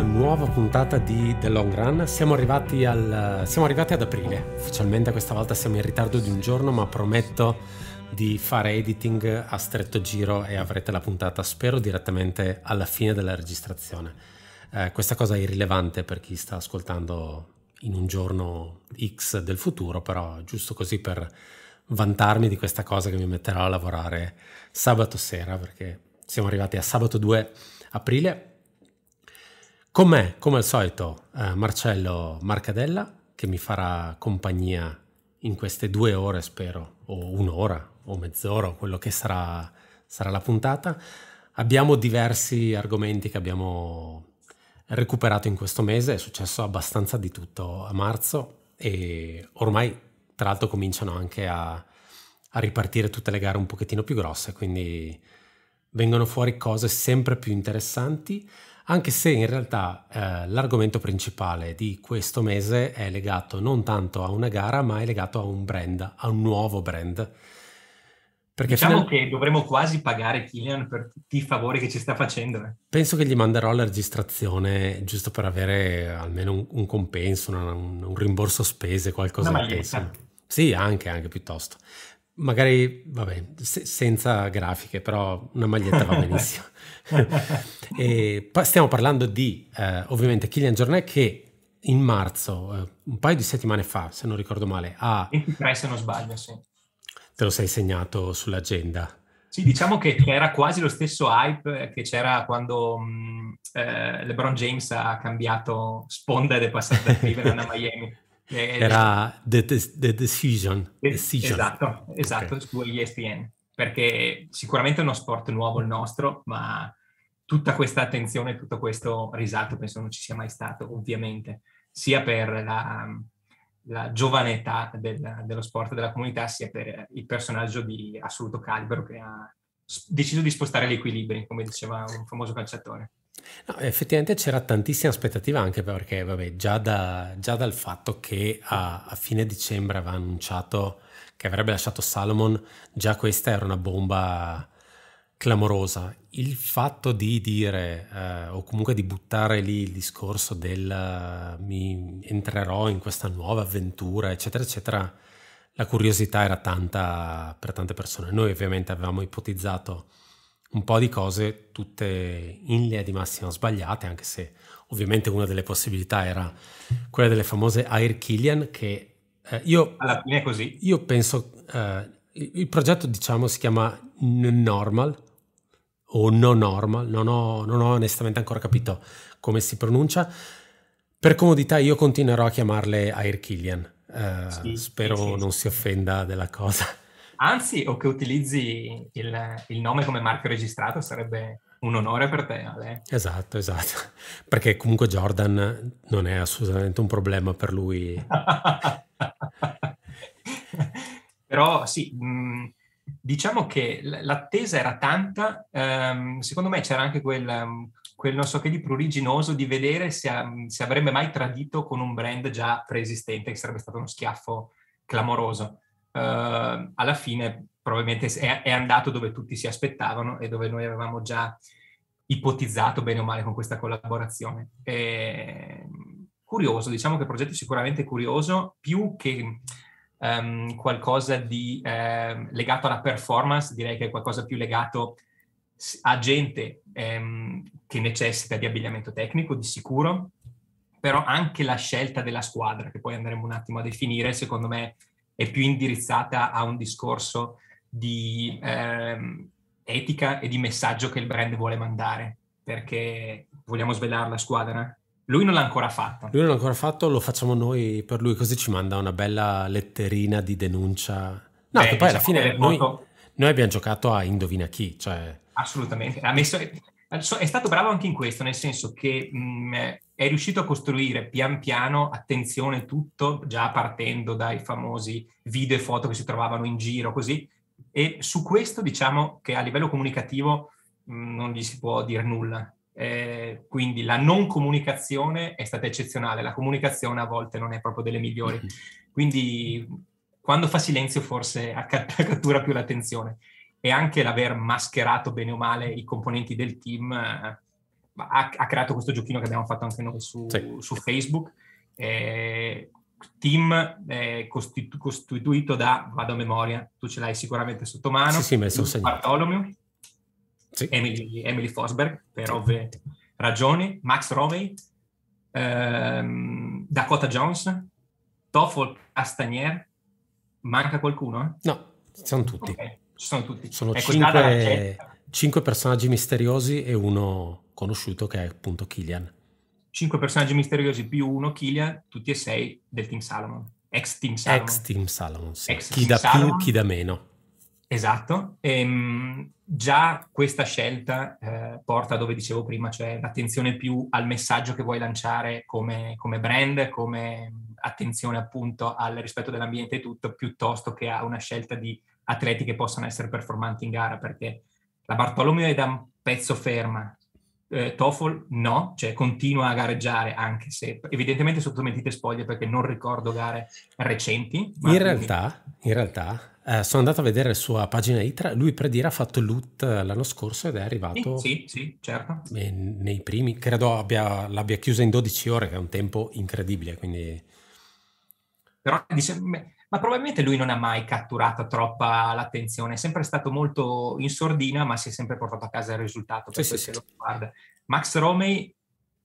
una nuova puntata di The Long Run. Siamo arrivati, al, siamo arrivati ad aprile, ufficialmente questa volta siamo in ritardo di un giorno, ma prometto di fare editing a stretto giro e avrete la puntata, spero, direttamente alla fine della registrazione. Eh, questa cosa è irrilevante per chi sta ascoltando in un giorno X del futuro, però giusto così per vantarmi di questa cosa che mi metterà a lavorare sabato sera, perché siamo arrivati a sabato 2 aprile con me, come al solito, eh, Marcello Marcadella, che mi farà compagnia in queste due ore, spero, o un'ora, o mezz'ora, o quello che sarà, sarà la puntata. Abbiamo diversi argomenti che abbiamo recuperato in questo mese, è successo abbastanza di tutto a marzo e ormai tra l'altro cominciano anche a, a ripartire tutte le gare un pochettino più grosse, quindi vengono fuori cose sempre più interessanti anche se in realtà eh, l'argomento principale di questo mese è legato non tanto a una gara, ma è legato a un brand, a un nuovo brand. Perché diciamo final... che dovremmo quasi pagare Killian per tutti i favori che ci sta facendo. Eh. Penso che gli manderò la registrazione giusto per avere almeno un, un compenso, un, un, rimborso spese, qualcosa di questo. Sì, anche, anche piuttosto magari, vabbè, se, senza grafiche, però una maglietta va benissimo. pa- stiamo parlando di, eh, ovviamente, Killian Jornet che in marzo, eh, un paio di settimane fa, se non ricordo male, ha... 23 se non sbaglio, sì. Te lo sei segnato sull'agenda. Sì, diciamo che era quasi lo stesso hype che c'era quando mh, mm, eh, LeBron James ha cambiato sponda ed è passato da Cleveland a Miami. Eh, eh, Era The, the Decision. Eh, decision. Esatto, esatto okay. su ESPN, perché sicuramente è uno sport nuovo il nostro, ma tutta questa attenzione, tutto questo risalto penso non ci sia mai stato, ovviamente, sia per la, la giovane età del, dello sport della comunità, sia per il personaggio di assoluto calibro che ha deciso di spostare gli equilibri, come diceva un famoso calciatore. No, effettivamente c'era tantissima aspettativa anche perché, vabbè, già, da, già dal fatto che a, a, fine dicembre aveva annunciato che avrebbe lasciato Salomon, già questa era una bomba clamorosa. Il fatto di dire, eh, o comunque di buttare lì il discorso del uh, mi entrerò in questa nuova avventura, eccetera, eccetera, la curiosità era tanta per tante persone. Noi ovviamente avevamo ipotizzato un po' di cose tutte in linea di massima sbagliate, anche se ovviamente una delle possibilità era quella delle famose Air Killian che eh, io, Alla fine è così. io penso, eh, il progetto diciamo si chiama Normal o No Normal, non ho, non ho onestamente ancora capito come si pronuncia, per comodità io continuerò a chiamarle Air Killian, eh, sì, spero sì, sì. non si offenda della cosa. Anzi, o che utilizzi il, il nome come marchio registrato sarebbe un onore per te, Ale. Esatto, esatto. Perché comunque Jordan non è assolutamente un problema per lui. Però sì, mm, diciamo che l'attesa era tanta. Ehm, secondo me c'era anche quel, mm, quel non so che di pruriginoso di vedere se, mm, se avrebbe mai tradito con un brand già preesistente, che sarebbe stato uno schiaffo clamoroso eh, alla fine probabilmente è, è, andato dove tutti si aspettavano e dove noi avevamo già ipotizzato bene o male con questa collaborazione. E, ehm, curioso, diciamo che il progetto è sicuramente curioso, più che um, qualcosa di eh, legato alla performance, direi che è qualcosa più legato a gente ehm, che necessita di abbigliamento tecnico, di sicuro, però anche la scelta della squadra, che poi andremo un attimo a definire, secondo me è più indirizzata a un discorso di eh, etica e di messaggio che il brand vuole mandare, perché vogliamo svelare la squadra? Lui non l'ha ancora fatto. Lui non l'ha ancora fatto, lo facciamo noi per lui, così ci manda una bella letterina di denuncia. No, Beh, che poi alla diciamo fine noi, molto... noi, abbiamo giocato a indovina chi, cioè... Assolutamente, Ha messo... è stato bravo anche in questo, nel senso che mh, mm, è riuscito a costruire pian piano, attenzione tutto, già partendo dai famosi video e foto che si trovavano in giro, così. E su questo diciamo che a livello comunicativo mh, mm, non gli si può dire nulla. Eh, quindi la non comunicazione è stata eccezionale, la comunicazione a volte non è proprio delle migliori. Quindi quando fa silenzio forse cattura più l'attenzione. E anche l'aver mascherato bene o male i componenti del team eh, ha, ha, creato questo giochino che abbiamo fatto anche noi su, sì. su Facebook. Eh, team eh, costitu- costituito da, vado a memoria, tu ce l'hai sicuramente sotto mano, sì, sì, messo Bartolomeo, sì. Emily, Emily, Fosberg, per sì. ovvie ragioni, Max Rovey, ehm, Dakota Jones, Toffol Castagnier, manca qualcuno? Eh? No, sono tutti. Okay. Ci sono tutti. Sono ecco, cinque cinque personaggi misteriosi e uno conosciuto che è appunto Killian. Cinque personaggi misteriosi più uno Killian, tutti e sei del Team Salomon. Ex Team Salomon. Ex Team Salomon, sì. Ex chi da Salomon. più, chi da meno. Esatto. Ehm, già questa scelta eh, porta dove dicevo prima, cioè l'attenzione più al messaggio che vuoi lanciare come, come brand, come attenzione appunto al rispetto dell'ambiente e tutto, piuttosto che a una scelta di atleti che possano essere performanti in gara, perché la Bartolomeo è da un pezzo ferma, eh, Toffol no, cioè continua a gareggiare anche se evidentemente sotto mentite spoglie perché non ricordo gare recenti. In realtà, quindi... in realtà eh, sono andato a vedere la sua pagina ITRA, lui predire ha fatto loot l'anno scorso ed è arrivato... Sì, sì, sì certo. nei primi, credo abbia, l'abbia chiusa in 12 ore, che è un tempo incredibile, quindi... Però diciamo, ma probabilmente lui non ha mai catturato troppa l'attenzione, è sempre stato molto in sordina, ma si è sempre portato a casa il risultato per sì, sì, lo guarda. Max Romey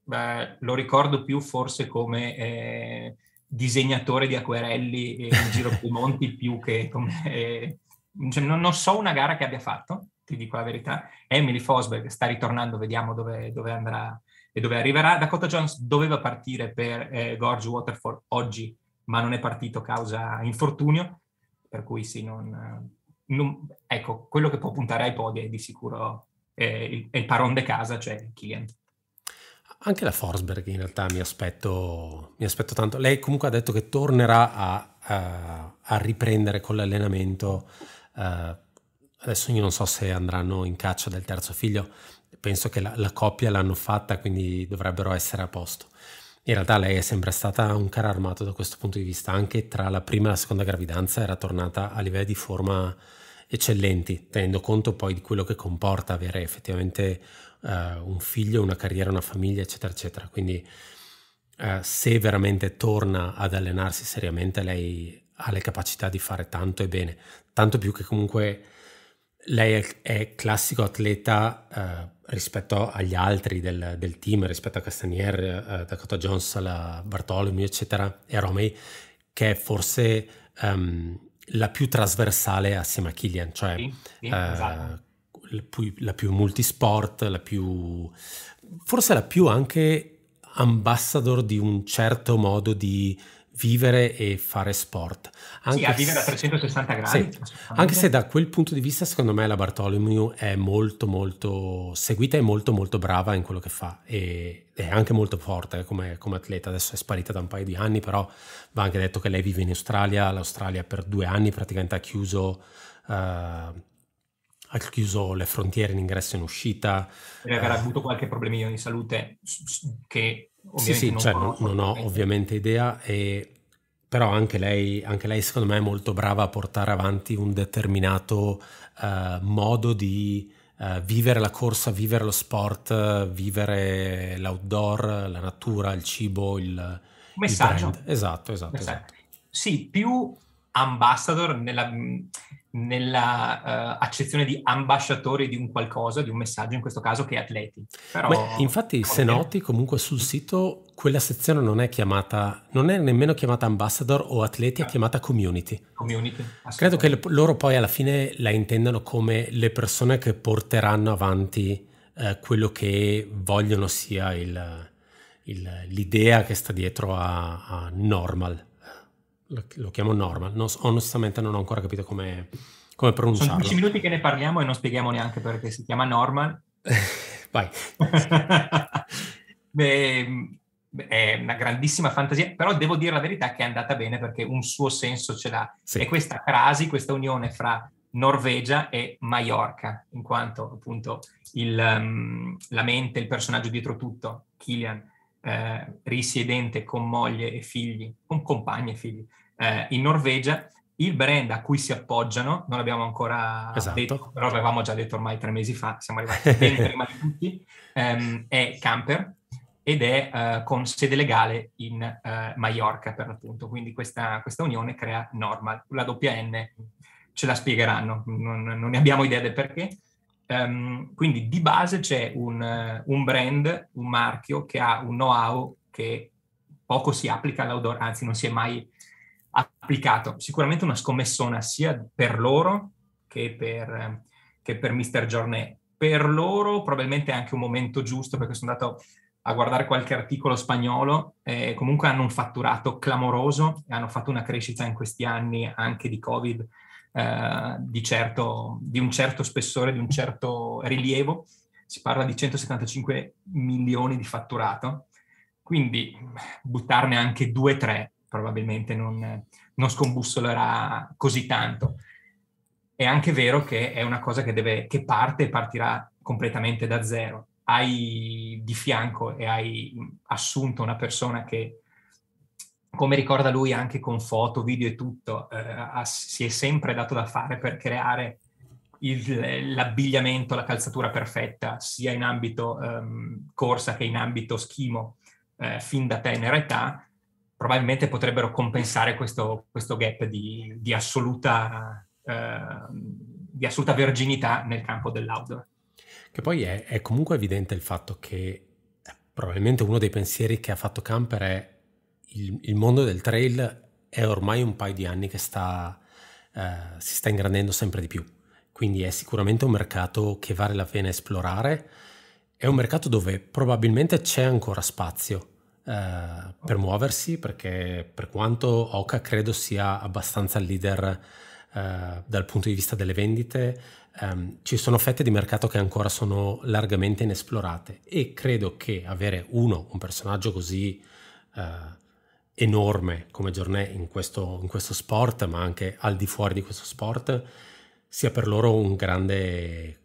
beh, lo ricordo più forse come eh, disegnatore di acquerelli in giro per i monti più che come... Eh, cioè, non, non so una gara che abbia fatto, ti dico la verità. Emily Fosberg sta ritornando, vediamo dove, dove andrà e dove arriverà. Dakota Jones doveva partire per eh, Gorge Waterfall oggi, ma non è partito causa infortunio, per cui sì, non, non, ecco, quello che può puntare ai podi è di sicuro eh, il, il paron de casa, cioè Kylian. Anche la Forsberg in realtà mi aspetto, mi aspetto tanto. Lei comunque ha detto che tornerà a, a, a riprendere con l'allenamento. Uh, adesso io non so se andranno in caccia del terzo figlio, penso che la, la coppia l'hanno fatta, quindi dovrebbero essere a posto. In realtà lei è sempre stata un cara armato da questo punto di vista, anche tra la prima e la seconda gravidanza era tornata a livelli di forma eccellenti, tenendo conto poi di quello che comporta avere effettivamente uh, un figlio, una carriera, una famiglia, eccetera, eccetera. Quindi uh, se veramente torna ad allenarsi seriamente, lei ha le capacità di fare tanto e bene, tanto più che comunque lei è, è classico atleta eh, rispetto agli altri del, del, team, rispetto a Castanier, eh, Dakota Jones, alla Bartolomeo, eccetera, e a Romei, che è forse um, la più trasversale assieme a Killian, cioè sì, sì, eh, esatto. la, più, la più multisport, la più, forse la più anche ambassador di un certo modo di vivere e fare sport. Anche sì, a vivere a 360 gradi. Sì. Anche se da quel punto di vista, secondo me, la Bartolomeo è molto, molto seguita e molto, molto brava in quello che fa. E è anche molto forte come, come, atleta. Adesso è sparita da un paio di anni, però va anche detto che lei vive in Australia. L'Australia per due anni praticamente ha chiuso... Uh, ha chiuso le frontiere in ingresso e in uscita. Deve aver eh. avuto qualche problemino di salute che sì, sì, non, cioè, conosco, non ho ovviamente, ovviamente idea, e... però anche lei, anche lei, secondo me è molto brava a portare avanti un determinato uh, modo di uh, vivere la corsa, vivere lo sport, vivere l'outdoor, la natura, il cibo, il... Messaggio. Il esatto, esatto, Messaggio. esatto. Sì, più ambassador nella, nella uh, accezione di ambasciatori di un qualcosa, di un messaggio, in questo caso che è atleti. Però, Beh, infatti, se noti comunque sul sito, quella sezione non è chiamata, non è nemmeno chiamata ambassador o atleti, è ah. chiamata community. Community. Credo che loro poi alla fine la intendano come le persone che porteranno avanti eh, quello che vogliono sia il, il, l'idea che sta dietro a, a Normal lo, chiamo Norman, non, onestamente non ho ancora capito come, come pronunciarlo. Sono 10 minuti che ne parliamo e non spieghiamo neanche perché si chiama Norman. Vai. Beh, è una grandissima fantasia, però devo dire la verità che è andata bene perché un suo senso ce l'ha. Sì. E questa crasi, questa unione fra Norvegia e Maiorca, in quanto appunto il, um, la mente, il personaggio dietro tutto, Killian, eh, risiedente con moglie e figli, con compagni e figli, eh, in Norvegia, il brand a cui si appoggiano, non l'abbiamo ancora esatto. detto, però l'avevamo già detto ormai tre mesi fa, siamo arrivati bene prima di tutti, ehm, è Camper ed è eh, con sede legale in eh, Mallorca per l'appunto, quindi questa, questa, unione crea Normal, la doppia N ce la spiegheranno, non, non ne abbiamo idea del perché, Um, quindi di base c'è un, eh, un, brand, un marchio che ha un know-how che poco si applica all'odore, anzi non si è mai applicato. Sicuramente una scommessona sia per loro che per, ehm, che per Mr. Journey. Per loro probabilmente è anche un momento giusto perché sono andato a guardare qualche articolo spagnolo, eh, comunque hanno un fatturato clamoroso e hanno fatto una crescita in questi anni anche di Covid eh, di, certo, di un certo spessore, di un certo rilievo, si parla di 175 milioni di fatturato, quindi buttarne anche 2-3 probabilmente non, non, scombussolerà così tanto. È anche vero che è una cosa che, deve, che parte e partirà completamente da zero. Hai di fianco e hai assunto una persona che come ricorda lui anche con foto, video e tutto, eh, ha, si è sempre dato da fare per creare il, l'abbigliamento, la calzatura perfetta, sia in ambito ehm, corsa che in ambito schimo, eh, fin da tenera età, probabilmente potrebbero compensare questo, questo gap di, di, assoluta, eh, di, assoluta, verginità nel campo dell'outdoor. Che poi è, è comunque evidente il fatto che eh, probabilmente uno dei pensieri che ha fatto Camper è il, il, mondo del trail è ormai un paio di anni che sta, eh, si sta ingrandendo sempre di più, quindi è sicuramente un mercato che vale la pena esplorare, è un mercato dove probabilmente c'è ancora spazio eh, per muoversi, perché per quanto Oka credo sia abbastanza leader eh, dal punto di vista delle vendite, ehm, ci sono fette di mercato che ancora sono largamente inesplorate e credo che avere uno, un personaggio così... Eh, enorme come Giornè in questo, in questo sport, ma anche al di fuori di questo sport, sia per loro un grande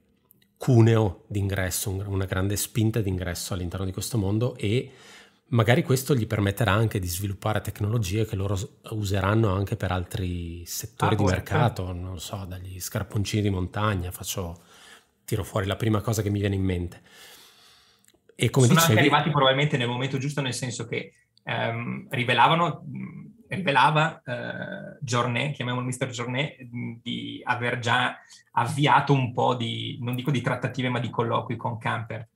cuneo d'ingresso, una grande spinta d'ingresso all'interno di questo mondo e magari questo gli permetterà anche di sviluppare tecnologie che loro useranno anche per altri settori ah, di mercato, certo. non so, dagli scarponcini di montagna, faccio, tiro fuori la prima cosa che mi viene in mente. E come Sono dicevi, anche arrivati probabilmente nel momento giusto, nel senso che ehm, rivelavano, rivelava eh, Journée, chiamiamolo Mr. Journée, di aver già avviato un po' di, non dico di trattative, ma di colloqui con Camper.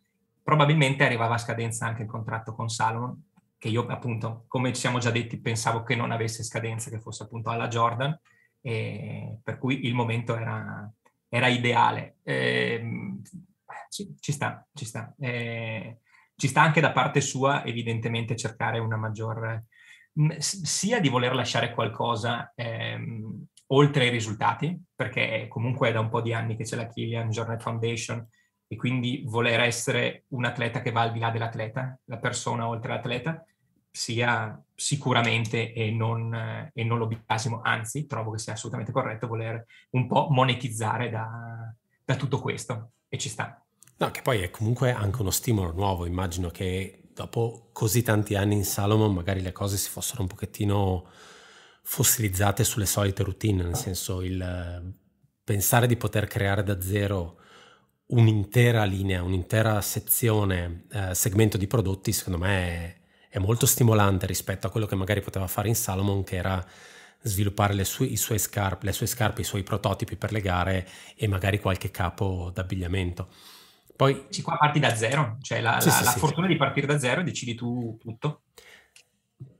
Probabilmente arrivava a scadenza anche il contratto con Salomon, che io appunto, come ci siamo già detti, pensavo che non avesse scadenza, che fosse appunto alla Jordan, per cui il momento era, era ideale. Eh, ci, ci, sta, ci sta. Eh, ci sta anche da parte sua evidentemente cercare una maggiore mm, sia di voler lasciare qualcosa ehm, oltre ai risultati, perché comunque è da un po' di anni che c'è la Killian Journal Foundation e quindi voler essere un atleta che va al di là dell'atleta, la persona oltre l'atleta, sia sicuramente e non, e non lo biasimo, anzi trovo che sia assolutamente corretto voler un po' monetizzare da, da tutto questo e ci sta. No, che poi è comunque anche uno stimolo nuovo, immagino che dopo così tanti anni in Salomon magari le cose si fossero un pochettino fossilizzate sulle solite routine, nel senso il eh, pensare di poter creare da zero un'intera linea, un'intera sezione, eh, segmento di prodotti, secondo me è, è, molto stimolante rispetto a quello che magari poteva fare in Salomon, che era sviluppare le sue, sue scarpe, le sue scarpe, i suoi prototipi per le gare e magari qualche capo d'abbigliamento. Poi ci qua parti da zero, cioè la, sì, la, sì, la sì, fortuna di partire da zero e decidi tu tutto.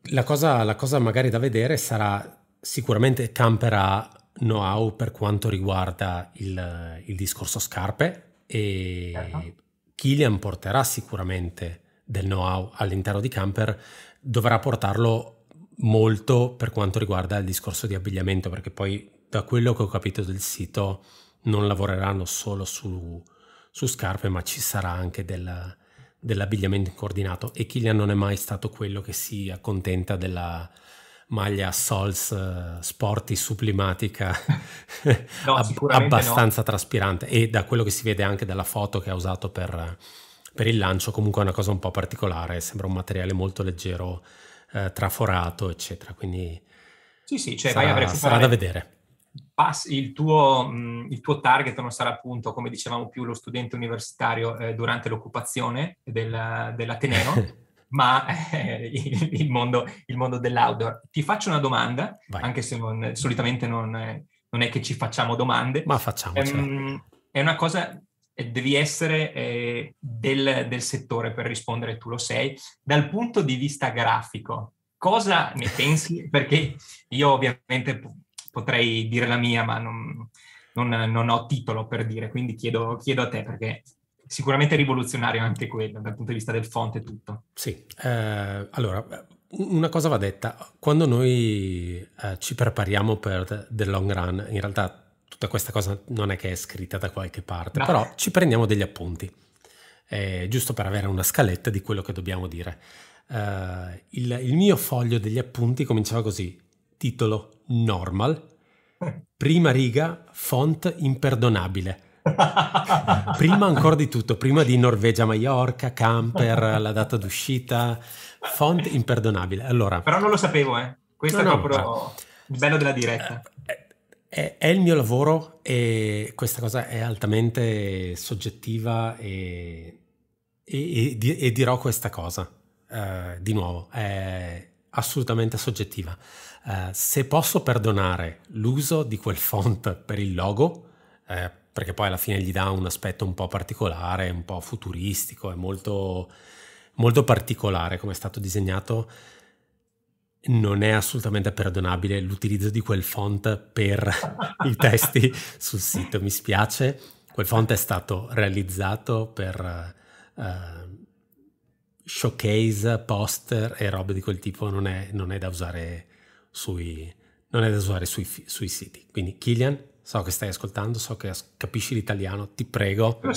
La cosa, la cosa magari da vedere sarà sicuramente camperà know-how per quanto riguarda il, il discorso scarpe e certo. Killian porterà sicuramente del know-how all'interno di Camper, dovrà portarlo molto per quanto riguarda il discorso di abbigliamento, perché poi da quello che ho capito del sito non lavoreranno solo su su scarpe, ma ci sarà anche della, dell'abbigliamento coordinato. e Killian non è mai stato quello che si accontenta della maglia Sols eh, sporty sublimatica no, ab- abbastanza no. traspirante e da quello che si vede anche dalla foto che ha usato per, per, il lancio comunque è una cosa un po' particolare sembra un materiale molto leggero eh, traforato eccetera quindi sì sì cioè sarà, vai a sarà da vedere pass- il, tuo, mh, il, tuo, target non sarà appunto, come dicevamo più, lo studente universitario eh, durante l'occupazione del, dell'Ateneo, ma eh, il, mondo, il, mondo, dell'outdoor. Ti faccio una domanda, Vai. anche se non, solitamente non, non, è che ci facciamo domande. Ma facciamo. Ehm, certo. è una cosa eh, devi essere eh, del, del, settore per rispondere, tu lo sei. Dal punto di vista grafico, cosa ne pensi? Perché io ovviamente potrei dire la mia, ma non, non, non ho titolo per dire, quindi chiedo, chiedo a te perché sicuramente rivoluzionario anche quello dal punto di vista del font e tutto. Sì, eh, allora una cosa va detta, quando noi eh, ci prepariamo per The Long Run, in realtà tutta questa cosa non è che è scritta da qualche parte, no. però ci prendiamo degli appunti, eh, giusto per avere una scaletta di quello che dobbiamo dire. Eh, il, il mio foglio degli appunti cominciava così, titolo Normal, eh. prima riga, font imperdonabile. prima ancora di tutto, prima di Norvegia, Mallorca, Camper, la data d'uscita, font imperdonabile. Allora, Però non lo sapevo, eh. Questo no, è proprio no, il bello della diretta. Eh, eh, è, è, il mio lavoro e questa cosa è altamente soggettiva e, e, e, e dirò questa cosa uh, di nuovo, è assolutamente soggettiva. Eh, se posso perdonare l'uso di quel font per il logo, eh, perché poi alla fine gli dà un aspetto un po' particolare, un po' futuristico, è molto, molto particolare come è stato disegnato, non è assolutamente perdonabile l'utilizzo di quel font per i testi sul sito, mi spiace. Quel font è stato realizzato per uh, showcase, poster e robe di quel tipo, non è, non è da usare sui, non è da usare sui, sui siti. Quindi Killian, so che stai ascoltando, so che capisci l'italiano, ti prego, ah,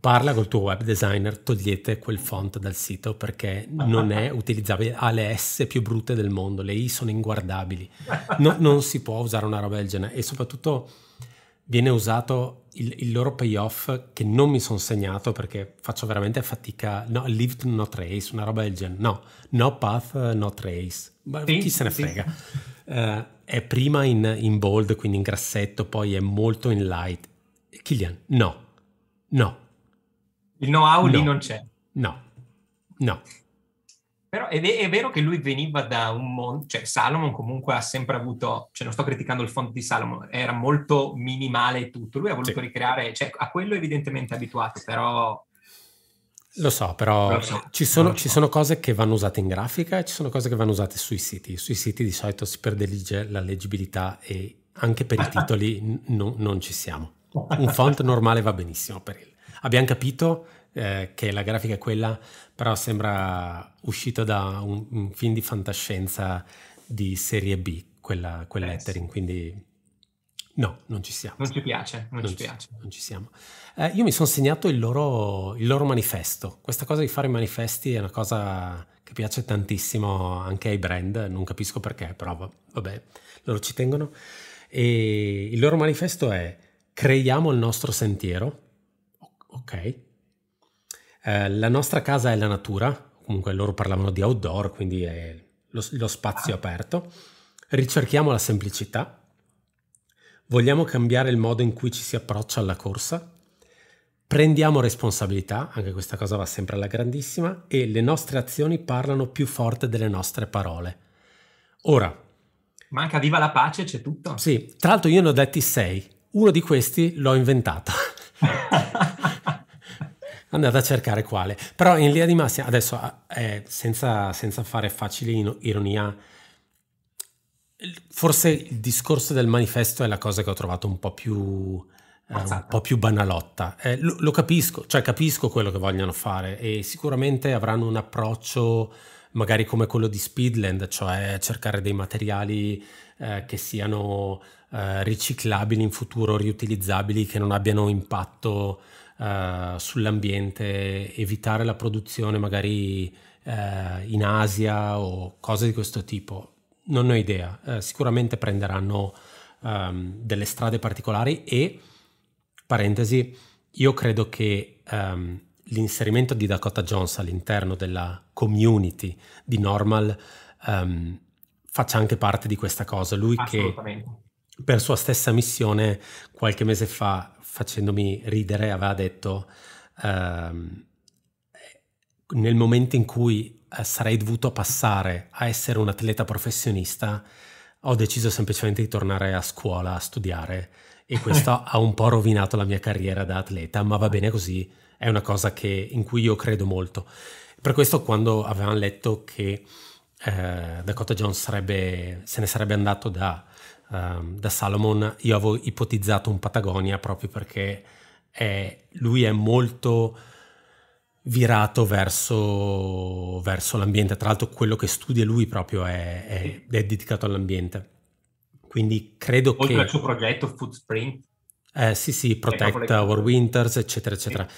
parla col tuo web designer, togliete quel font dal sito perché non è utilizzabile, ha le S più brutte del mondo, le I sono inguardabili, no, non si può usare una roba del genere e soprattutto viene usato il, il loro payoff che non mi sono segnato perché faccio veramente fatica. No, lift no trace, una roba del genere. No, no path, no trace. Ma sì, chi se ne sì. frega? Uh, è prima in, in bold, quindi in grassetto, poi è molto in light. Killian, no, no. Il know-how no. lì non c'è. No, no. Però è, è, vero che lui veniva da un mondo, cioè Salomon comunque ha sempre avuto, cioè non sto criticando il font di Salomon, era molto minimale e tutto, lui ha voluto sì. ricreare, cioè a quello evidentemente abituato, però... Lo so, però, so. Ci, sono, so. sono, cose che vanno usate in grafica e ci sono cose che vanno usate sui siti. Sui siti di solito si perdelige la leggibilità e anche per i titoli no, non ci siamo. Un font normale va benissimo per il... Abbiamo capito eh, che la grafica è quella, però sembra uscito da un, un, film di fantascienza di serie B, quella, quel lettering, eh quindi no, non ci siamo. Non ci piace, non, non ci, piace. Non ci siamo. Eh, io mi sono segnato il loro, il loro, manifesto, questa cosa di fare i manifesti è una cosa che piace tantissimo anche ai brand, non capisco perché, però vabbè, loro ci tengono. E il loro manifesto è creiamo il nostro sentiero, ok, eh, la nostra casa è la natura, comunque loro parlavano di outdoor, quindi è lo, lo spazio aperto. Ricerchiamo la semplicità. Vogliamo cambiare il modo in cui ci si approccia alla corsa. Prendiamo responsabilità, anche questa cosa va sempre alla grandissima, e le nostre azioni parlano più forte delle nostre parole. Ora. Manca viva la pace, c'è tutto. Sì, tra l'altro io ne ho detti sei. Uno di questi l'ho inventato. andate a cercare quale. Però in linea di massima, adesso ah, eh, senza, senza fare facile ironia, forse il discorso del manifesto è la cosa che ho trovato un po' più eh, un po' più banalotta. Eh, lo, lo, capisco, cioè capisco quello che vogliono fare e sicuramente avranno un approccio magari come quello di Speedland, cioè cercare dei materiali eh, che siano eh, riciclabili in futuro, riutilizzabili, che non abbiano impatto eh, sull'ambiente, evitare la produzione magari eh, in Asia o cose di questo tipo. Non ho idea, eh, sicuramente prenderanno ehm, delle strade particolari e, parentesi, io credo che ehm, l'inserimento di Dakota Jones all'interno della community di Normal ehm, faccia anche parte di questa cosa. Lui che per sua stessa missione qualche mese fa facendomi ridere, aveva detto ehm, nel momento in cui eh, sarei dovuto passare a essere un atleta professionista, ho deciso semplicemente di tornare a scuola a studiare e questo ha un po' rovinato la mia carriera da atleta, ma va bene così, è una cosa che, in cui io credo molto. Per questo quando avevamo letto che eh, Dakota Jones sarebbe, se ne sarebbe andato da um, da Salomon, io avevo ipotizzato un Patagonia proprio perché è, lui è molto virato verso, verso, l'ambiente. Tra l'altro quello che studia lui proprio è, è, è dedicato all'ambiente. Quindi credo Oltre che... Oltre al suo progetto Food Sprint. Eh, sì, sì, Protect Our Winters, eccetera, eccetera. Sì.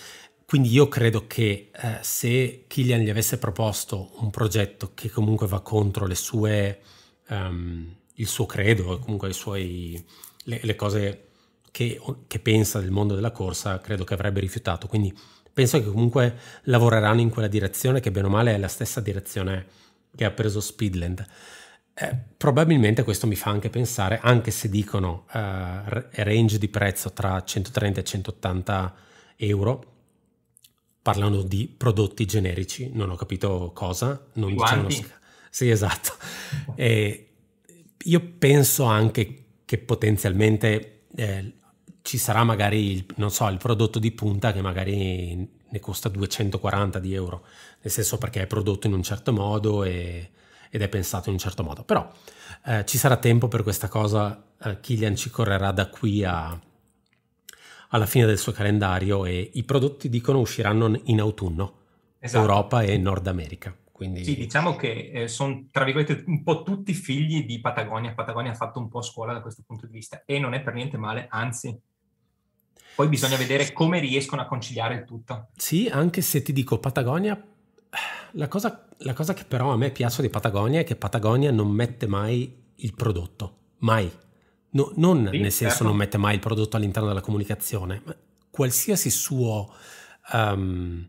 Quindi io credo che eh, se Killian gli avesse proposto un progetto che comunque va contro le sue... Um, il suo credo, comunque suoi, le, le, cose che, che pensa del mondo della corsa, credo che avrebbe rifiutato. Quindi penso che comunque lavoreranno in quella direzione che bene o male è la stessa direzione che ha preso Speedland. Eh, probabilmente questo mi fa anche pensare, anche se dicono eh, range di prezzo tra 130 e 180 euro, parlano di prodotti generici, non ho capito cosa, non Guanti. Diciamo dicevano... Sì, esatto. E io penso anche che potenzialmente eh, ci sarà magari il, so, il prodotto di punta che magari ne costa 240 di euro, nel senso perché è prodotto in un certo modo e, ed è pensato in un certo modo. Però eh, ci sarà tempo per questa cosa, eh, Killian ci correrà da qui a, alla fine del suo calendario e i prodotti dicono usciranno in autunno, esatto. Europa e Nord America. Quindi... Sì, diciamo che eh, sono, tra virgolette, un po' tutti figli di Patagonia. Patagonia ha fatto un po' scuola da questo punto di vista e non è per niente male, anzi. Poi bisogna vedere come riescono a conciliare il tutto. Sì, anche se ti dico Patagonia, la cosa, la cosa che però a me piace di Patagonia è che Patagonia non mette mai il prodotto, mai. No, non sì, nel senso certo. non mette mai il prodotto all'interno della comunicazione, ma qualsiasi suo um,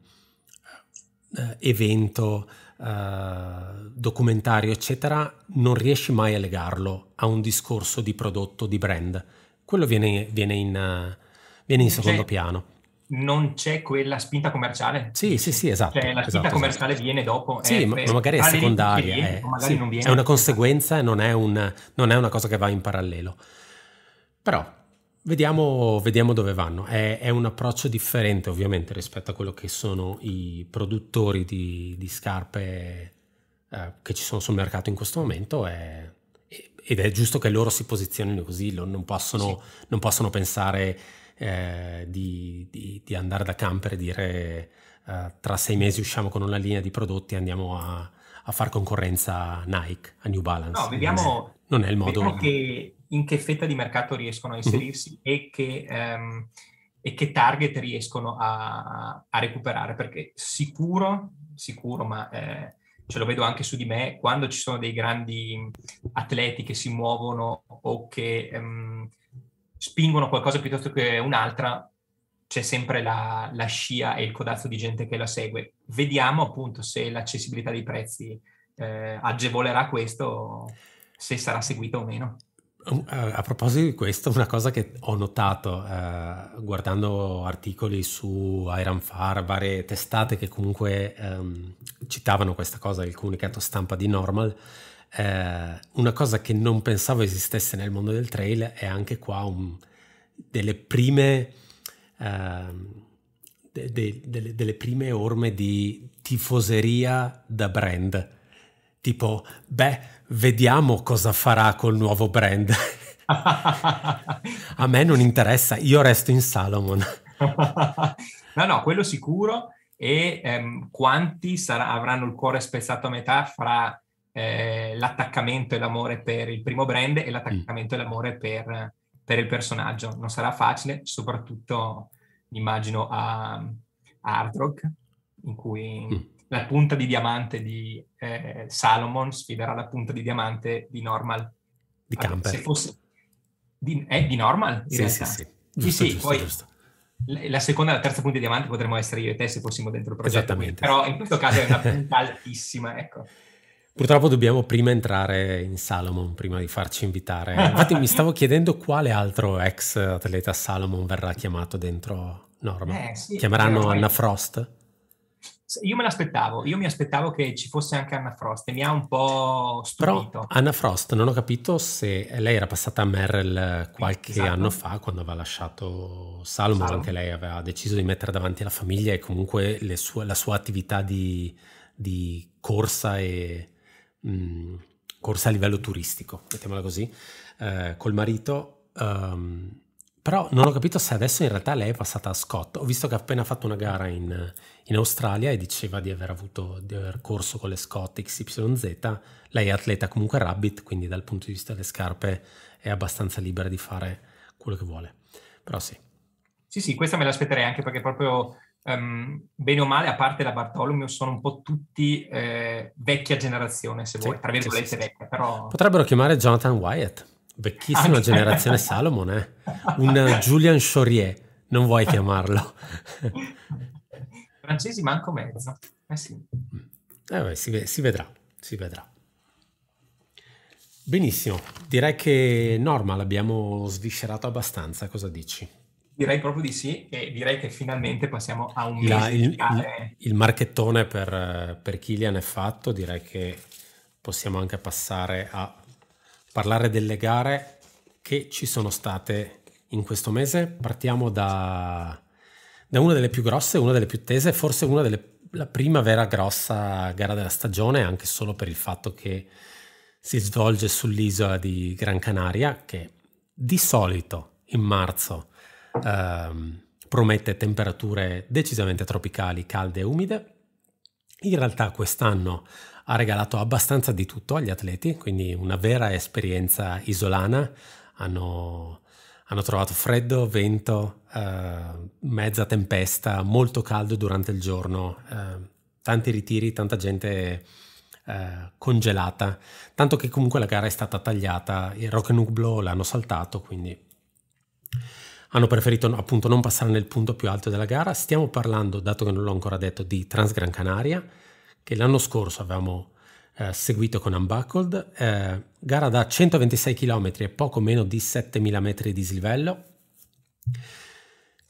evento, eh, documentario, eccetera, non riesci mai a legarlo a un discorso di prodotto, di brand. Quello viene, viene, in, eh, viene in, secondo c'è, piano. Non c'è quella spinta commerciale? Sì, sì, sì, esatto. Cioè, la esatto, spinta esatto, commerciale esatto. viene dopo. Sì, è, ma, è, magari è secondaria. Viene, eh, magari sì, non viene. È una conseguenza e non, non è una cosa che va in parallelo. Però Vediamo, vediamo, dove vanno. È, è, un approccio differente ovviamente rispetto a quello che sono i produttori di, di scarpe eh, che ci sono sul mercato in questo momento è, ed è giusto che loro si posizionino così, non possono, sì. non possono pensare eh, di, di, di, andare da camper e dire eh, tra sei mesi usciamo con una linea di prodotti e andiamo a, a far concorrenza a Nike, a New Balance. No, vediamo... Non è il modo... Che in che fetta di mercato riescono a mhm. inserirsi mm-hmm. e, che, um, e, che, target riescono a, a, recuperare, perché sicuro, sicuro, ma eh, ce lo vedo anche su di me, quando ci sono dei grandi atleti che si muovono o che um, spingono qualcosa piuttosto che un'altra, c'è sempre la, la, scia e il codazzo di gente che la segue. Vediamo appunto se l'accessibilità dei prezzi eh, agevolerà questo, se sarà seguito o meno. Eh, a proposito di questo, una cosa che ho notato eh, guardando articoli su Iron Far, varie testate che comunque ehm, citavano questa cosa, il comunicato stampa di Normal, eh, una cosa che non pensavo esistesse nel mondo del trail è anche qua un, delle prime... Ehm, de, de, delle, delle prime orme di tifoseria da brand tipo, beh, vediamo cosa farà col nuovo brand. a me non interessa, io resto in Salomon. no, no, quello sicuro. E ehm, quanti sarà, avranno il cuore spezzato a metà fra eh, l'attaccamento e l'amore per il primo brand e l'attaccamento mm. e l'amore per, per, il personaggio. Non sarà facile, soprattutto immagino a, a Hard Rock, in cui... Mm la punta di diamante di eh, Salomon sfiderà la punta di diamante di Normal. Di Camper. Se fosse... di, eh, di Normal? Di sì, sì, sì, giusto, sì, giusto, poi giusto. La seconda e la terza punta di diamante potremmo essere io e te se fossimo dentro il progetto. Esattamente. però in questo caso è una punta altissima, ecco. Purtroppo dobbiamo prima entrare in Salomon, prima di farci invitare. Infatti mi stavo chiedendo quale altro ex atleta Salomon verrà chiamato dentro Norma. Eh, sì, Chiameranno Anna Frost? Io me l'aspettavo, io mi aspettavo che ci fosse anche Anna Frost e mi ha un po' stupito. Però Anna Frost non ho capito se lei era passata a Merrill qualche esatto. anno fa quando aveva lasciato Salomon, anche lei aveva deciso di mettere davanti la famiglia e comunque sue, la sua attività di, di corsa e... Mh, mm, corsa a livello turistico, mettiamola così, eh, col marito. Um, però non ho capito se adesso in realtà lei è passata a Scott. Ho visto che ha appena fatto una gara in, in Australia e diceva di aver avuto di aver corso con le Scott XYZ. Lei è atleta comunque rabbit, quindi dal punto di vista delle scarpe è abbastanza libera di fare quello che vuole. Però sì. Sì, sì, questa me l'aspetterei anche perché proprio um, bene o male, a parte la Bartolomeo, sono un po' tutti eh, vecchia generazione, se vuoi, tra virgolette sì, sì, vecchia. Però... Potrebbero chiamare Jonathan Wyatt. Vecchissima Anche. generazione Salomon, eh? Un Julian Chaurier, non vuoi chiamarlo. Francesi manco mezzo. Eh sì. Eh beh, si, si vedrà, si vedrà. Benissimo, direi che Norma l'abbiamo sviscerato abbastanza, cosa dici? Direi proprio di sì e direi che finalmente passiamo a un La, il, il, il, marchettone per, per Kilian è fatto, direi che possiamo anche passare a parlare delle gare che ci sono state in questo mese. Partiamo da, da una delle più grosse, una delle più tese, forse una delle la prima vera grossa gara della stagione, anche solo per il fatto che si svolge sull'isola di Gran Canaria, che di solito in marzo ehm, promette temperature decisamente tropicali, calde e umide. In realtà quest'anno ha regalato abbastanza di tutto agli atleti, quindi una vera esperienza isolana. Hanno, hanno trovato freddo, vento, eh, mezza tempesta, molto caldo durante il giorno, eh, tanti ritiri, tanta gente eh, congelata, tanto che comunque la gara è stata tagliata, il Rock Nublo l'hanno saltato, quindi hanno preferito appunto non passare nel punto più alto della gara. Stiamo parlando, dato che non l'ho ancora detto, di Transgran Canaria, che l'anno scorso avevamo eh, seguito con Unbuckled, eh, gara da 126 km e poco meno di 7000 metri di dislivello.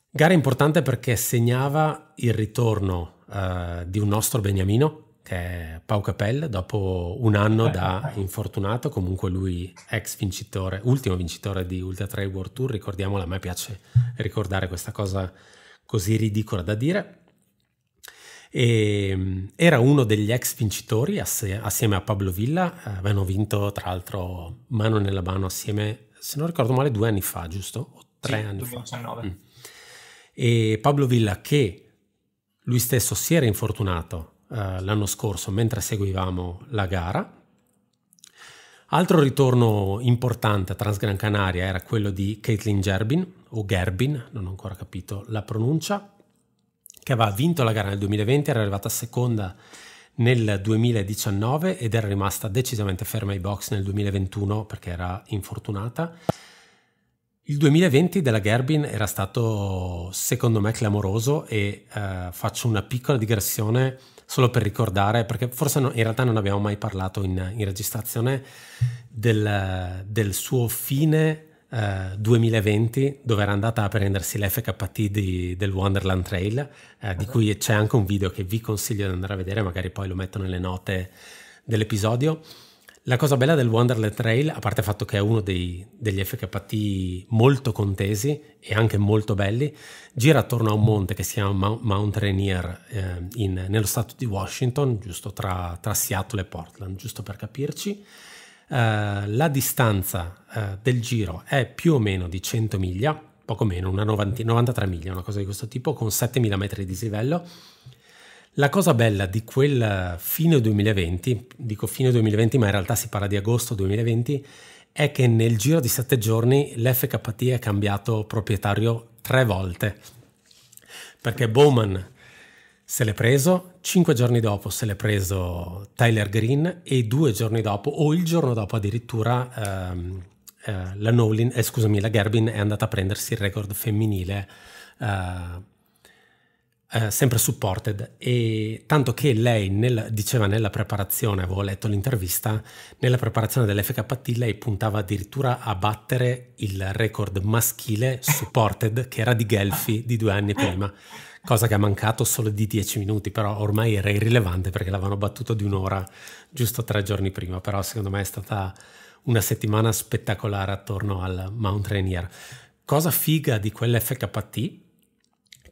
Gara importante perché segnava il ritorno eh, di un nostro beniamino, che è Pau Capel, dopo un anno eh. da infortunato, comunque lui ex vincitore, ultimo vincitore di Ultra Trail World Tour, ricordiamola, a me piace ricordare questa cosa così ridicola da dire. E ehm, era uno degli ex vincitori assieme a Pablo Villa, eh, avevano vinto tra l'altro mano nella mano assieme, se non ricordo male, due anni fa, giusto? O tre sì, anni 2019. fa. Mm. E Pablo Villa che lui stesso si era infortunato uh, l'anno scorso mentre seguivamo la gara. Altro ritorno importante a Transgran Canaria era quello di Caitlin Gerbin, o Gerbin, non ho ancora capito la pronuncia, che aveva vinto la gara nel 2020, era arrivata seconda nel 2019 ed era rimasta decisamente ferma ai box nel 2021 perché era infortunata. Il 2020 della Gerbin era stato secondo me clamoroso e eh, faccio una piccola digressione solo per ricordare, perché forse no, in realtà non abbiamo mai parlato in, in registrazione del, del suo fine 2020 eh, dove era andata a prendersi l'FKT di, del Wonderland Trail, eh, di ah. cui c'è anche un video che vi consiglio di andare a vedere, magari poi lo metto nelle note dell'episodio. La cosa bella del Wonderland Trail, a parte il fatto che è uno dei, degli FKT molto contesi e anche molto belli, gira attorno a un monte che si chiama Mount Rainier eh, in, nello stato di Washington, giusto tra, tra Seattle e Portland, giusto per capirci eh, la distanza eh, del giro è più o meno di 100 miglia, poco meno, una 90, 93 miglia, una cosa di questo tipo, con 7000 metri di dislivello. La cosa bella di quel eh, fine 2020, dico fine 2020 ma in realtà si parla di agosto 2020, è che nel giro di sette giorni l'FKT è cambiato proprietario tre volte, perché Bowman se l'è preso, cinque giorni dopo se l'è preso Tyler Green e due giorni dopo, o il giorno dopo addirittura, ehm, eh, la, Nolin, eh, scusami, la Gerbin è andata a prendersi il record femminile, eh, eh, sempre supported. E tanto che lei nel, diceva nella preparazione, avevo letto l'intervista, nella preparazione dell'FKT lei puntava addirittura a battere il record maschile supported che era di Gelfi di due anni prima cosa che ha mancato solo di dieci minuti, però ormai era irrilevante perché l'avevano battuto di un'ora giusto tre giorni prima, però secondo me è stata una settimana spettacolare attorno al Mount Rainier. Cosa figa di quell'FKT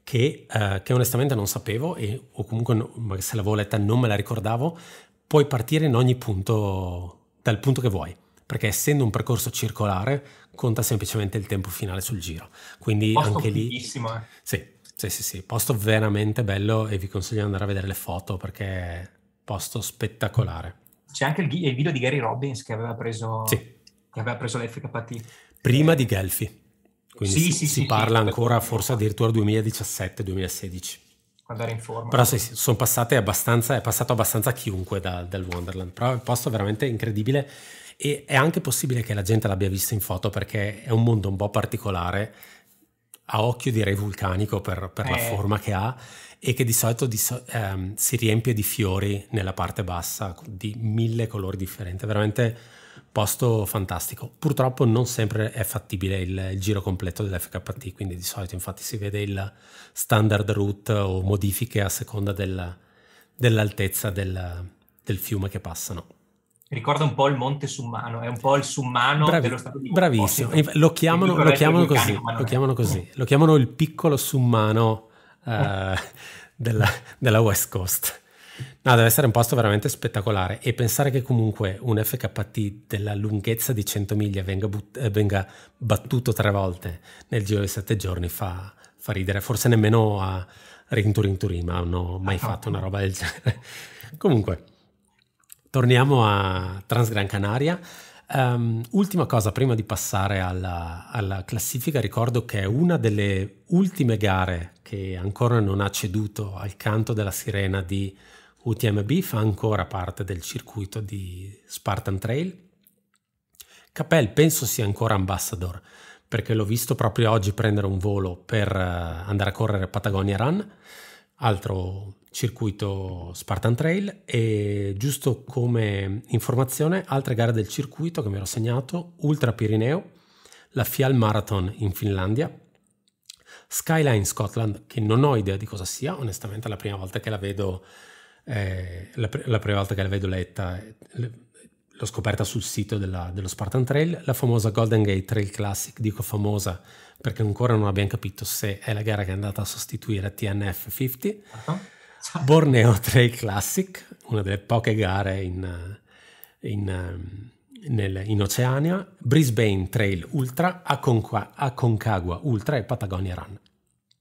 che, eh, che onestamente non sapevo e, o comunque no, se l'avevo letta non me la ricordavo, puoi partire in ogni punto dal punto che vuoi perché essendo un percorso circolare conta semplicemente il tempo finale sul giro. Quindi Posto anche lì... Eh. Sì, sì, sì, sì, posto veramente bello e vi consiglio di andare a vedere le foto perché è posto spettacolare. C'è anche il, il video di Gary Robbins che aveva preso, sì. che aveva preso l'FKT. Prima eh. di Gelfi, quindi sì, si, sì, si parla ancora forse addirittura 2017-2016. Quando era in forma. Però sì, sono passate abbastanza, è passato abbastanza chiunque da, dal Wonderland, però è un posto veramente incredibile e è anche possibile che la gente l'abbia vista in foto perché è un mondo un po' particolare a occhio direi vulcanico per, per eh. la forma che ha e che di solito di so, ehm, si riempie di fiori nella parte bassa di mille colori differenti, veramente posto fantastico. Purtroppo non sempre è fattibile il, il giro completo dell'FKT, quindi di solito infatti si vede il standard route o modifiche a seconda del, dell'altezza del, del fiume che passano ricorda un po' il monte Summano, è un po' il Summano Bravi, dello Stato di Bravissimo, lo chiamano, lo chiamano così, lo chiamano così, lo chiamano il piccolo Summano eh, della, della, West Coast. No, deve essere un posto veramente spettacolare e pensare che comunque un FKT della lunghezza di 100 miglia venga, but- eh, venga battuto tre volte nel giro di sette giorni fa, fa ridere, forse nemmeno a Rinturin Turin, ma hanno ho mai fatto una roba del genere. comunque, torniamo a Transgran Canaria. Um, ultima cosa, prima di passare alla, alla, classifica, ricordo che è una delle ultime gare che ancora non ha ceduto al canto della sirena di UTMB, fa ancora parte del circuito di Spartan Trail. Capel penso sia ancora ambassador, perché l'ho visto proprio oggi prendere un volo per eh, andare a correre Patagonia Run, altro circuito Spartan Trail e giusto come informazione altre gare del circuito che mi ero segnato Ultra Pirineo, la Fial Marathon in Finlandia, Skyline Scotland che non ho idea di cosa sia, onestamente è la prima volta che la vedo, eh, la, pr- la, prima volta che la vedo letta, eh, l'ho scoperta sul sito della, dello Spartan Trail, la famosa Golden Gate Trail Classic, dico famosa perché ancora non abbiamo capito se è la gara che è andata a sostituire TNF 50. Uh-huh ah. Certo. Borneo Trail Classic, una delle poche gare in, in, nel, in Oceania, Brisbane Trail Ultra, Aconcagua, Aconcagua Ultra e Patagonia Run.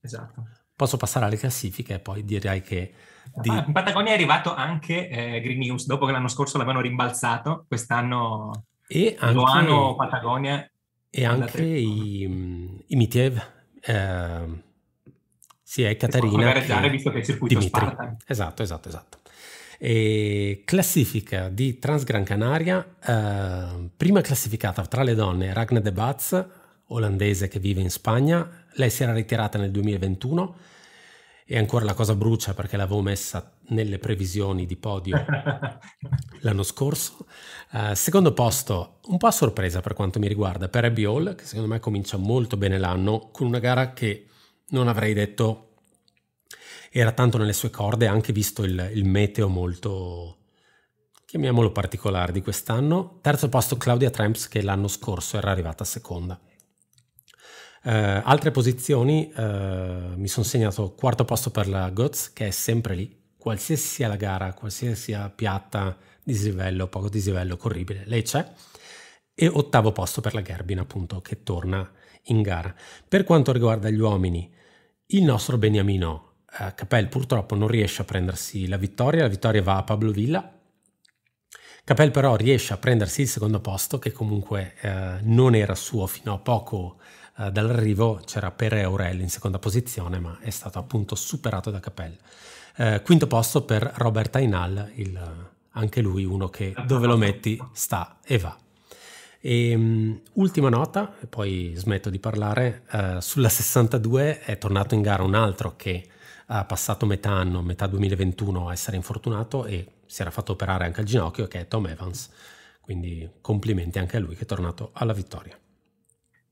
Esatto. Posso passare alle classifiche e poi direi che... Di... Ah, in Patagonia è arrivato anche eh, Green News, dopo che l'anno scorso l'avevano rimbalzato, quest'anno e anche, Loano, Patagonia... E anche i, i Mitiev... Eh, sì, è Caterina. gareggiare visto che è il circuito Dimitri. Spartan. Esatto, esatto, esatto. E classifica di Transgran Canaria, eh, prima classificata tra le donne Ragne de Batz, olandese che vive in Spagna. Lei si era ritirata nel 2021 e ancora la cosa brucia perché l'avevo messa nelle previsioni di podio l'anno scorso. Uh, secondo posto, un po' a sorpresa per quanto mi riguarda, per Abby Hall, che secondo me comincia molto bene l'anno con una gara che non avrei detto era tanto nelle sue corde, anche visto il, il meteo molto, chiamiamolo particolare, di quest'anno. Terzo posto Claudia Tramps che l'anno scorso era arrivata seconda. Uh, altre posizioni, uh, mi sono segnato quarto posto per la Goetz, che è sempre lì, qualsiasi sia la gara, qualsiasi sia piatta, dislivello, poco dislivello, corribile, lei c'è. E ottavo posto per la Gerbin, appunto, che torna in gara. Per quanto riguarda gli uomini, il nostro Beniamino eh, Capel purtroppo non riesce a prendersi la vittoria, la vittoria va a Pablo Villa. Capel però riesce a prendersi il secondo posto che comunque eh, non era suo fino a poco eh, dall'arrivo, c'era Pere Aurel in seconda posizione ma è stato appunto superato da Capel. Eh, quinto posto per Robert Ainal, il, anche lui uno che dove lo metti sta e va. E, ehm, ultima nota, e poi smetto di parlare, eh, sulla 62 è tornato in gara un altro che ha passato metà anno, metà 2021 a essere infortunato e si era fatto operare anche al ginocchio, che è Tom Evans. Quindi complimenti anche a lui che è tornato alla vittoria.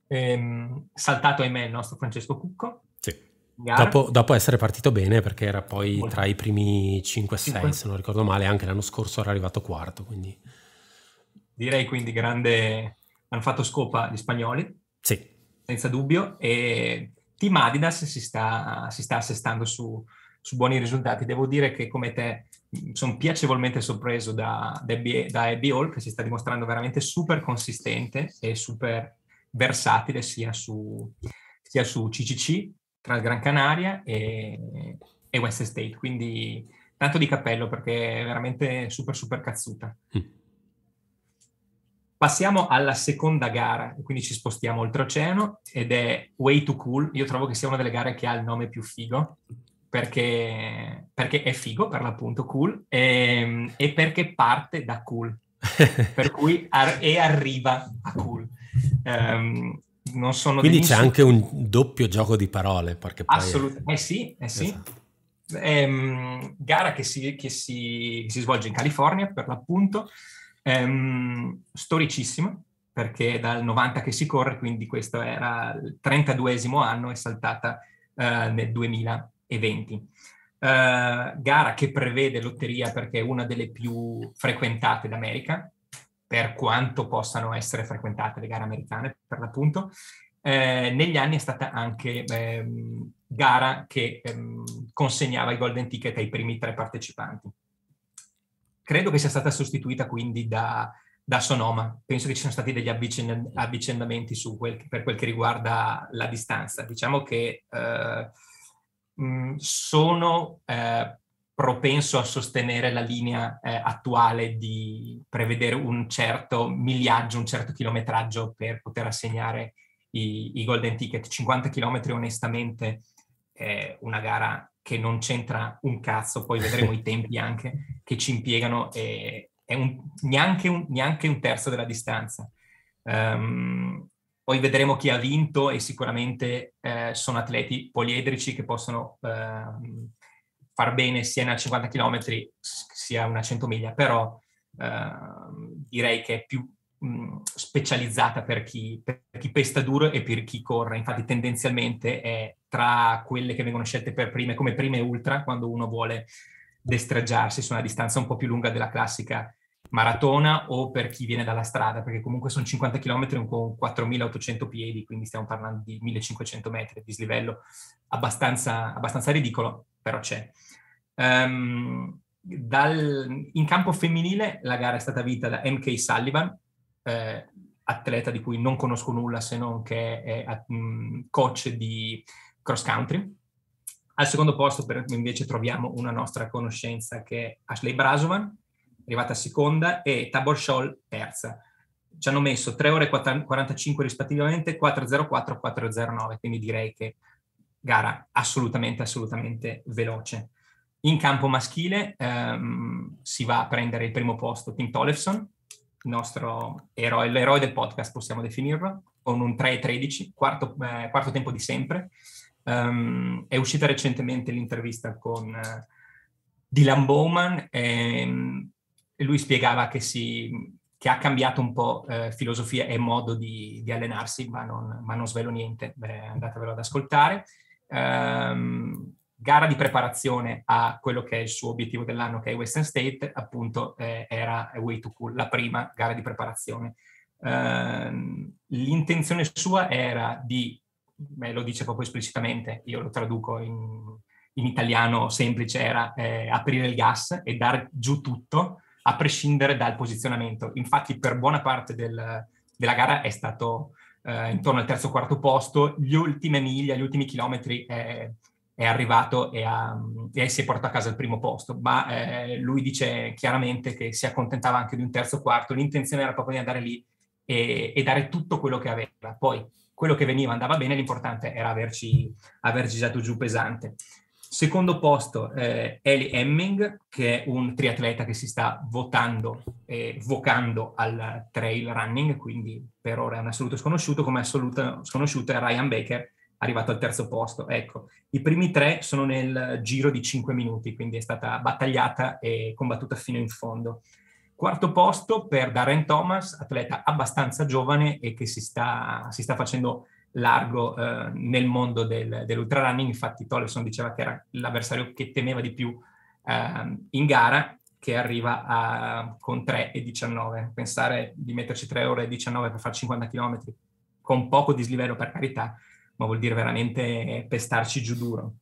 Ehm, saltato ahimè il nostro Francesco Cucco. Sì. Dopo, dopo, essere partito bene, perché era poi tra i primi 5-6, se non ricordo male, anche l'anno scorso era arrivato quarto, quindi Direi quindi grande, hanno fatto scopa gli spagnoli. Sì. Senza dubbio. E Team Adidas si sta, si sta assestando su, su, buoni risultati. Devo dire che come te sono piacevolmente sorpreso da, da, EBA, da EB Hall che si sta dimostrando veramente super consistente e super versatile sia su, sia su CCC, Trans Gran Canaria e, e West State. Quindi tanto di cappello perché è veramente super super cazzuta. Mm. Passiamo alla seconda gara, quindi ci spostiamo oltreoceano ed è Way to Cool. Io trovo che sia una delle gare che ha il nome più figo perché, perché è figo per l'appunto cool e, ehm, e perché parte da cool, per cui ar- e arriva a cool. Um, quindi c'è anche un doppio gioco di parole. Assolutamente, è... eh sì, eh sì. Esatto. um, gara che si, che, si, che si svolge in California per l'appunto ehm, storicissima, perché è dal 90 che si corre, quindi questo era il 32esimo anno, è saltata eh, nel 2020. Eh, gara che prevede lotteria perché è una delle più frequentate d'America, per quanto possano essere frequentate le gare americane per l'appunto. Eh, negli anni è stata anche ehm, gara che ehm, consegnava i golden ticket ai primi tre partecipanti. Credo che sia stata sostituita quindi da, da Sonoma. Penso che ci siano stati degli avvicend- avvicendamenti quel, per quel che riguarda la distanza. Diciamo che eh, mh, mm, sono eh, propenso a sostenere la linea eh, attuale di prevedere un certo migliaggio, un certo chilometraggio per poter assegnare i, i golden ticket. 50 km onestamente è una gara che non c'entra un cazzo, poi vedremo i tempi anche che ci impiegano, e, è un, neanche, un, neanche, un, terzo della distanza. Um, poi vedremo chi ha vinto e sicuramente eh, sono atleti poliedrici che possono eh, far bene sia una 50 km sia una 100 miglia, però eh, direi che è più specializzata per chi, per chi pesta duro e per chi corre, infatti tendenzialmente è tra quelle che vengono scelte per prime, come prime ultra, quando uno vuole destreggiarsi su una distanza un po' più lunga della classica maratona o per chi viene dalla strada, perché comunque sono 50 km con 4.800 piedi, quindi stiamo parlando di 1.500 metri di slivello, abbastanza, abbastanza ridicolo, però c'è. Um, dal, in campo femminile la gara è stata vinta da MK Sullivan, eh, atleta di cui non conosco nulla se non che è, è eh, mh, mm, coach di cross country. Al secondo posto per, invece troviamo una nostra conoscenza che è Ashley Brasovan, arrivata seconda, e Tabor Scholl terza. Ci hanno messo 3 ore e 45 rispettivamente, 4.04 4.09, quindi direi che gara assolutamente, assolutamente veloce. In campo maschile ehm, si va a prendere il primo posto Tim Tollefson, nostro eroe, l'eroe del podcast possiamo definirlo, con un 3-13, quarto, eh, quarto tempo di sempre. Um, è uscita recentemente l'intervista con uh, Dylan Bowman e um, lui spiegava che, si, che, ha cambiato un po' eh, filosofia e modo di, di allenarsi, ma non, ma non, svelo niente, Beh, andatevelo ad ascoltare. Um, gara di preparazione a quello che è il suo obiettivo dell'anno, che è Western State, appunto eh, era Way to Cool, la prima gara di preparazione. Uh, l'intenzione sua era di, beh, lo dice proprio esplicitamente, io lo traduco in, in italiano semplice, era eh, aprire il gas e dar giù tutto, a prescindere dal posizionamento. Infatti per buona parte del, della gara è stato eh, intorno al terzo o quarto posto, gli ultimi miglia, gli ultimi chilometri eh, è arrivato e, ha, e, si è portato a casa il primo posto, ma eh, lui dice chiaramente che si accontentava anche di un terzo quarto, l'intenzione era proprio di andare lì e, e dare tutto quello che aveva. Poi quello che veniva andava bene, l'importante era averci, averci dato giù pesante. Secondo posto eh, Eli Hemming, che è un triatleta che si sta votando e eh, vocando al trail running, quindi per ora è un assoluto sconosciuto, come assoluto sconosciuto è Ryan Baker, arrivato al terzo posto. Ecco, i primi tre sono nel giro di cinque minuti, quindi è stata battagliata e combattuta fino in fondo. Quarto posto per Darren Thomas, atleta abbastanza giovane e che si sta, si sta facendo largo eh, nel mondo del, dell'ultrarunning, infatti Tolleson diceva che era l'avversario che temeva di più eh, in gara, che arriva a, con 3,19. Pensare di metterci 3 ore e 19 per fare 50 km con poco dislivello per carità, ma vuol dire veramente pestarci giù duro.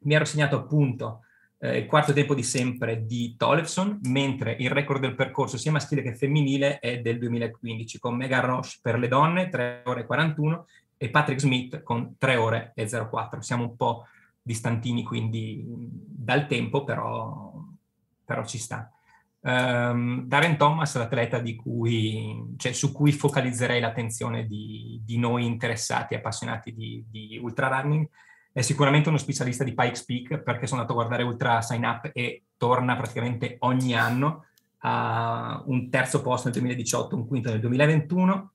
Mi ero segnato appunto eh, il quarto tempo di sempre di Tollefson, mentre il record del percorso sia maschile che femminile è del 2015, con Megan Roche per le donne 3 ore e 41 e Patrick Smith con 3 ore e 04. Siamo un po' distantini quindi dal tempo, però, però ci sta. Um, Darren Thomas l'atleta di cui, cioè, su cui focalizzerei l'attenzione di, di noi interessati e appassionati di, di ultra running. È sicuramente uno specialista di Pikes Peak perché sono andato a guardare Ultra Sign Up e torna praticamente ogni anno a un terzo posto nel 2018, un quinto nel 2021.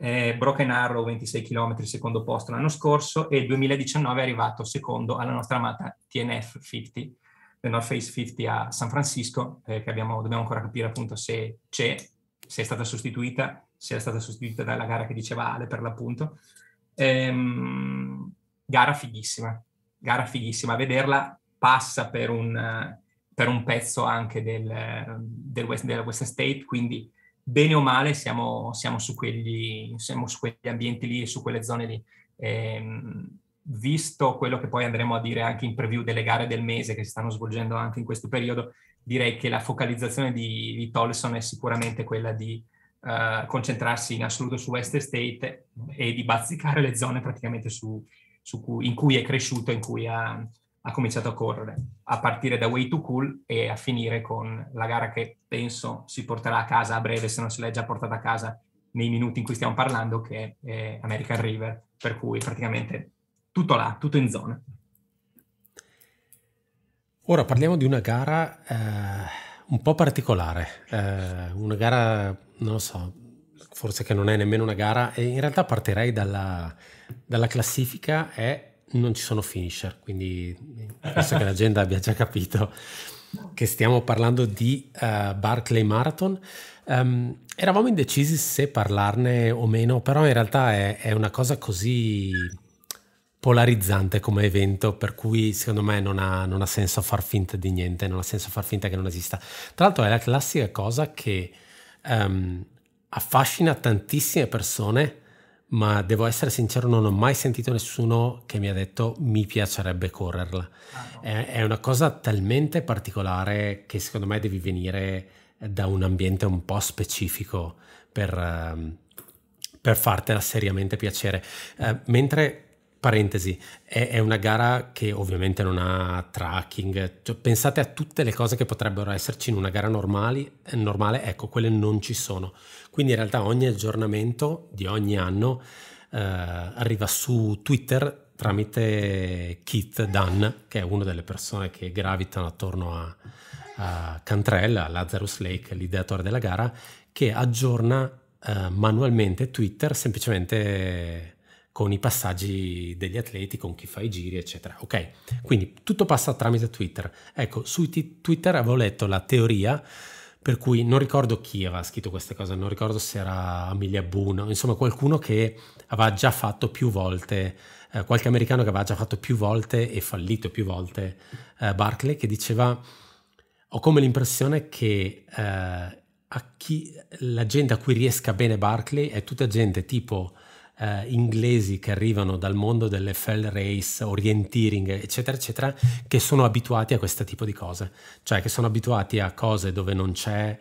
Eh, Broken Arrow 26 km secondo posto l'anno scorso e 2019 è arrivato secondo alla nostra amata TNF 50 del North Face 50 a San Francisco, eh, che abbiamo, dobbiamo ancora capire appunto se c'è, se è stata sostituita, se è stata sostituita dalla gara che diceva Ale per l'appunto. Ehm, gara fighissima, gara fighissima. A vederla passa per un, per un pezzo anche del, del West, della Western State, quindi bene o male siamo, siamo, su quegli, siamo, su quegli, ambienti lì e su quelle zone lì. Ehm, visto quello che poi andremo a dire anche in preview delle gare del mese che si stanno svolgendo anche in questo periodo, direi che la focalizzazione di, di Tolson è sicuramente quella di uh, concentrarsi in assoluto su West State e di bazzicare le zone praticamente su, su cui, in cui è cresciuto, in cui ha, ha cominciato a correre, a partire da Way to Cool e a finire con la gara che penso si porterà a casa a breve, se non se l'è già portata a casa nei minuti in cui stiamo parlando, che è American River, per cui praticamente tutto là, tutto in zona. Ora parliamo di una gara eh, un po' particolare, eh, una gara, non lo so, forse che non è nemmeno una gara, e in realtà partirei dalla, dalla classifica e non ci sono finisher, quindi penso che l'agenda abbia già capito che stiamo parlando di uh, Barclay Marathon. Um, eravamo indecisi se parlarne o meno, però in realtà è, è una cosa così polarizzante come evento, per cui secondo me non ha, non ha, senso far finta di niente, non ha senso far finta che non esista. Tra l'altro è la classica cosa che um, affascina tantissime persone, ma devo essere sincero, non ho mai sentito nessuno che mi ha detto mi piacerebbe correrla. Ah, no. è, è una cosa talmente particolare che secondo me devi venire da un ambiente un po' specifico per, um, per fartela seriamente piacere. Uh, mentre Parentesi, è, è, una gara che ovviamente non ha tracking, cioè, pensate a tutte le cose che potrebbero esserci in una gara normali, normale, ecco, quelle non ci sono. Quindi in realtà ogni aggiornamento di ogni anno eh, arriva su Twitter tramite Kit Dan, che è una delle persone che gravitano attorno a, a Cantrell, Lazarus Lake, l'ideatore della gara, che aggiorna eh, manualmente Twitter semplicemente con i passaggi degli atleti, con chi fa i giri, eccetera. Ok, quindi tutto passa tramite Twitter. Ecco, su t- Twitter avevo letto la teoria per cui non ricordo chi aveva scritto queste cose, non ricordo se era Amelia Boone, insomma qualcuno che aveva già fatto più volte, eh, qualche americano che aveva già fatto più volte e fallito più volte eh, Barclay, che diceva ho come l'impressione che eh, a chi, la gente a cui riesca bene Barclay è tutta gente tipo eh, inglesi che arrivano dal mondo delle fell race, orienteering, eccetera, eccetera, che sono abituati a questo tipo di cose, cioè che sono abituati a cose dove non c'è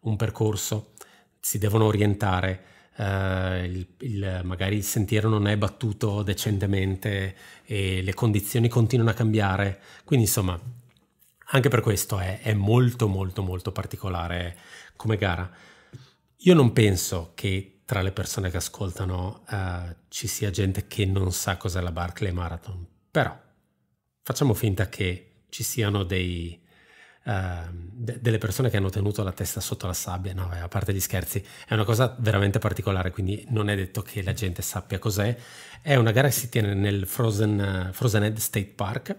un percorso, si devono orientare. Uh, il, il, magari il sentiero non è battuto decentemente e le condizioni continuano a cambiare. Quindi insomma, anche per questo è, è, molto molto molto particolare come gara. Io non penso che tra le persone che ascoltano eh, ci sia gente che non sa cos'è la Barclay Marathon, però facciamo finta che ci siano dei, eh, de- delle persone che hanno tenuto la testa sotto la sabbia, no, eh, a parte gli scherzi, è una cosa veramente particolare, quindi non è detto che la gente sappia cos'è. È una gara che si tiene nel Frozen, eh, Frozen Head State Park,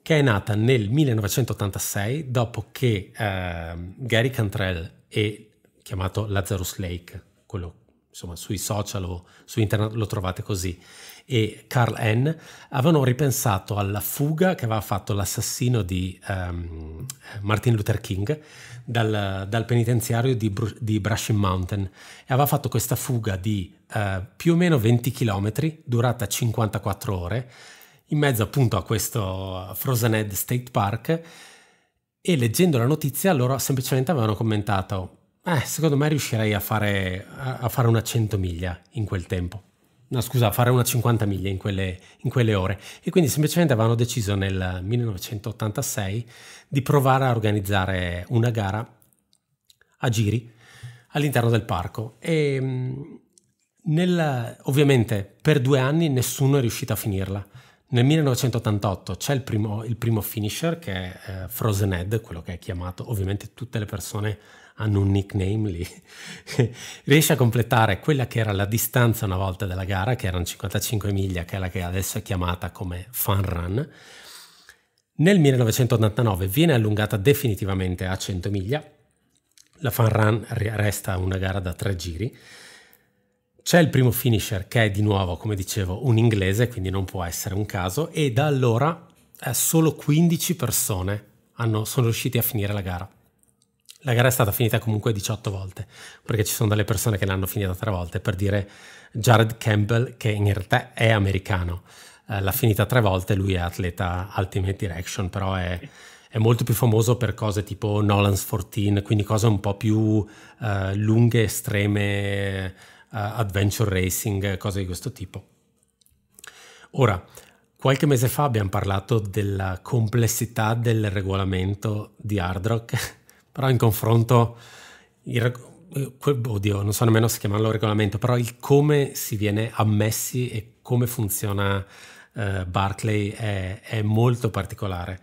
che è nata nel 1986 dopo che eh, Gary Cantrell e chiamato Lazarus Lake, quello insomma sui social o su internet lo trovate così, e Carl N. avevano ripensato alla fuga che aveva fatto l'assassino di um, Martin Luther King dal, dal penitenziario di, Bru- di Brushing Mountain e aveva fatto questa fuga di uh, più o meno 20 km durata 54 ore in mezzo appunto a questo Frozen Head State Park e leggendo la notizia loro semplicemente avevano commentato eh, secondo me riuscirei a fare, a fare una 100 miglia in quel tempo. No, scusa, a fare una 50 miglia in quelle, in quelle ore. E quindi semplicemente avevano deciso nel 1986 di provare a organizzare una gara a giri all'interno del parco. E mm, nel, ovviamente per due anni nessuno è riuscito a finirla. Nel 1988 c'è il primo, il primo finisher che è eh, Frozen Head, quello che è chiamato, ovviamente tutte le persone hanno un nickname lì, riesce a completare quella che era la distanza una volta della gara, che erano 55 miglia, che è la che adesso è chiamata come fan run. Nel 1989 viene allungata definitivamente a 100 miglia, la fan run resta una gara da tre giri. C'è il primo finisher che è di nuovo, come dicevo, un inglese, quindi non può essere un caso, e da allora eh, solo 15 persone hanno, sono riusciti a finire la gara. La gara è stata finita comunque 18 volte, perché ci sono delle persone che l'hanno finita tre volte, per dire Jared Campbell, che in realtà è americano, eh, l'ha finita tre volte, lui è atleta Ultimate Direction, però è, è, molto più famoso per cose tipo Nolan's 14, quindi cose un po' più eh, lunghe, estreme, eh, adventure racing, cose di questo tipo. Ora, Qualche mese fa abbiamo parlato della complessità del regolamento di Hard Rock però in confronto, il, eh, oddio, non so nemmeno se chiamarlo regolamento, però il come si viene ammessi e come funziona eh, Barclay è, è molto particolare.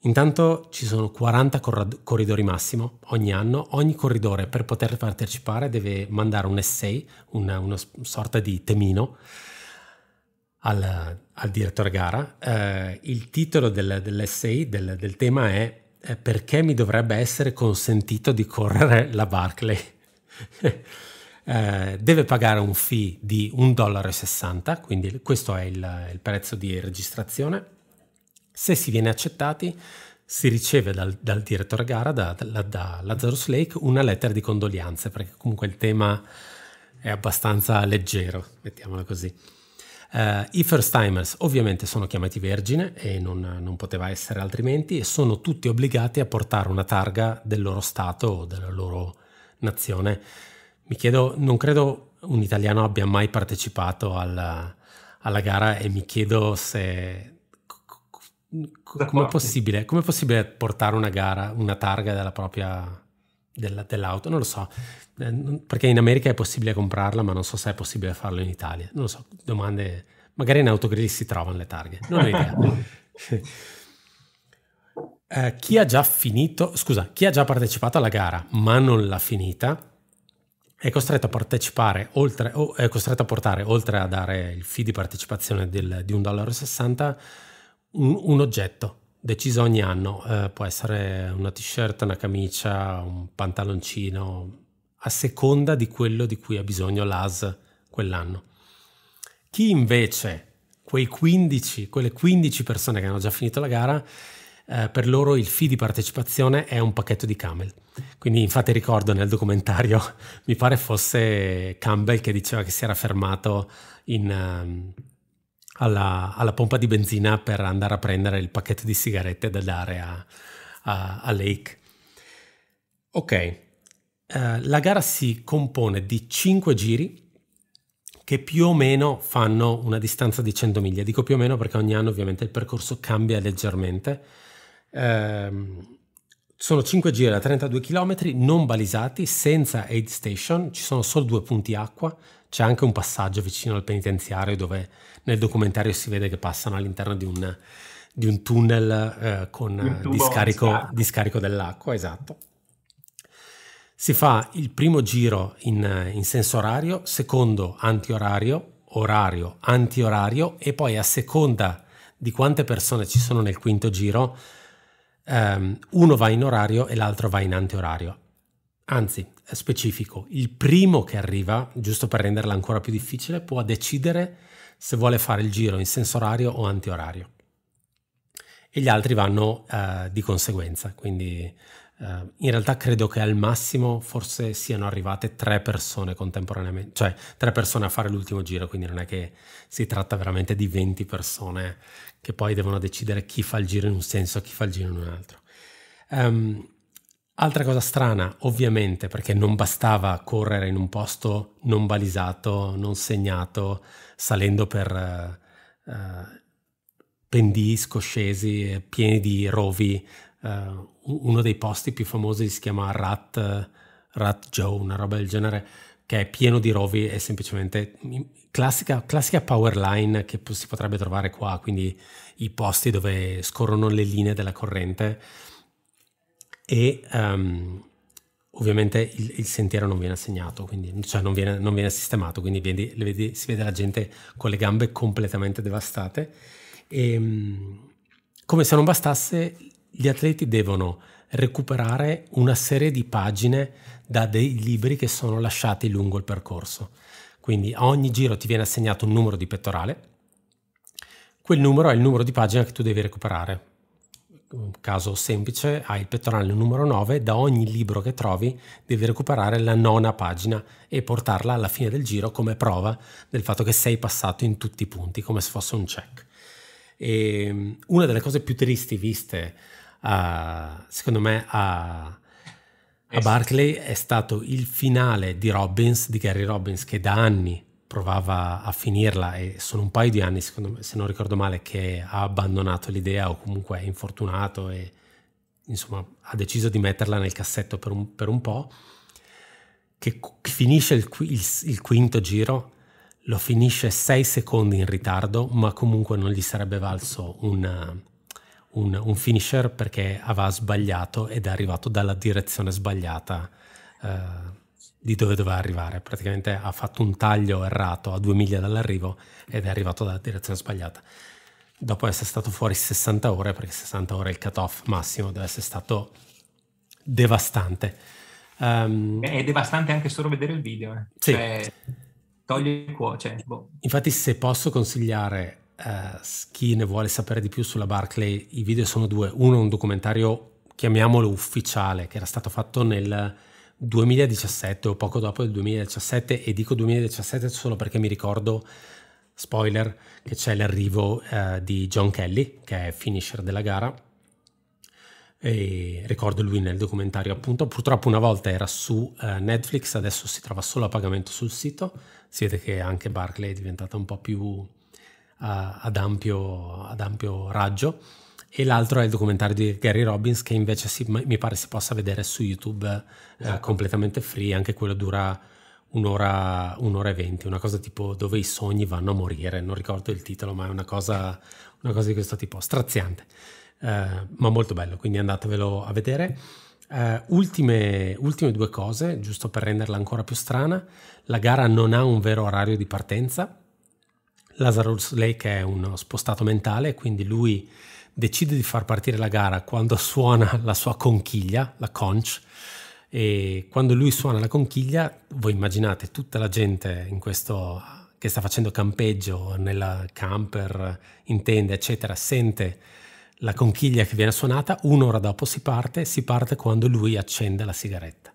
Intanto ci sono 40 corridori massimo ogni anno, ogni corridore per poter partecipare deve mandare un essay, una, una sorta di temino al, al direttore gara. Eh, il titolo del, dell'essay, del, del, tema è eh, perché mi dovrebbe essere consentito di correre la Barclay? eh, deve pagare un fee di 1,60 dollaro, quindi questo è il, il, prezzo di registrazione. Se si viene accettati, si riceve dal, dal direttore gara, da, da, da Lazarus Lake, una lettera di condoglianze, perché comunque il tema è abbastanza leggero, mettiamola così. Uh, I first timers ovviamente sono chiamati vergine e non, non, poteva essere altrimenti e sono tutti obbligati a portare una targa del loro stato o della loro nazione. Mi chiedo, non credo un italiano abbia mai partecipato alla, alla gara e mi chiedo se Com'è è possibile, possibile portare una gara, una targa della propria dell'auto, non lo so, eh, perché in America è possibile comprarla, ma non so se è possibile farlo in Italia. Non lo so, domande, magari in autogrill si trovano le targhe, non ho idea. eh, chi ha già finito, scusa, chi ha già partecipato alla gara ma non l'ha finita, è costretto a partecipare oltre, o è costretto a portare oltre a dare il fee di partecipazione del, di 1,60 dollaro un, un oggetto deciso ogni anno, eh, può essere una t-shirt, una camicia, un pantaloncino, a seconda di quello di cui ha bisogno l'AS quell'anno. Chi invece, quei 15, quelle 15 persone che hanno già finito la gara, eh, per loro il fee di partecipazione è un pacchetto di Camel. Quindi infatti ricordo nel documentario, mi pare fosse Campbell che diceva che si era fermato in, ehm, alla, alla, pompa di benzina per andare a prendere il pacchetto di sigarette da dare a, a, a Lake. Ok, uh, la gara si compone di 5 giri che più o meno fanno una distanza di 100 miglia. Dico più o meno perché ogni anno ovviamente il percorso cambia leggermente. Uh, sono 5 giri da 32 km non balisati, senza aid station, ci sono solo due punti acqua, c'è anche un passaggio vicino al penitenziario dove nel documentario si vede che passano all'interno di un, di un tunnel eh, con un discarico, discarico dell'acqua, esatto. Si fa il primo giro in, in senso orario, secondo antiorario, orario, antiorario e poi a seconda di quante persone ci sono nel quinto giro, ehm, uno va in orario e l'altro va in antiorario. Anzi, specifico, il primo che arriva, giusto per renderla ancora più difficile, può decidere se vuole fare il giro in senso orario o antiorario. E gli altri vanno eh, di conseguenza, quindi eh, in realtà credo che al massimo forse siano arrivate tre persone contemporaneamente, cioè tre persone a fare l'ultimo giro, quindi non è che si tratta veramente di 20 persone che poi devono decidere chi fa il giro in un senso e chi fa il giro in un altro. Um, Altra cosa strana, ovviamente, perché non bastava correre in un posto non balisato, non segnato, salendo per uh, eh, uh, eh, pendii scoscesi pieni di rovi. Uh, uno dei posti più famosi si chiama Rat, Rat Joe, una roba del genere, che è pieno di rovi è semplicemente mm, classica, classica power line che si potrebbe trovare qua, quindi i posti dove scorrono le linee della corrente. E um, ovviamente il, il, sentiero non viene assegnato, quindi, cioè non viene, non viene sistemato, quindi vedi, vedi, si vede la gente con le gambe completamente devastate. E, ehm, come se non bastasse, gli atleti devono recuperare una serie di pagine da dei libri che sono lasciati lungo il percorso. Quindi a ogni giro ti viene assegnato un numero di pettorale, quel numero è il numero di pagina che tu devi recuperare caso semplice, hai il pettorale numero 9, da ogni libro che trovi devi recuperare la nona pagina e portarla alla fine del giro come prova del fatto che sei passato in tutti i punti, come se fosse un check. E ehm, una delle cose più tristi viste, uh, secondo me, a, a Barclay è stato il finale di Robbins, di Gary Robbins, che da anni provava a finirla e sono un paio di anni, me, se non ricordo male, che ha abbandonato l'idea o comunque è infortunato e insomma ha deciso di metterla nel cassetto per un, per un po', che finisce il, il, il quinto giro, lo finisce sei secondi in ritardo, ma comunque non gli sarebbe valso una, un, un, finisher perché aveva sbagliato ed è arrivato dalla direzione sbagliata eh, di dove doveva arrivare. Praticamente ha fatto un taglio errato a due miglia dall'arrivo ed è arrivato dalla direzione sbagliata. Dopo essere stato fuori 60 ore, perché 60 ore è il cut-off massimo, deve essere stato devastante. Um, è devastante anche solo vedere il video. Eh. Sì. Cioè, toglie il cuore. Cioè, boh. Infatti, se posso consigliare a eh, chi ne vuole sapere di più sulla Barclay, i video sono due. Uno è un documentario, chiamiamolo ufficiale, che era stato fatto nel 2017 o poco dopo il 2017 e dico 2017 solo perché mi ricordo, spoiler, che c'è l'arrivo eh, di John Kelly che è finisher della gara e ricordo lui nel documentario appunto purtroppo una volta era su eh, Netflix adesso si trova solo a pagamento sul sito si vede che anche Barclay è diventata un po' più eh, ad, ampio, ad ampio raggio e l'altro è il documentario di Gary Robbins che invece si, mi pare si possa vedere su YouTube eh, esatto. completamente free, anche quello dura un'ora, un'ora e venti, una cosa tipo dove i sogni vanno a morire, non ricordo il titolo ma è una cosa, una cosa di questo tipo, straziante, eh, ma molto bello, quindi andatevelo a vedere. Uh, ultime, ultime, due cose, giusto per renderla ancora più strana, la gara non ha un vero orario di partenza. Lazarus Lake è uno spostato mentale, quindi lui decide di far partire la gara quando suona la sua conchiglia, la conch, e quando lui suona la conchiglia, voi immaginate tutta la gente in questo, che sta facendo campeggio nella camper, in tende, eccetera, sente la conchiglia che viene suonata, un'ora dopo si parte, si parte quando lui accende la sigaretta.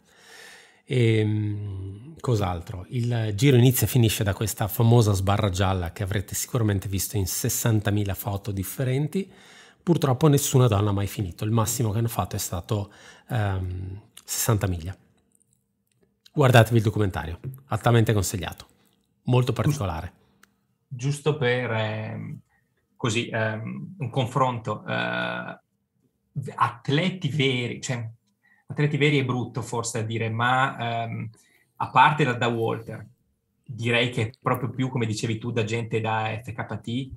E ehm, cos'altro? Il giro inizia e finisce da questa famosa sbarra gialla che avrete sicuramente visto in 60.000 foto differenti. Purtroppo nessuna donna ha mai finito, il massimo che hanno fatto è stato ehm, 60 miglia. Guardatevi il documentario, altamente consigliato, molto particolare. Giusto per eh, così, eh, un confronto, eh, atleti veri, cioè atleti veri è brutto forse a dire, ma ehm, a parte da, da Walter, direi che proprio più, come dicevi tu, da gente da FKT,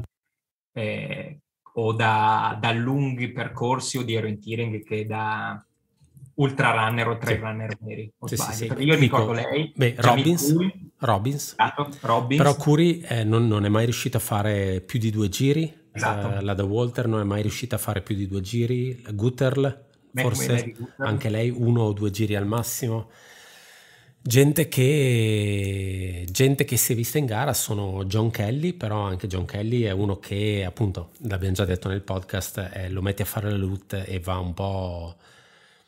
eh, o da, da lunghi percorsi o di Tiring che da ultra runner o tra sì. runner neri. Sì, sì, Io mi ricordo lei. Beh, Robbins, Robbins. Esatto, Robbins. Però Curi eh, non, non, è mai riuscito a fare più di due giri. Esatto. Eh, la da Walter non è mai riuscita a fare più di due giri. Gutterl, forse anche lei uno o due giri al massimo. Gente che, gente che, si è vista in gara sono John Kelly, però anche John Kelly è uno che appunto, l'abbiamo già detto nel podcast, eh, lo mette a fare la loot e va un po'...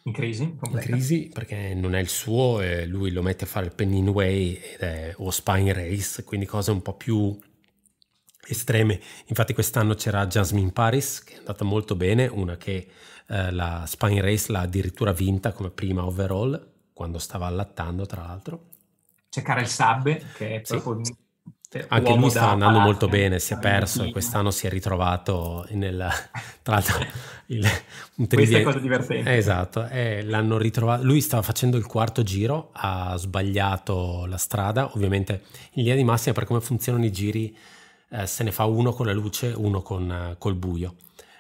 In crisi, in crisi perché non è il suo, eh, lui lo mette a fare il Pennin Way ed è, o Spine Race, quindi cose un po' più estreme. Infatti quest'anno c'era Jasmine Paris che è andata molto bene, una che eh, la Spine Race l'ha addirittura vinta come prima overall quando stava allattando, tra l'altro. C'è Karel Sabbe, che è proprio... Sì. Anche lui sta andando palazzo, molto eh, bene, si è perso e quest'anno si è ritrovato nel, tra l'altro il, un tridiente. Questa è cosa divertente. Esatto, eh, l'hanno ritrovato, lui stava facendo il quarto giro, ha sbagliato la strada, ovviamente in linea di massima per come funzionano i giri eh, se ne fa uno con la luce, uno con, eh, col buio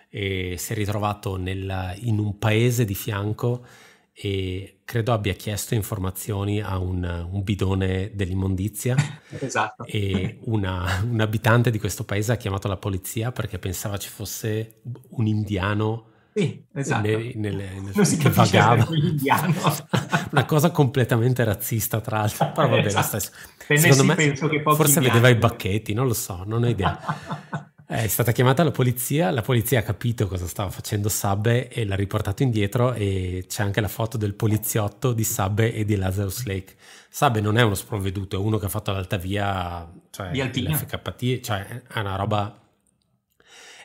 e si è ritrovato nel, in un paese di fianco e credo abbia chiesto informazioni a un, un bidone dell'immondizia esatto. e una, un abitante di questo paese ha chiamato la polizia perché pensava ci fosse un indiano sì, esatto. Nel, nel, nel, non si che vagava. Una cosa completamente razzista, tra l'altro. Però va bene esatto. stesso. Secondo me, forse indiani. vedeva i bacchetti, non lo so, non ho idea. Eh, è stata chiamata la polizia, la polizia ha capito cosa stava facendo Sabbe e l'ha riportato indietro e c'è anche la foto del poliziotto di Sabbe e di Lazarus Lake. Sabbe non è uno sprovveduto, è uno che ha fatto l'alta via, cioè di Alpina. l'FKT, cioè è una roba...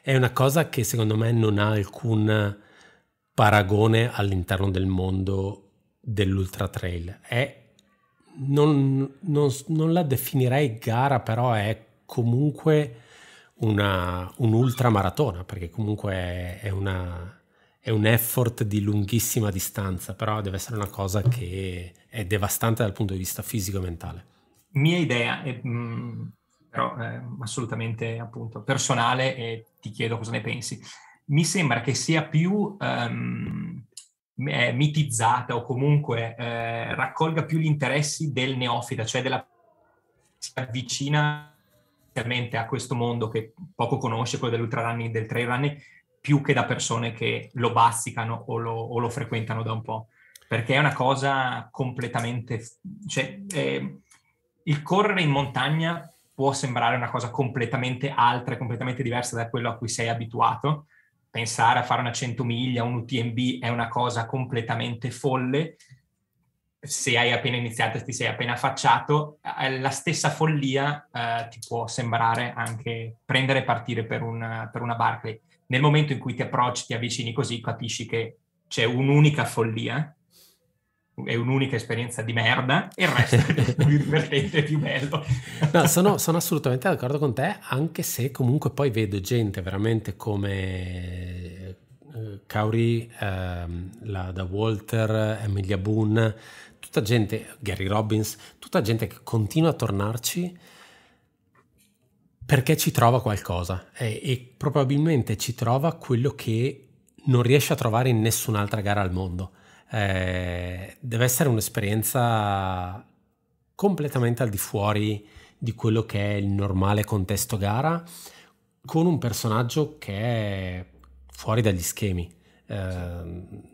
È una cosa che secondo me non ha alcun paragone all'interno del mondo dell'ultra trail. È, non, non, non la definirei gara, però è comunque una, un'ultramaratona, perché comunque è, una, è un effort di lunghissima distanza, però deve essere una cosa che è devastante dal punto di vista fisico e mentale. Mia idea, è, mh, mm, però è eh, assolutamente appunto personale e ti chiedo cosa ne pensi. Mi sembra che sia più um, mitizzata o comunque eh, raccolga più gli interessi del neofita, cioè della persona che si avvicina tendenzialmente a questo mondo che poco conosce, quello dell'ultra e del trail running, più che da persone che lo bassicano o lo, o lo frequentano da un po', perché è una cosa completamente... Cioè, eh, il correre in montagna può sembrare una cosa completamente altra, completamente diversa da quello a cui sei abituato. Pensare a fare una 100 miglia, un UTMB è una cosa completamente folle se hai appena iniziato e ti sei appena affacciato, eh, la stessa follia eh, ti può sembrare anche prendere e partire per una, per una Barclay. Nel momento in cui ti approcci, ti avvicini così, capisci che c'è un'unica follia, è un'unica esperienza di merda e il resto è più divertente e più bello. no, sono, sono, assolutamente d'accordo con te, anche se comunque poi vedo gente veramente come Cauri, eh, ehm, la, da Walter, Emilia Boone, tutta gente, Gary Robbins, tutta gente che continua a tornarci perché ci trova qualcosa e, e probabilmente ci trova quello che non riesce a trovare in nessun'altra gara al mondo. Eh, deve essere un'esperienza completamente al di fuori di quello che è il normale contesto gara con un personaggio che è fuori dagli schemi. Eh,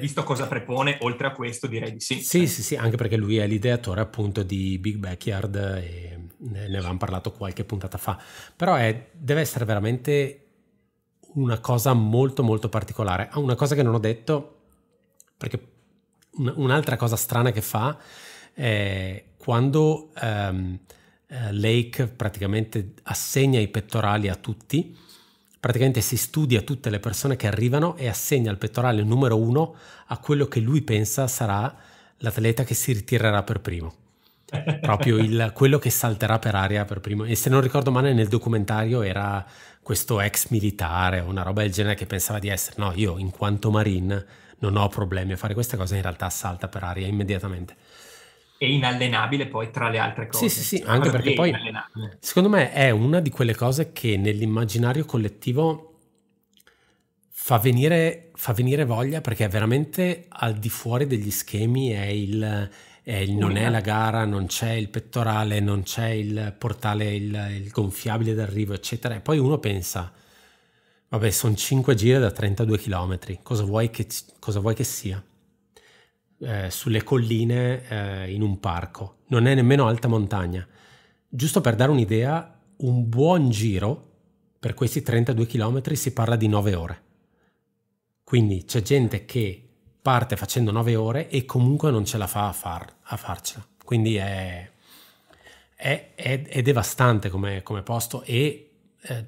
Visto cosa prepone, oltre a questo direi di sì. Sì, sì, sì, anche perché lui è l'ideatore appunto di Big Backyard e ne, avevamo parlato qualche puntata fa. Però è, deve essere veramente una cosa molto molto particolare. Ah, una cosa che non ho detto, perché un'altra cosa strana che fa è quando um, Lake praticamente assegna i pettorali a tutti praticamente si studia tutte le persone che arrivano e assegna il pettorale numero uno a quello che lui pensa sarà l'atleta che si ritirerà per primo. Proprio il, quello che salterà per aria per primo. E se non ricordo male, nel documentario era questo ex militare o una roba del genere che pensava di essere. No, io in quanto marine non ho problemi a fare queste cose, in realtà salta per aria immediatamente e inallenabile poi tra le altre cose. Sì, sì, sì, anche perché, poi secondo me è una di quelle cose che nell'immaginario collettivo fa venire, fa venire voglia perché è veramente al di fuori degli schemi, è il, è il non è la gara, non c'è il pettorale, non c'è il portale, il, il gonfiabile d'arrivo, eccetera. E poi uno pensa, vabbè, sono 5 giri da 32 km, cosa vuoi che, cosa vuoi che sia? eh, sulle colline eh, in un parco, non è nemmeno alta montagna. Giusto per dare un'idea, un buon giro per questi 32 km si parla di 9 ore. Quindi c'è gente che parte facendo 9 ore e comunque non ce la fa a, far, a farcela. Quindi è, è, è, è devastante come, come, posto e eh,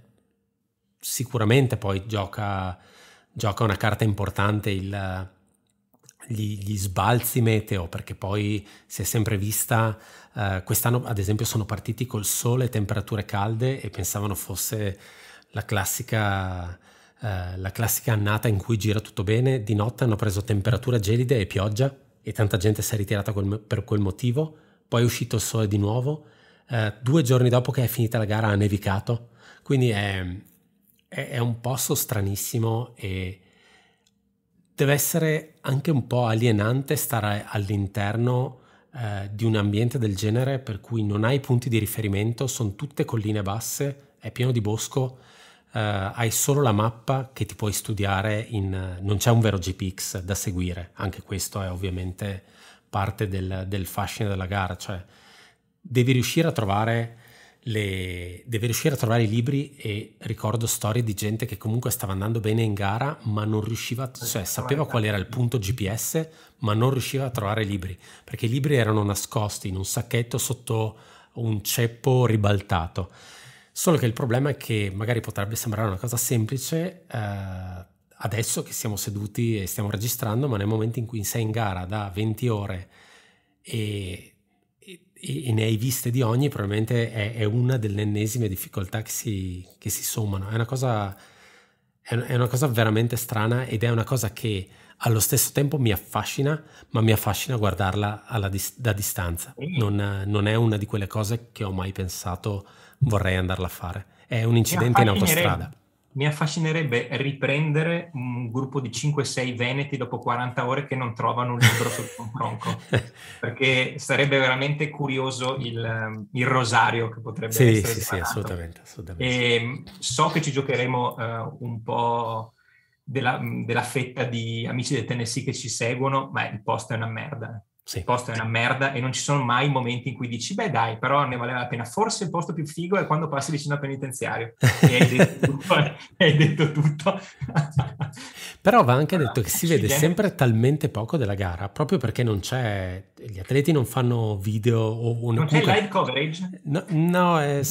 sicuramente poi gioca, gioca, una carta importante il, gli, gli, sbalzi meteo, perché poi si è sempre vista, eh, quest'anno ad esempio sono partiti col sole e temperature calde e pensavano fosse la classica, eh, la classica annata in cui gira tutto bene, di notte hanno preso temperatura gelide e pioggia e tanta gente si è ritirata quel, per quel motivo, poi è uscito il sole di nuovo, eh, due giorni dopo che è finita la gara ha nevicato, quindi è, è, è un posto stranissimo e deve essere anche un po' alienante stare all'interno eh, di un ambiente del genere per cui non hai punti di riferimento, sono tutte colline basse, è pieno di bosco, eh, hai solo la mappa che ti puoi studiare, in, non c'è un vero GPX da seguire, anche questo è ovviamente parte del, del fascino della gara, cioè devi riuscire a trovare le... deve riuscire a trovare i libri e ricordo storie di gente che comunque stava andando bene in gara ma non riusciva, cioè sapeva qual era il punto GPS ma non riusciva a trovare i libri perché i libri erano nascosti in un sacchetto sotto un ceppo ribaltato. Solo che il problema è che magari potrebbe sembrare una cosa semplice eh, adesso che siamo seduti e stiamo registrando, ma nel momento in cui sei in gara da 20 ore e e, ne hai viste di ogni, probabilmente è, è una delle ennesime difficoltà che si, che si sommano. È una, cosa, è una, cosa, veramente strana ed è una cosa che allo stesso tempo mi affascina, ma mi affascina guardarla dis- da distanza. Mm. Non, non, è una di quelle cose che ho mai pensato vorrei andarla a fare. È un incidente in autostrada mi affascinerebbe riprendere un gruppo di 5-6 veneti dopo 40 ore che non trovano un libro sul tronco, perché sarebbe veramente curioso il, ehm, il rosario che potrebbe sì, essere. Sì, sì, assolutamente. assolutamente. E, ehm, so che ci giocheremo uh, un po'. Della, della fetta di amici del Tennessee che ci seguono, ma il post è una merda. Sì. Il posto è una merda e non ci sono mai momenti in cui dici, beh dai, però ne valeva la pena. Forse il posto più figo è quando passi vicino al penitenziario. E hai detto tutto. hai detto tutto. però va anche detto che si vede viene... sempre talmente poco della gara, proprio perché non c'è, gli atleti non fanno video o... o non comunque... c'è live coverage? No, no è, eh,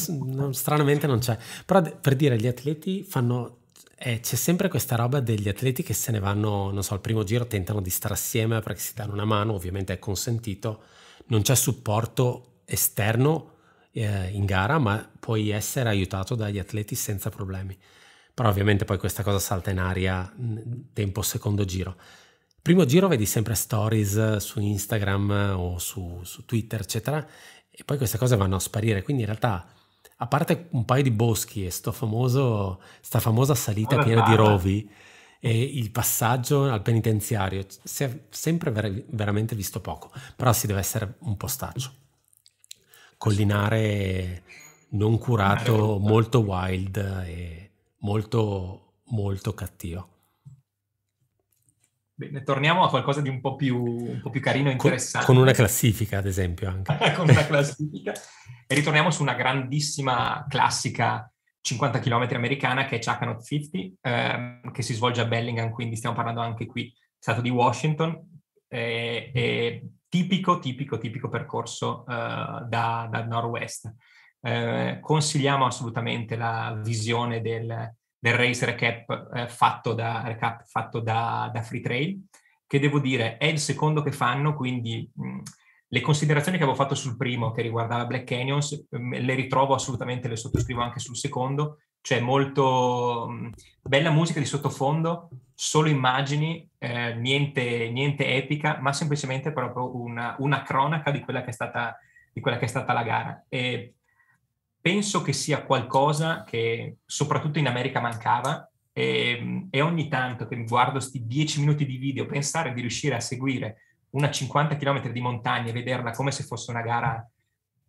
stranamente non c'è. Però per dire, gli atleti fanno eh, c'è sempre questa roba degli atleti che se ne vanno, non so, al primo giro tentano di stare assieme perché si danno una mano, ovviamente è consentito, non c'è supporto esterno eh, in gara, ma puoi essere aiutato dagli atleti senza problemi. Però ovviamente poi questa cosa salta in aria mm, tempo secondo giro. Primo giro vedi sempre stories eh, su Instagram eh, o su, su Twitter, eccetera, e poi queste cose vanno a sparire, quindi in realtà a parte un paio di boschi e sto famoso, sta famosa salita Buona piena parla. di rovi e il passaggio al penitenziario, si è sempre ver- veramente visto poco, però si deve essere un postaccio. Collinare non curato, molto wild e molto, molto cattivo. Bene, torniamo a qualcosa di un po' più, un po più carino e interessante. Con, una classifica, ad esempio, anche. con una classifica. E ritorniamo su una grandissima classica 50 km americana che è Chakanot 50, eh, che si svolge a Bellingham, quindi stiamo parlando anche qui, stato di Washington. Eh, eh, tipico, tipico, tipico percorso eh, da, da nord-west. Eh, consigliamo assolutamente la visione del, del race recap eh, fatto, da, recap fatto da, da Free Trail, che devo dire è il secondo che fanno, quindi mh, le considerazioni che avevo fatto sul primo che riguardava Black Canyons mh, le ritrovo assolutamente, le sottoscrivo anche sul secondo, cioè molto mh, bella musica di sottofondo, solo immagini, eh, niente, niente, epica, ma semplicemente proprio una, una cronaca di quella che è stata, quella che è stata la gara. E penso che sia qualcosa che soprattutto in America mancava e, ehm, e ogni tanto che mi guardo questi 10 minuti di video, pensare di riuscire a seguire una 50 km di montagna e vederla come se fosse una gara,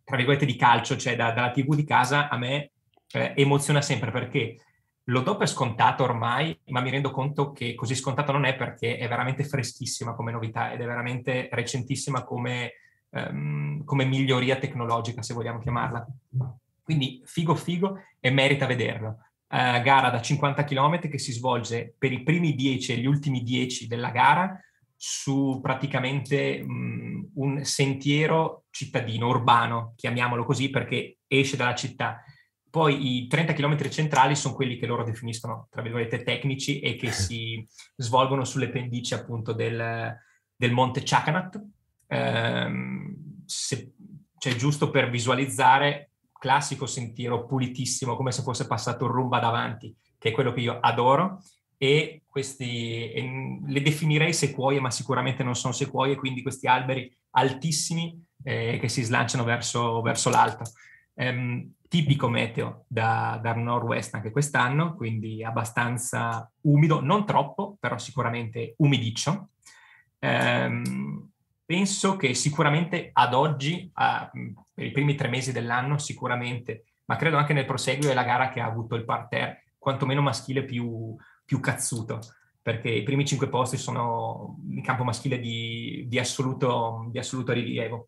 tra virgolette, di calcio, cioè da, dalla tv di casa, a me eh, emoziona sempre perché lo do è scontato ormai, ma mi rendo conto che così scontato non è perché è veramente freschissima come novità ed è veramente recentissima come, um, come miglioria tecnologica, se vogliamo chiamarla. Quindi figo figo e merita vederlo. Uh, gara da 50 km che si svolge per i primi 10 e gli ultimi 10 della gara su praticamente mh, un sentiero cittadino, urbano, chiamiamolo così perché esce dalla città. Poi i 30 km centrali sono quelli che loro definiscono, tra virgolette, tecnici e che si svolgono sulle pendici appunto del, del monte Chakanat. Um, se, cioè, giusto per visualizzare, classico sentiero pulitissimo, come se fosse passato un rumba davanti, che è quello che io adoro, e questi, e le definirei sequoie, ma sicuramente non sono sequoie, quindi questi alberi altissimi eh, che si slanciano verso, verso l'alto. Ehm, tipico meteo da, dal nord-west anche quest'anno, quindi abbastanza umido, non troppo, però sicuramente umidiccio. Ehm, penso che sicuramente ad oggi, a, per i primi tre mesi dell'anno, sicuramente, ma credo anche nel proseguio, è la gara che ha avuto il parterre, quantomeno maschile, più, più cazzuto perché i primi cinque posti sono in campo maschile di, di, assoluto, di, assoluto, rilievo.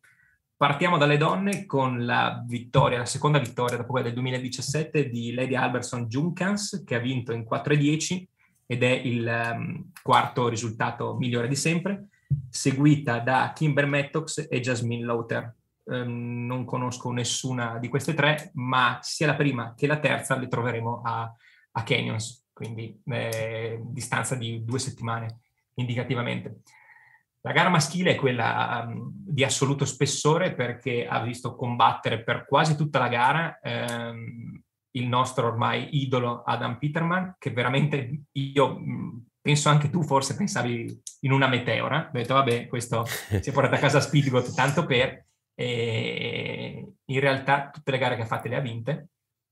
Partiamo dalle donne con la vittoria, la seconda vittoria dopo quella del 2017 di Lady Alberson Junkans che ha vinto in 4-10 ed è il um, quarto risultato migliore di sempre seguita da Kimber Mettox e Jasmine Lauter. Ehm, non conosco nessuna di queste tre, ma sia la prima che la terza le troveremo a, a Canyons, quindi eh, distanza di due settimane indicativamente. La gara maschile è quella um, di assoluto spessore perché ha visto combattere per quasi tutta la gara ehm, il nostro ormai idolo Adam Peterman, che veramente io mh, penso anche tu forse pensavi in una meteora, ho detto vabbè questo si è portato a casa Speedgoat tanto per, e in realtà tutte le gare che ha fatte le ha vinte,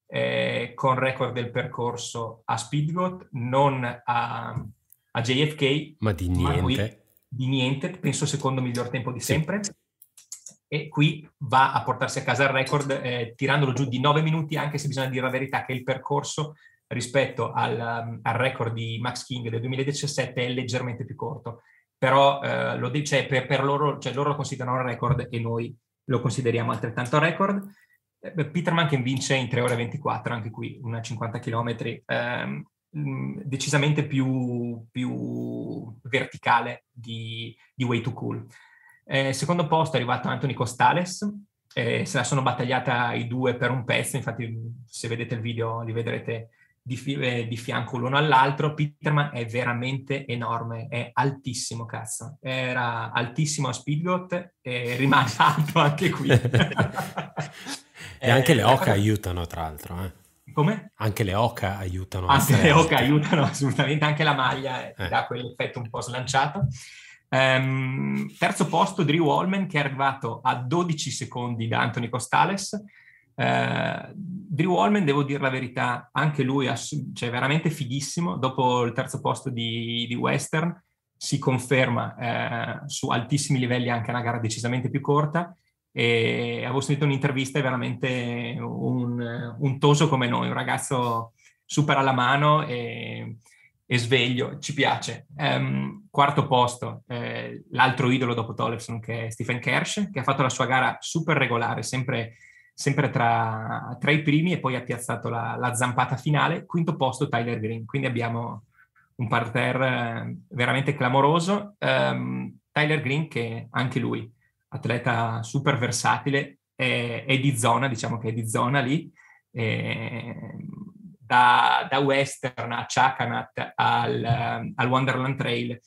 eh, con record del percorso a Speedgoat, non a, a JFK, ma di niente. Ma qui, di niente, penso secondo miglior tempo di sempre. Sì. E qui va a portarsi a casa il record eh, tirandolo giù di 9 minuti, anche se bisogna dire la verità che il percorso rispetto al, um, al record di Max King del 2017 è leggermente più corto, però eh, lo dice, cioè, per, per loro, cioè loro lo considerano un record e noi lo consideriamo altrettanto record. Eh, Peter Manken vince in 3 ore 24, anche qui una 50 km, ehm, mm, decisamente più, più, verticale di, di Way to Cool. Eh, secondo posto è arrivato Anthony Costales, eh, se la sono battagliata i due per un pezzo, infatti mm, se vedete il video li vedrete di, fi- eh, di, fianco l'uno all'altro, Peterman è veramente enorme, è altissimo, cazzo. Era altissimo a Speedgot e rimane alto anche qui. e anche le oca aiutano, tra l'altro. Eh. Come? Anche le oca aiutano. Anche le oca aiutano, assolutamente. Anche la maglia eh. eh. dà quell'effetto un po' slanciato. Um, terzo posto, Drew Wallman, che è arrivato a 12 secondi da Anthony Costales. Eh, Drew Wallman, devo dire la verità, anche lui è cioè, veramente fighissimo. Dopo il terzo posto di, di Western si conferma eh, su altissimi livelli anche una gara decisamente più corta. E avevo sentito un'intervista, è veramente un, un toso come noi, un ragazzo super alla mano e, e sveglio, ci piace. Um, quarto posto, eh, l'altro idolo dopo Tollefson che è Stephen Kersh, che ha fatto la sua gara super regolare, sempre sempre tra, tra, i primi e poi ha piazzato la, la, zampata finale, quinto posto Tyler Green, quindi abbiamo un parterre eh, veramente clamoroso. Um, Tyler Green che anche lui, atleta super versatile, è, è, di zona, diciamo che è di zona lì, è, da, da, Western a Chakanat al, al Wonderland Trail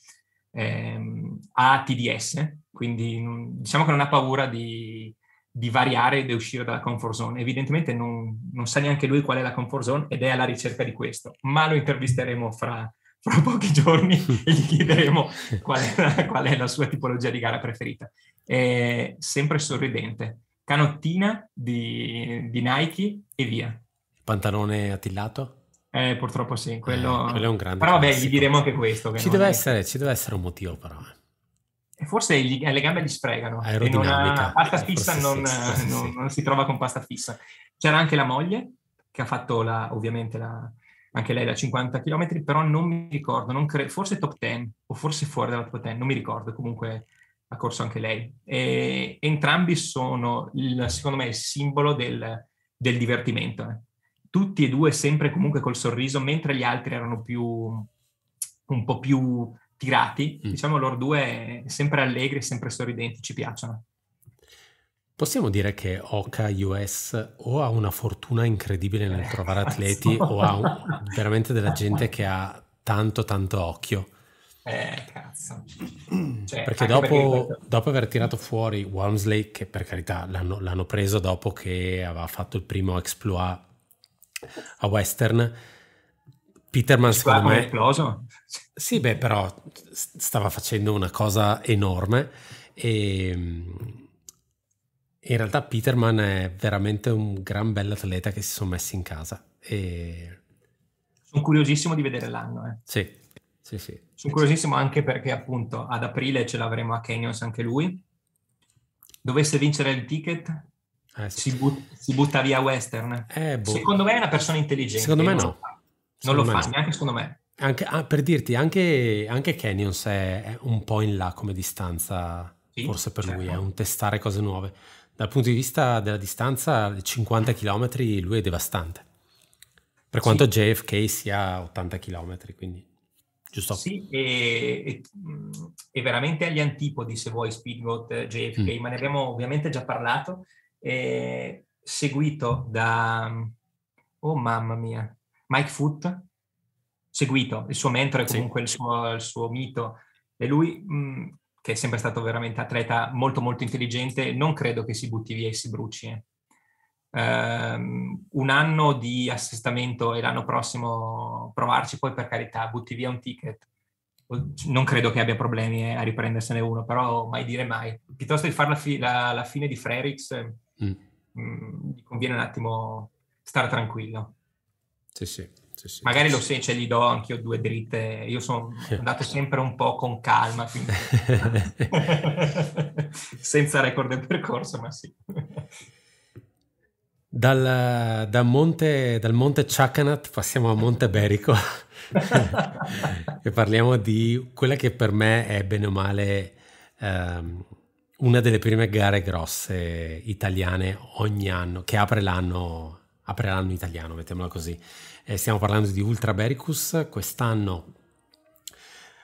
ehm, a TDS, quindi diciamo che non ha paura di, di variare ed uscire dalla comfort zone. Evidentemente non, non, sa neanche lui qual è la comfort zone ed è alla ricerca di questo, ma lo intervisteremo fra, fra pochi giorni e gli chiederemo qual è, la, qual è la sua tipologia di gara preferita. È sempre sorridente, canottina di, di Nike e via. Pantalone attillato? Eh, purtroppo sì, quello... Eh, quello è un grande... Però vabbè, gli diremo anche questo. Che ci, deve essere, ci deve essere un motivo però. Eh. E forse gli, eh, le gambe gli sfregano. Aerodinamica. Ha, pasta eh, fissa non, sì, non, sì. non, si trova con pasta fissa. C'era anche la moglie, che ha fatto la, ovviamente la, anche lei da 50 km, però non mi ricordo, non cre- forse top 10 o forse fuori dalla top 10, non mi ricordo, comunque ha corso anche lei. E entrambi sono, il, secondo me, il simbolo del, del divertimento. Eh. Tutti e due sempre comunque col sorriso, mentre gli altri erano più, un po' più tirati, mm. diciamo loro due sempre allegri, sempre sorridenti, ci piacciono. Possiamo dire che Oka US o ha una fortuna incredibile nel eh, trovare atleti o ha un, veramente della gente che ha tanto tanto occhio. Eh, cazzo. Cioè, perché, dopo, perché dopo, aver tirato fuori Walmsley, che per carità l'hanno, l'hanno, preso dopo che aveva fatto il primo exploit a Western, Peterman secondo me... È esploso? Sì, beh, però stava facendo una cosa enorme e mm, in realtà Peterman è veramente un gran bell'atleta che si sono messi in casa. E... Sono curiosissimo di vedere l'anno. Eh. Sì, sì, sì. Sono curiosissimo anche perché appunto ad aprile ce l'avremo a Canyons anche lui. Dovesse vincere il ticket, eh, sì. si, but- si, butta via Western. Eh, boh. Secondo me è una persona intelligente. Secondo me no. Non secondo lo fa, no. neanche secondo me. Anche, ah, per dirti, anche, anche Canyons è, è, un po' in là come distanza, sì, forse per certo. lui, è certo. un testare cose nuove. Dal punto di vista della distanza, 50 km lui è devastante. Per quanto sì. JFK sia 80 km, quindi giusto? Sì, è, è mm, veramente agli antipodi se vuoi Speedboat JFK, mm. ma ne abbiamo ovviamente già parlato, seguito da, mm, oh mamma mia, Mike Foot, seguito, il suo mentore, comunque sì. il, suo, il, suo, mito. E lui, mh, mm, che è sempre stato veramente atleta molto molto intelligente, non credo che si butti via e si bruci. Um, un anno di assestamento e l'anno prossimo provarci, poi per carità, butti via un ticket. Non credo che abbia problemi eh, a riprendersene uno, però mai dire mai. Piuttosto di fare la, fi- la, la fine di Frerix, eh, mm. mh, mm, conviene un attimo stare tranquillo. Sì, sì. Sì, sì, Magari sì. lo se ce li do anche io due dritte. Io sono andato sempre un po' con calma, quindi... senza record del percorso, ma sì. Dal, da monte, dal monte Chakanat passiamo a Monte Berico e parliamo di quella che per me è bene o male ehm, una delle prime gare grosse italiane ogni anno, che apre l'anno, apre l'anno italiano, mettiamola così eh, stiamo parlando di Ultra Bericus, quest'anno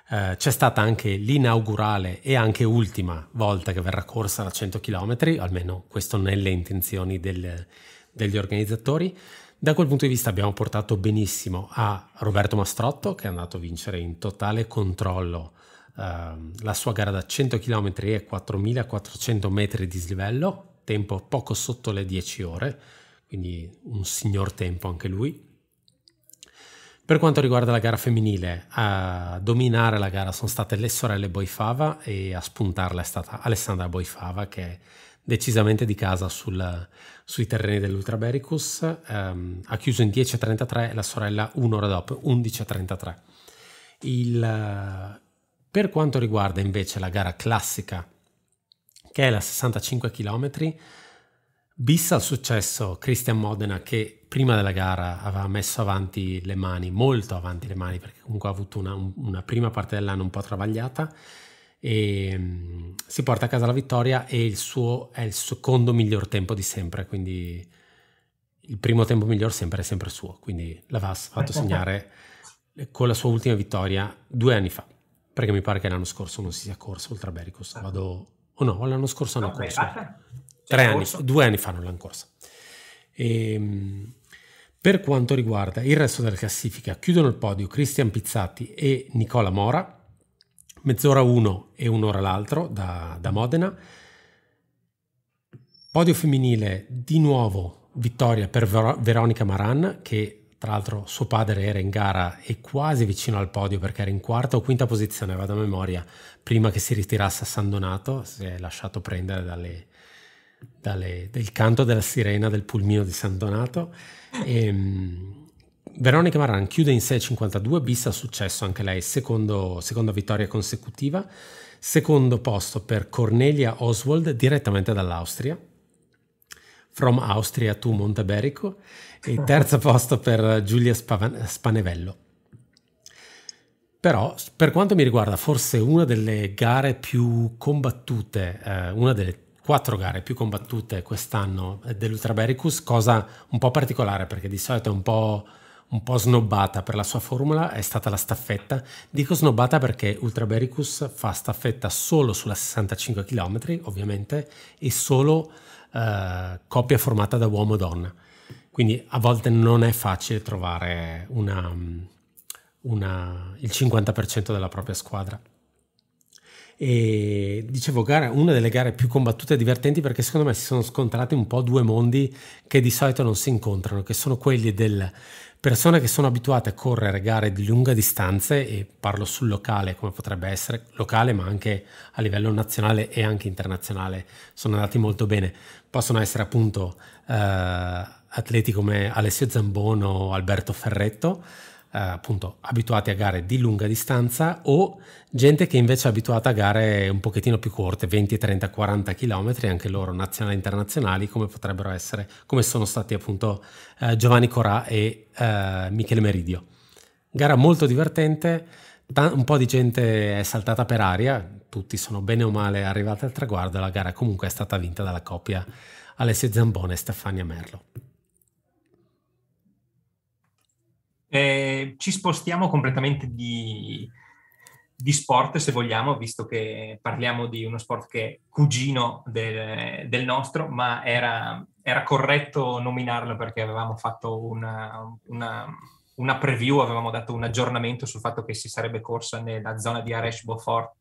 eh, c'è stata anche l'inaugurale e anche ultima volta che verrà corsa da 100 km, almeno questo nelle intenzioni del, degli organizzatori. Da quel punto di vista abbiamo portato benissimo a Roberto Mastrotto che è andato a vincere in totale controllo ehm, la sua gara da 100 km e 4400 metri di slivello, tempo poco sotto le 10 ore, quindi un signor tempo anche lui. Per quanto riguarda la gara femminile, a dominare la gara sono state le sorelle Boifava e a spuntarla è stata Alessandra Boifava che è decisamente di casa sul, sui terreni dell'Ultrabericus. Um, ehm, ha chiuso in 10.33 e la sorella un'ora dopo, 11.33. Il, per quanto riguarda invece la gara classica, che è la 65 km, bissa al successo Christian Modena che prima della gara aveva messo avanti le mani, molto avanti le mani, perché comunque ha avuto una, una prima parte dell'anno un po' travagliata e mm, si porta a casa la vittoria e il suo è il secondo miglior tempo di sempre, quindi il primo tempo miglior sempre è sempre suo, quindi l'aveva fatto segnare con la sua ultima vittoria due anni fa, perché mi pare che l'anno scorso non si sia corso oltre a Bericos, ah. vado o oh no, l'anno scorso hanno corso. Ah, Tre anni, due anni fa non l'hanno corsa. E, ehm, per quanto riguarda il resto della classifica, chiudono il podio Cristian Pizzatti e Nicola Mora, mezz'ora uno e un'ora l'altro da, da Modena. Podio femminile, di nuovo vittoria per Veronica Maran, che tra l'altro suo padre era in gara e quasi vicino al podio perché era in quarta o quinta posizione, vado a memoria, prima che si ritirasse a San Donato, si è lasciato prendere dalle, dalle, del canto della sirena del pulmino di San Donato. E, ehm, Veronica Marran chiude in 6,52 bis ha successo anche lei, secondo, seconda vittoria consecutiva, secondo posto per Cornelia Oswald direttamente dall'Austria, From Austria to Monteberico, e terzo posto per Giulia Spanevello. Però, per quanto mi riguarda, forse una delle gare più combattute, eh, una delle quattro gare più combattute quest'anno eh, dell'Ultrabericus, cosa un po' particolare perché di solito è un po', un po' snobbata per la sua formula, è stata la staffetta. Dico snobbata perché Ultrabericus fa staffetta solo sulla 65 km, ovviamente, e solo eh, coppia formata da uomo-donna. e Quindi a volte non è facile trovare una, una, il 50% della propria squadra. E dicevo, gara, una delle gare più combattute e divertenti perché secondo me si sono scontrati un po' due mondi che di solito non si incontrano, che sono quelli delle persone che sono abituate a correre gare di lunga distanza e parlo sul locale come potrebbe essere locale ma anche a livello nazionale e anche internazionale sono andati molto bene possono essere appunto eh, atleti come Alessio Zambon o Alberto Ferretto eh, appunto abituati a gare di lunga distanza o gente che invece è abituata a gare un pochettino più corte, 20, 30, 40 km, anche loro nazionali e internazionali, come potrebbero essere, come sono stati appunto eh, Giovanni Corà e eh, Michele Meridio. Gara molto divertente, un po' di gente è saltata per aria, tutti sono bene o male arrivati al traguardo, la gara comunque è stata vinta dalla coppia Alessio Zambone e Stefania Merlo. Eh, ci spostiamo completamente di, di, sport, se vogliamo, visto che parliamo di uno sport che è cugino del, del nostro, ma era, era, corretto nominarlo perché avevamo fatto una, una, una, preview, avevamo dato un aggiornamento sul fatto che si sarebbe corsa nella zona di Aresh Beaufort,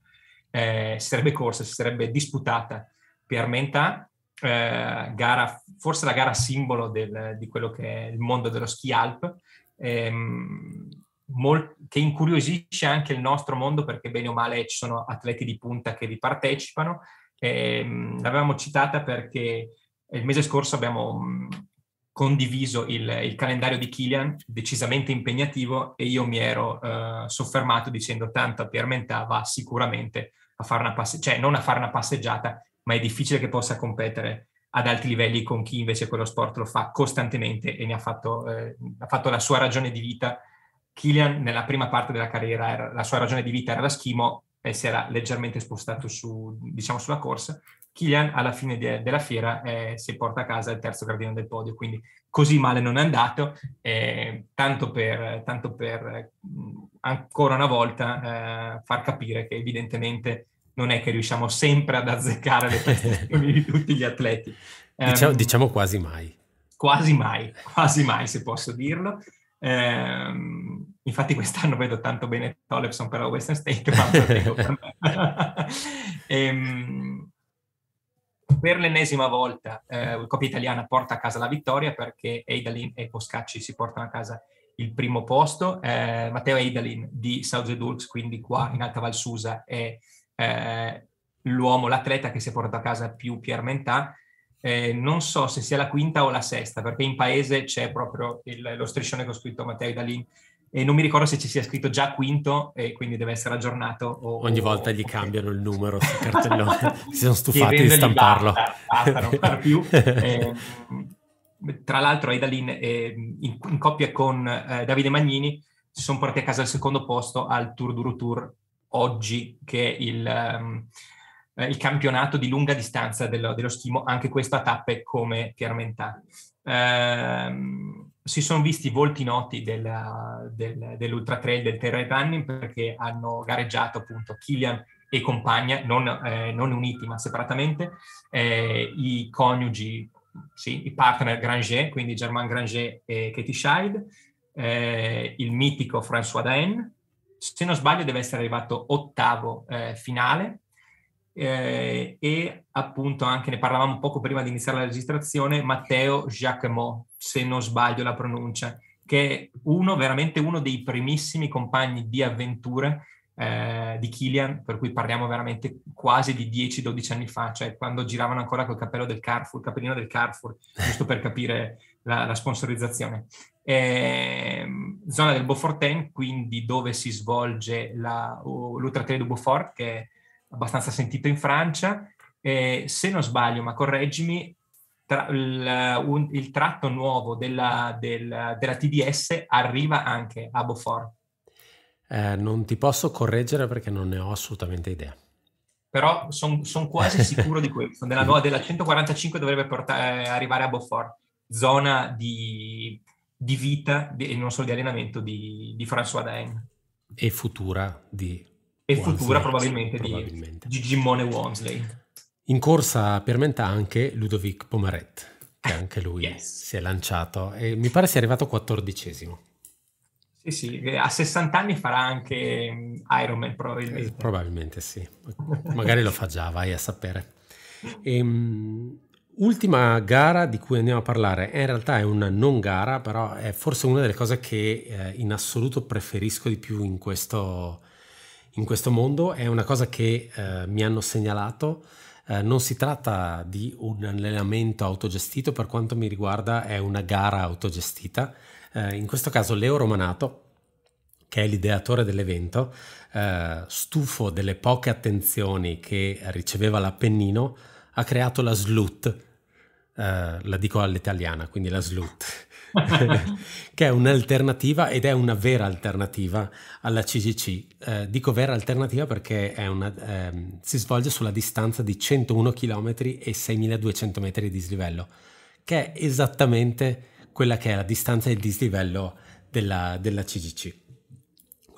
eh, si sarebbe corsa, si sarebbe disputata Piermenta, eh, gara, forse la gara simbolo del, di quello che è il mondo dello ski alp ehm, molt- che incuriosisce anche il nostro mondo perché bene o male ci sono atleti di punta che vi partecipano. Ehm, l'avevamo citata perché il mese scorso abbiamo mm, condiviso il, il, calendario di Kilian, decisamente impegnativo, e io mi ero eh, soffermato dicendo tanto a Piermentà va sicuramente a fare una passeggiata, cioè non a fare una passeggiata, ma è difficile che possa competere ad alti livelli con chi invece quello sport lo fa costantemente e ne ha fatto, eh, ha fatto la sua ragione di vita. Kilian nella prima parte della carriera era, la sua ragione di vita era la schimo e si era leggermente spostato su, diciamo, sulla corsa. Kilian alla fine de- della fiera eh, si porta a casa il terzo gradino del podio, quindi così male non è andato, eh, tanto per, tanto per ancora una volta eh, far capire che evidentemente non è che riusciamo sempre ad azzeccare le prestazioni di tutti gli atleti. Diciamo, um, diciamo, quasi mai. Quasi mai, quasi mai se posso dirlo. Um, infatti quest'anno vedo tanto bene Tollefson per la Western State, quanto per me. um, per l'ennesima volta eh, Coppia Italiana porta a casa la vittoria perché Eidalin e Poscacci si portano a casa il primo posto. Eh, Matteo Eidalin di South Edulx, quindi qua in Alta Valsusa, è eh, l'uomo, l'atleta che si è portato a casa più Pierre Mentà. Eh, non so se sia la quinta o la sesta, perché in paese c'è proprio il, lo striscione che ho scritto Matteo Dalin e non mi ricordo se ci sia scritto già quinto e quindi deve essere aggiornato. O, Ogni volta o, gli o cambiano il numero sul cartellone, si sono stufati di stamparlo. Basta, basta non più. Eh, tra l'altro Aidalin eh, in, in, coppia con eh, Davide Magnini si sono portati a casa al secondo posto al Tour Duro Tour oggi che il, um, il campionato di lunga distanza dello, dello, schimo, anche questa tappa è come Piarmentà. Ehm, si sono visti volti noti della, del, dell'Ultra Trail, del Terrain Running, perché hanno gareggiato appunto Killian e compagna, non, eh, non uniti ma separatamente, eh, i coniugi, sì, i partner Granger, quindi Germain Granger e Katie Scheid, eh, il mitico François Daen, se non sbaglio deve essere arrivato ottavo eh, finale eh, e appunto anche ne parlavamo poco prima di iniziare la registrazione, Matteo Jacquemot se non sbaglio la pronuncia, che è uno, veramente uno dei primissimi compagni di avventure eh, di Killian per cui parliamo veramente quasi di 10-12 anni fa, cioè quando giravano ancora col cappello del Carrefour, cappellino del Carrefour, giusto per capire la, la sponsorizzazione eh, zona del Beaufortin, quindi dove si svolge la, l'Ultraterre du Beaufort, che è abbastanza sentito in Francia. Eh, se non sbaglio, ma correggimi, tra, il, un, il, tratto nuovo della, del, della, TDS arriva anche a Beaufort. Eh, non ti posso correggere perché non ne ho assolutamente idea. Però sono son quasi sicuro di questo. Nella nuova della 145 dovrebbe portare, eh, arrivare a Beaufort, zona di di vita e non solo di allenamento di, di François Daen. E futura di... E Wansley, futura probabilmente, probabilmente. di Gigimmone Wonsley. In corsa per Mentà anche Ludovic Pomaret, che eh, anche lui yes. si è lanciato e mi pare sia arrivato quattordicesimo. Sì, sì, eh, a 60 anni farà anche mm, Ironman probabilmente. Eh, probabilmente sì, magari lo fa già, vai a sapere. E, ehm, Ultima gara di cui andiamo a parlare, eh, in realtà è una non gara, però è forse una delle cose che eh, in assoluto preferisco di più in questo, in questo mondo, è una cosa che eh, mi hanno segnalato, eh, non si tratta di un allenamento autogestito, per quanto mi riguarda è una gara autogestita, eh, in questo caso Leo Romanato, che è l'ideatore dell'evento, eh, stufo delle poche attenzioni che riceveva l'Appennino, ha creato la SLUT, eh, la dico all'italiana, quindi la SLUT, che è un'alternativa ed è una vera alternativa alla CGC. Eh, dico vera alternativa perché una, ehm, si svolge sulla distanza di 101 km e 6200 metri di dislivello, che è esattamente quella che è la distanza e il dislivello della, della CGC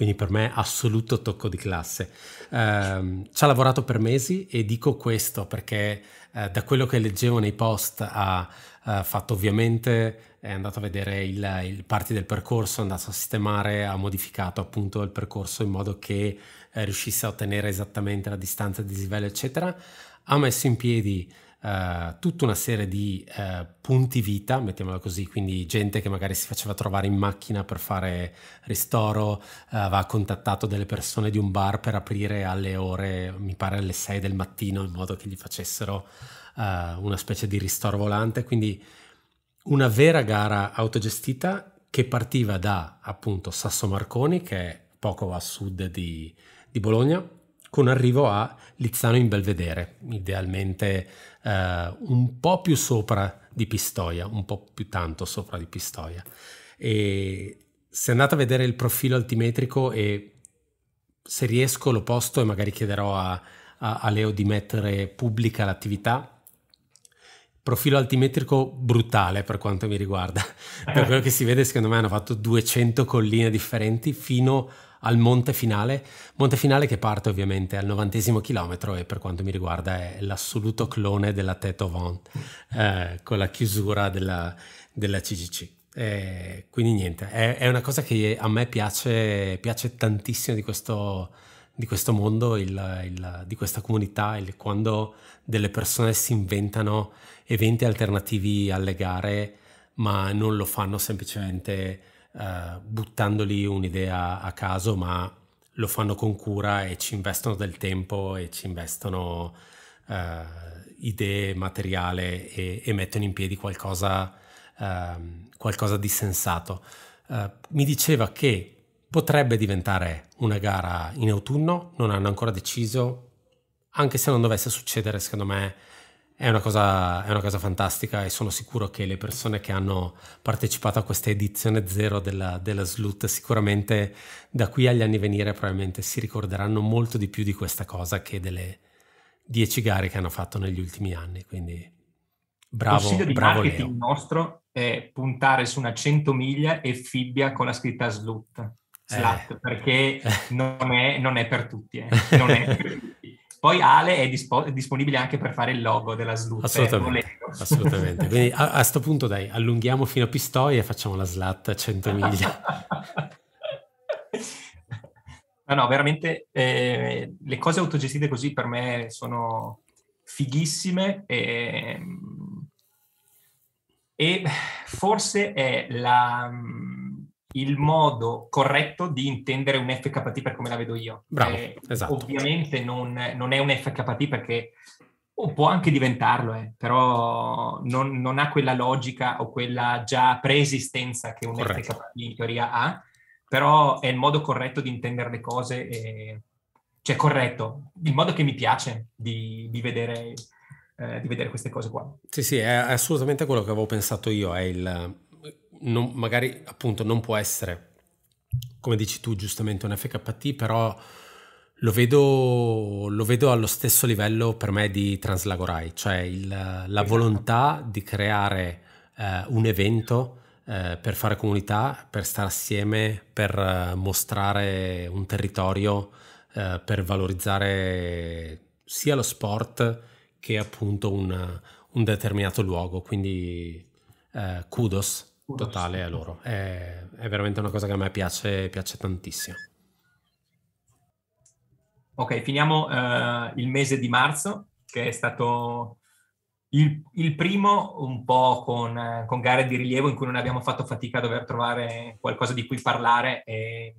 quindi per me assoluto tocco di classe. Eh, ci ha lavorato per mesi e dico questo perché eh, da quello che leggevo nei post ha, ha fatto ovviamente, è andato a vedere il, il parti del percorso, è andato a sistemare, ha modificato appunto il percorso in modo che eh, riuscisse a ottenere esattamente la distanza di dislivello, eccetera. Ha messo in piedi eh, tutta una serie di eh, punti vita, mettiamola così, quindi gente che magari si faceva trovare in macchina per fare ristoro, eh, aveva contattato delle persone di un bar per aprire alle ore, mi pare alle 6 del mattino, in modo che gli facessero eh, una specie di ristoro volante, quindi una vera gara autogestita che partiva da appunto Sasso Marconi, che è poco a sud di, di Bologna, con arrivo a Lizzano in Belvedere, idealmente eh, un po' più sopra di Pistoia, un po' più tanto sopra di Pistoia. E se andate a vedere il profilo altimetrico e se riesco lo posto e magari chiederò a, a, a Leo di mettere pubblica l'attività, profilo altimetrico brutale per quanto mi riguarda. Per quello che si vede, secondo me hanno fatto 200 colline differenti fino a al monte finale, monte finale che parte ovviamente al 90 chilometro e per quanto mi riguarda è l'assoluto clone della Tête Vent eh, con la chiusura della, della CGC. Eh, quindi niente, è, è, una cosa che a me piace, piace tantissimo di questo, di questo mondo, il, il, di questa comunità, il, quando delle persone si inventano eventi alternativi alle gare, ma non lo fanno semplicemente eh, buttandoli un'idea a caso, ma lo fanno con cura e ci investono del tempo e ci investono eh, idee, materiale e, e, mettono in piedi qualcosa, eh, qualcosa di sensato. Eh, mi diceva che potrebbe diventare una gara in autunno, non hanno ancora deciso, anche se non dovesse succedere, secondo me è una, cosa, è una, cosa, fantastica e sono sicuro che le persone che hanno partecipato a questa edizione zero della, della SLUT sicuramente da qui agli anni venire probabilmente si ricorderanno molto di più di questa cosa che delle dieci gare che hanno fatto negli ultimi anni. Quindi bravo, Consiglio di bravo marketing Leo. nostro è puntare su una 100 miglia e fibbia con la scritta SLUT. Eh. Slut, eh. perché non è, non è, per tutti, eh. non è per tutti. Poi Ale è, dispo- disponibile anche per fare il logo della SLUT. Assolutamente. assolutamente. Quindi a questo punto dai, allunghiamo fino a Pistoia e facciamo la a 100 miglia. no, no, veramente eh, le cose autogestite così per me sono fighissime e, mm, e forse è la mm, il modo corretto di intendere un FKT per come la vedo io. Bravo, eh, esatto. Ovviamente non, non, è un FKT perché o può anche diventarlo, eh, però non, non, ha quella logica o quella già preesistenza che un corretto. FKT in teoria ha, però è il modo corretto di intendere le cose, e, cioè corretto, il modo che mi piace di, di vedere, eh, di vedere queste cose qua. Sì, sì, è assolutamente quello che avevo pensato io, è il non, magari appunto non può essere, come dici tu giustamente, un FKT, però lo vedo, lo vedo allo stesso livello per me di Translagorai, cioè il, la esatto. volontà di creare eh, un evento eh, per fare comunità, per stare assieme, per eh, mostrare un territorio, eh, per valorizzare sia lo sport che appunto un, un determinato luogo. Quindi eh, kudos totale a loro. È, è, veramente una cosa che a me piace, piace tantissimo. Ok, finiamo uh, il mese di marzo, che è stato il, il primo un po' con, eh, con, gare di rilievo in cui non abbiamo fatto fatica a dover trovare qualcosa di cui parlare. E,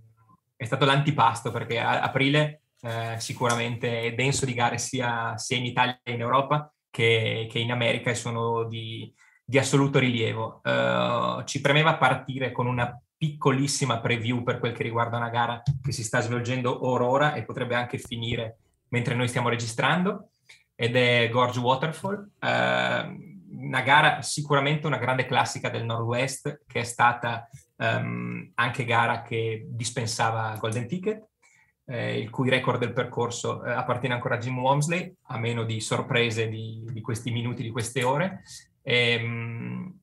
è stato l'antipasto, perché a, aprile uh, sicuramente è denso di gare sia, sia in Italia che in Europa che, che in America e sono di di assoluto rilievo. Uh, ci premeva partire con una piccolissima preview per quel che riguarda una gara che si sta svolgendo ora ora e potrebbe anche finire mentre noi stiamo registrando, ed è Gorge Waterfall. Uh, una gara sicuramente una grande classica del Northwest che è stata um, anche gara che dispensava Golden Ticket, eh, il cui record del percorso eh, appartiene ancora a Jim Wamsley, a meno di sorprese di, di, questi minuti, di queste ore, 5 ehm,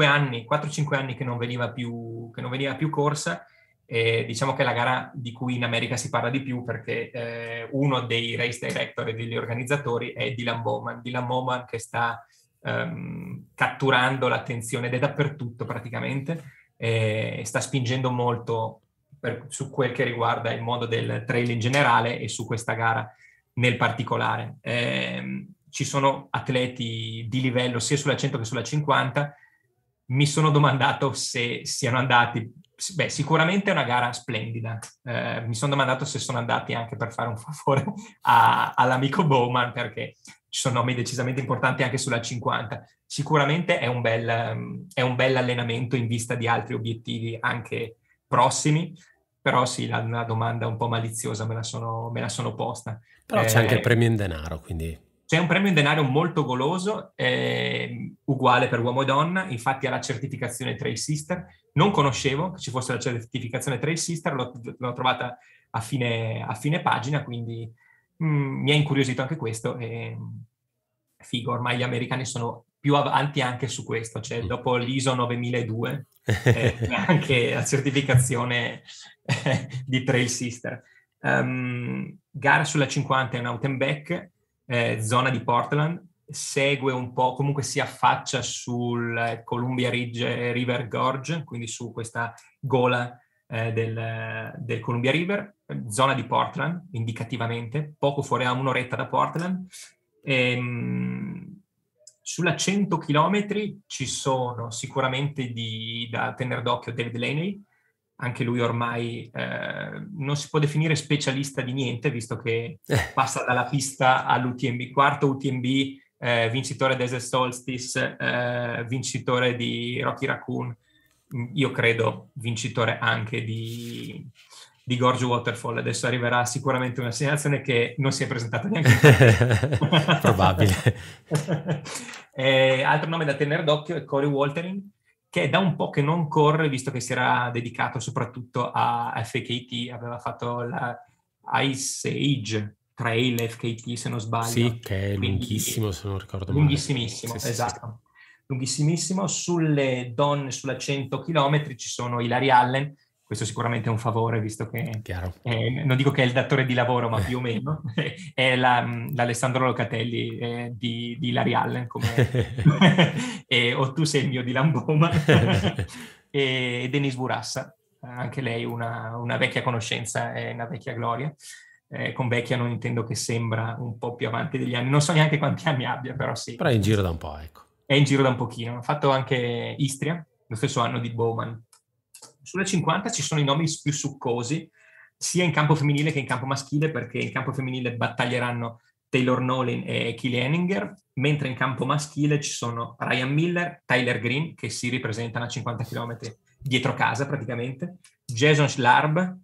anni, 4-5 anni che non veniva più, non veniva più corsa, eh, diciamo che è la gara di cui in America si parla di più perché eh, uno dei race director e degli organizzatori è Dylan Bowman. Dylan Bowman che sta ehm, catturando l'attenzione ed è dappertutto praticamente e sta spingendo molto per, su quel che riguarda il mondo del trail in generale e su questa gara nel particolare. Eh, ci sono atleti di livello sia sulla 100 che sulla 50, mi sono domandato se siano andati, beh sicuramente è una gara splendida, eh, mi sono domandato se sono andati anche per fare un favore a, all'amico Bowman perché ci sono nomi decisamente importanti anche sulla 50, sicuramente è un bel, è un bel allenamento in vista di altri obiettivi anche prossimi, però sì, la, una domanda un po' maliziosa me la sono, me la sono posta. Però eh, c'è anche eh, il premio in denaro, quindi... C'è un premio in denaro molto goloso, eh, uguale per uomo e donna, infatti ha la certificazione Trail Sister. Non conoscevo che ci fosse la certificazione Trail Sister, l'ho, l'ho trovata a fine, a fine, pagina, quindi mh, mm, mi ha incuriosito anche questo. E, figo, ormai gli americani sono più avanti anche su questo, cioè mm. dopo l'ISO 9002 eh, anche la certificazione eh, di Trail Sister. Um, gara sulla 50 è un out and back, eh, zona di Portland, segue un po', comunque si affaccia sul eh, Columbia Ridge eh, River Gorge, quindi su questa gola eh, del, del, Columbia River, zona di Portland indicativamente, poco fuori a un'oretta da Portland. Ehm, sulla 100 km ci sono sicuramente di, da tenere d'occhio David Laney, anche lui ormai eh, non si può definire specialista di niente, visto che eh. passa dalla pista all'UTMB, quarto UTMB, eh, vincitore Desert Solstice, eh, vincitore di Rocky Raccoon, io credo vincitore anche di, di Gorge Waterfall. Adesso arriverà sicuramente una segnalazione che non si è presentata neanche. Probabile. Eh, altro nome da tenere d'occhio è Corey Waltering, che è da un po' che non corre, visto che si era dedicato soprattutto a FKT, aveva fatto la Ice Age Trail FKT, se non sbaglio. Sì, che è Quindi, lunghissimo, se non ricordo male. Lunghissimissimo, sì, esatto. Sì, sì. Lunghissimissimo. Sulle donne, sulla 100 km, ci sono Hilary Allen, questo sicuramente è un favore, visto che eh, non dico che è il datore di lavoro, ma eh. più o meno è la, l'Alessandro Locatelli eh, di, di Larry Allen, e, o tu sei il mio di Lamboma, e Denise Burassa, anche lei una, una vecchia conoscenza e una vecchia gloria. Eh, con vecchia non intendo che sembra un po' più avanti degli anni, non so neanche quanti anni abbia, però sì. Però è in giro da un po', ecco. È in giro da un pochino, ha fatto anche Istria, lo stesso anno di Bowman, sulle 50 ci sono i nomi più succosi, sia in campo femminile che in campo maschile, perché in campo femminile battaglieranno Taylor Nolan e Kylie Henninger, mentre in campo maschile ci sono Ryan Miller, Tyler Green, che si ripresentano a 50 km dietro casa praticamente, Jason Schlarb,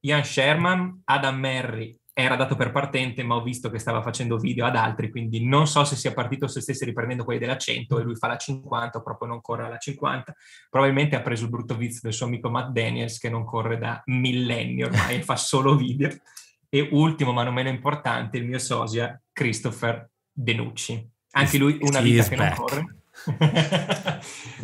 Ian Sherman, Adam Merry era dato per partente, ma ho visto che stava facendo video ad altri, quindi non so se sia partito se stesse riprendendo quelli della 100 e lui fa la 50 o proprio non corre alla 50. Probabilmente ha preso il brutto vizio del suo amico Matt Daniels che non corre da millenni ormai e fa solo video. E ultimo, ma non meno importante, il mio sosia Christopher Denucci. Anche lui una vita che non corre.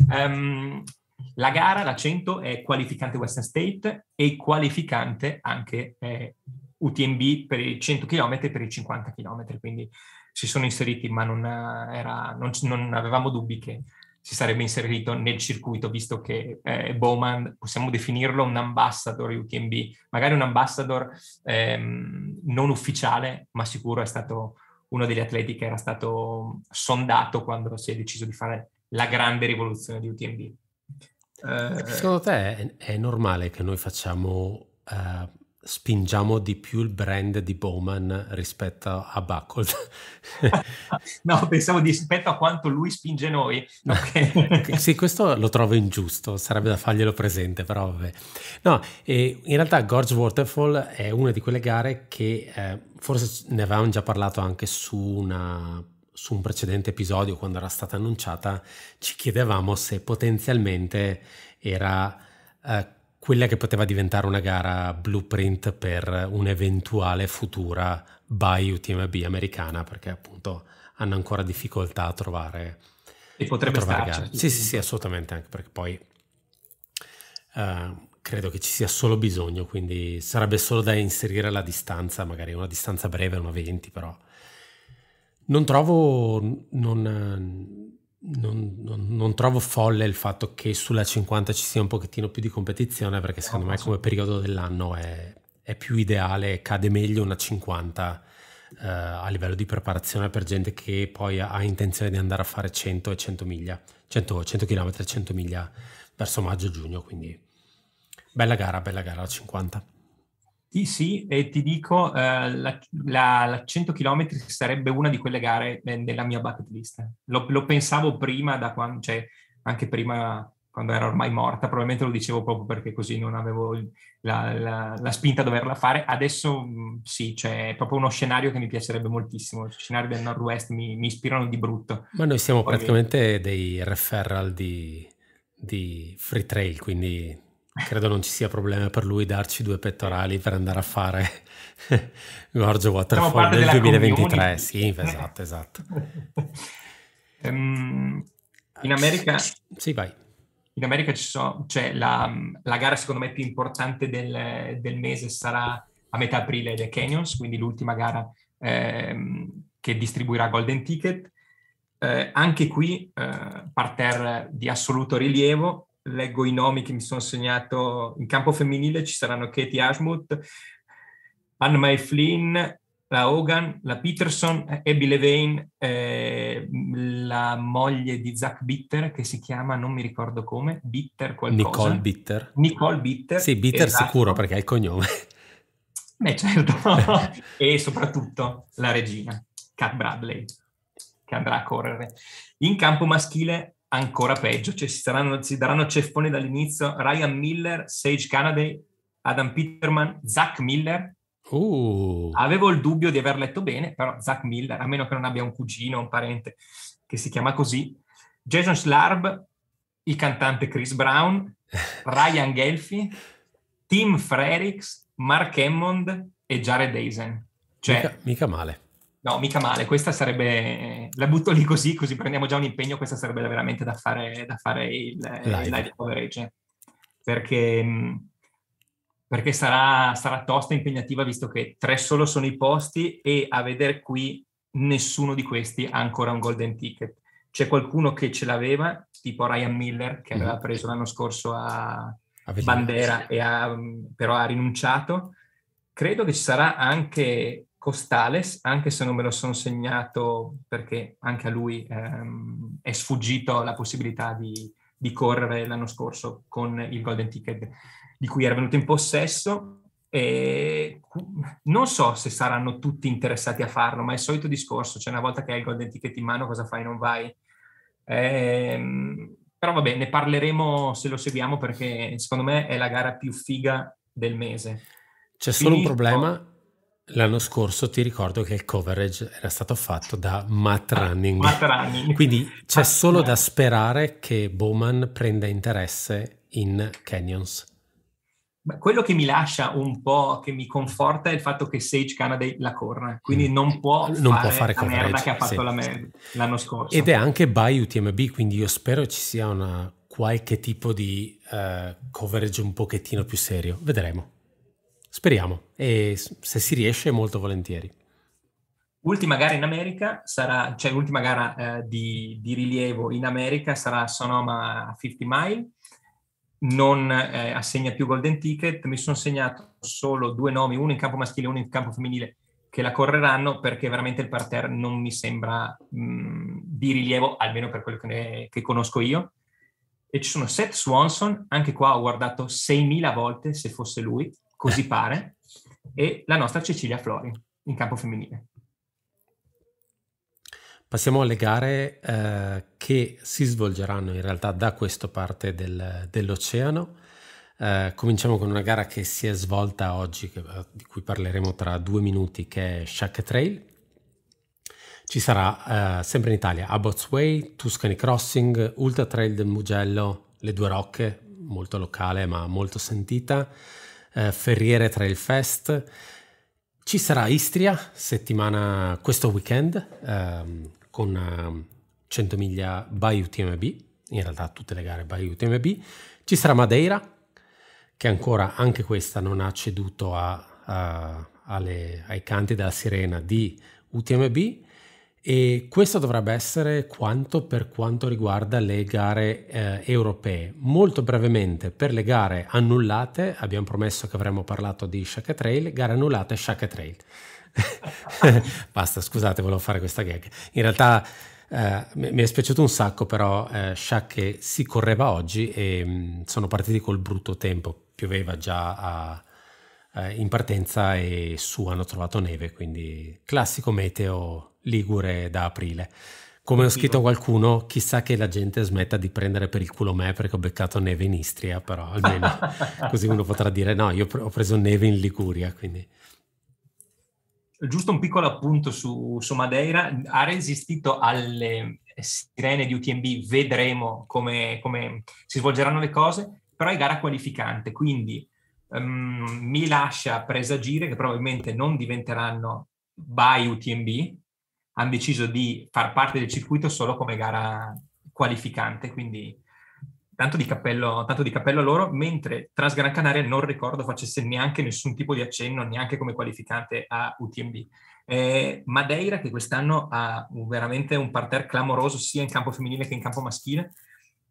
um, la gara, la 100, è qualificante Western State e qualificante anche eh, UTMB per i 100 km e per i 50 km, quindi si sono inseriti, ma non, eh, era, non, non avevamo dubbi che si sarebbe inserito nel circuito, visto che eh, Bowman, possiamo definirlo un ambassador UTMB, magari un ambassador ehm, non ufficiale, ma sicuro è stato uno degli atleti che era stato sondato quando si è deciso di fare la grande rivoluzione di UTMB. Eh, Secondo te è, è, normale che noi facciamo... Uh spingiamo di più il brand di Bowman rispetto a Buckle. no, pensavo di rispetto a quanto lui spinge noi. Okay. sì, questo lo trovo ingiusto, sarebbe da farglielo presente, però vabbè. No, e in realtà Gorge Waterfall è una di quelle gare che eh, forse ne avevamo già parlato anche su, una, su un precedente episodio quando era stata annunciata, ci chiedevamo se potenzialmente era... Eh, quella che poteva diventare una gara blueprint per un'eventuale futura buy UTMB americana, perché appunto hanno ancora difficoltà a trovare... E potrebbe trovare starci. Sì, sì, sì, assolutamente, anche perché poi uh, credo che ci sia solo bisogno, quindi sarebbe solo da inserire la distanza, magari una distanza breve, una 20, però... Non trovo... Non, non, non, non, trovo folle il fatto che sulla 50 ci sia un pochettino più di competizione perché secondo me come periodo dell'anno è, è, più ideale, cade meglio una 50 eh, a livello di preparazione per gente che poi ha, ha, intenzione di andare a fare 100 e 100 miglia, 100, 100 km e 100 miglia verso maggio-giugno, quindi bella gara, bella gara la 50. Ti, sì, e ti dico, eh, la, la, la, 100 km sarebbe una di quelle gare eh, nella mia bucket list. Lo, lo pensavo prima, quando, cioè, anche prima quando era ormai morta, probabilmente lo dicevo proprio perché così non avevo la, la spinta a doverla fare. Adesso mm, sì, cioè, è proprio uno scenario che mi piacerebbe moltissimo. I scenari del nord mi, mi ispirano di brutto. Ma noi siamo Poi praticamente vi... dei referral di, di free trail, quindi credo non ci sia problema per lui darci due pettorali per andare a fare Gorgio Waterfall nel 2023. Sì, esatto, esatto. Ehm, in America... Sì, vai. In America ci sono, cioè la, la, gara secondo me più importante del, del, mese sarà a metà aprile The Canyons, quindi l'ultima gara ehm, che distribuirà Golden Ticket. Eh, anche qui eh, parterre di assoluto rilievo, leggo i nomi che mi sono segnato, in campo femminile ci saranno Katie Ashmuth, Anna May Flynn, la Hogan, la Peterson, Abby Levine, eh, la moglie di Zach Bitter che si chiama, non mi ricordo come, Bitter qualcosa. Nicole Bitter. Nicole Bitter. Sì, Bitter esatto. sicuro perché è il cognome. Beh certo, e soprattutto la regina, Cat Bradley, che andrà a correre. In campo maschile ancora peggio, cioè si, saranno, si daranno ceffoni dall'inizio Ryan Miller, Sage Canaday, Adam Peterman, Zach Miller. Uh. Avevo il dubbio di aver letto bene, però Zach Miller, a meno che non abbia un cugino, un parente che si chiama così, Jason Slarb, il cantante Chris Brown, Ryan Gelfi, Tim Frerix, Mark Hammond e Jared Eisen. Cioè, mica, mica male. No, mica male, questa sarebbe, la butto lì così, così prendiamo già un impegno, questa sarebbe veramente da fare, da fare il live, il live coverage, perché, mm, perché sarà, sarà tosta e impegnativa visto che tre solo sono i posti e a vedere qui nessuno di questi ha ancora un golden ticket. C'è qualcuno che ce l'aveva, tipo Ryan Miller, che aveva mm. preso l'anno scorso a, a Bandera, e ha, mm, però ha rinunciato. Credo che ci sarà anche Costales, anche se non me lo sono segnato perché anche a lui ehm, è sfuggito la possibilità di, di correre l'anno scorso con il Golden Ticket di cui era venuto in possesso. E non so se saranno tutti interessati a farlo, ma è il solito discorso, cioè una volta che hai il golden ticket in mano cosa fai, non vai. Ehm, però vabbè, ne parleremo se lo seguiamo perché secondo me è la gara più figa del mese. C'è solo Finito. un problema L'anno scorso ti ricordo che il coverage era stato fatto da Matt ah, Running. Matt Running. Quindi c'è solo da sperare che Bowman prenda interesse in Canyons. Quello che mi lascia un po', che mi conforta è il fatto che Sage Canada la corre, quindi mm. non può non fare, può fare la coverage. merda che ha fatto sì. la mer- l'anno scorso. Ed è anche by UTMB, quindi io spero ci sia una, qualche tipo di uh, coverage un pochettino più serio. Vedremo. Speriamo, e se si riesce molto volentieri. Ultima gara in America sarà, cioè l'ultima gara eh, di, di, rilievo in America sarà Sonoma a 50 mile, non eh, assegna più golden ticket, mi sono segnato solo due nomi, uno in campo maschile e uno in campo femminile, che la correranno perché veramente il parterre non mi sembra mh, di rilievo, almeno per quello che, ne, che, conosco io. E ci sono Seth Swanson, anche qua ho guardato 6.000 volte se fosse lui, così pare, e la nostra Cecilia Flori in campo femminile. Passiamo alle gare eh, che si svolgeranno in realtà da questa parte del, dell'oceano. Eh, cominciamo con una gara che si è svolta oggi, che, eh, di cui parleremo tra due minuti, che è Shack Trail. Ci sarà eh, sempre in Italia Abbots Way, Tuscany Crossing, Ultra Trail del Mugello, Le Due Rocche, molto locale ma molto sentita, eh, Ferriere Trail Fest. Ci sarà Istria settimana, questo weekend ehm, con ehm, 100 miglia by UTMB, in realtà tutte le gare by UTMB. Ci sarà Madeira che ancora anche questa non ha ceduto a, a, alle, ai canti della sirena di UTMB e questo dovrebbe essere quanto per quanto riguarda le gare eh, europee. Molto brevemente, per le gare annullate, abbiamo promesso che avremmo parlato di Shaka Trail, gare annullate Shaka Trail. Basta, scusate, volevo fare questa gag. In realtà eh, mi è spiaciuto un sacco, però eh, Shaka si correva oggi e mh, mm, sono partiti col brutto tempo, pioveva già a eh, in partenza e su hanno trovato neve, quindi classico meteo ligure da aprile. Come ho scritto qualcuno, chissà che la gente smetta di prendere per il culo me perché ho beccato neve in Istria, però almeno così uno potrà dire no, io ho preso neve in Liguria, quindi... Giusto un piccolo appunto su, su Madeira, ha resistito alle eh, sirene di UTMB, vedremo come, come si svolgeranno le cose, però è gara qualificante, quindi um, mi lascia presagire che probabilmente non diventeranno by UTMB, hanno deciso di far parte del circuito solo come gara qualificante, quindi tanto di cappello, tanto di cappello a loro, mentre Transgran Canaria non ricordo facesse neanche nessun tipo di accenno, neanche come qualificante a UTMB. Eh, Madeira che quest'anno ha veramente un parterre clamoroso sia in campo femminile che in campo maschile,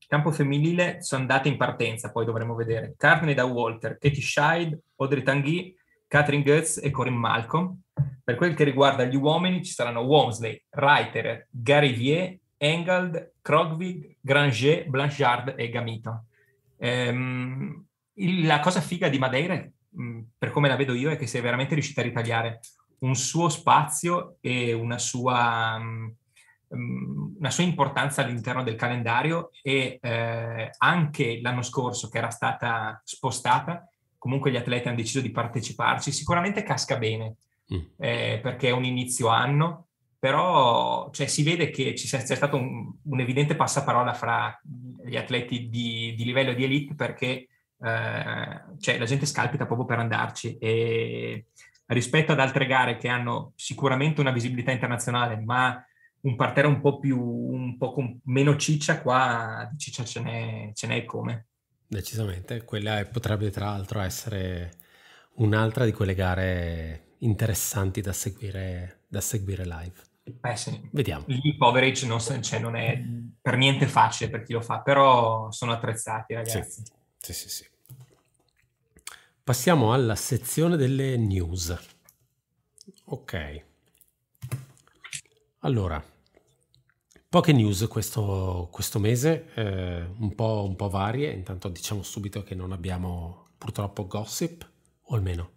campo femminile sono andate in partenza, poi dovremo vedere. Carne da Walter, Katie Scheid, Audrey Tanguy, Catherine Goetz e Corinne Malcolm. Per quel che riguarda gli uomini ci saranno Womsley, Reiter, Garivier, Engald, Krogvig, Granger, Blanchard e Gamito. Ehm, il, la cosa figa di Madeira, mh, mm, per come la vedo io, è che si è veramente riuscita a ritagliare un suo spazio e una sua... Mh, mm, mm, una sua importanza all'interno del calendario e eh, anche l'anno scorso che era stata spostata, comunque gli atleti hanno deciso di parteciparci, sicuramente casca bene mm. eh, perché è un inizio anno, però cioè, si vede che c'è, c'è stato un, un, evidente passaparola fra gli atleti di, di livello di elite perché eh, cioè, la gente scalpita proprio per andarci e rispetto ad altre gare che hanno sicuramente una visibilità internazionale, ma un parterre un po' più, un po' meno ciccia, qua ciccia ce n'è, ce n'è come. Decisamente, quella potrebbe tra l'altro essere un'altra di quelle gare interessanti da seguire, da seguire live. Eh sì. Vediamo. Lì coverage non, cioè, non, è per niente facile per chi lo fa, però sono attrezzati ragazzi. Sì, sì, sì. sì. Passiamo alla sezione delle news. Ok. Allora, poche news questo, questo mese, eh, un, po', un po' varie. Intanto diciamo subito che non abbiamo purtroppo gossip, o almeno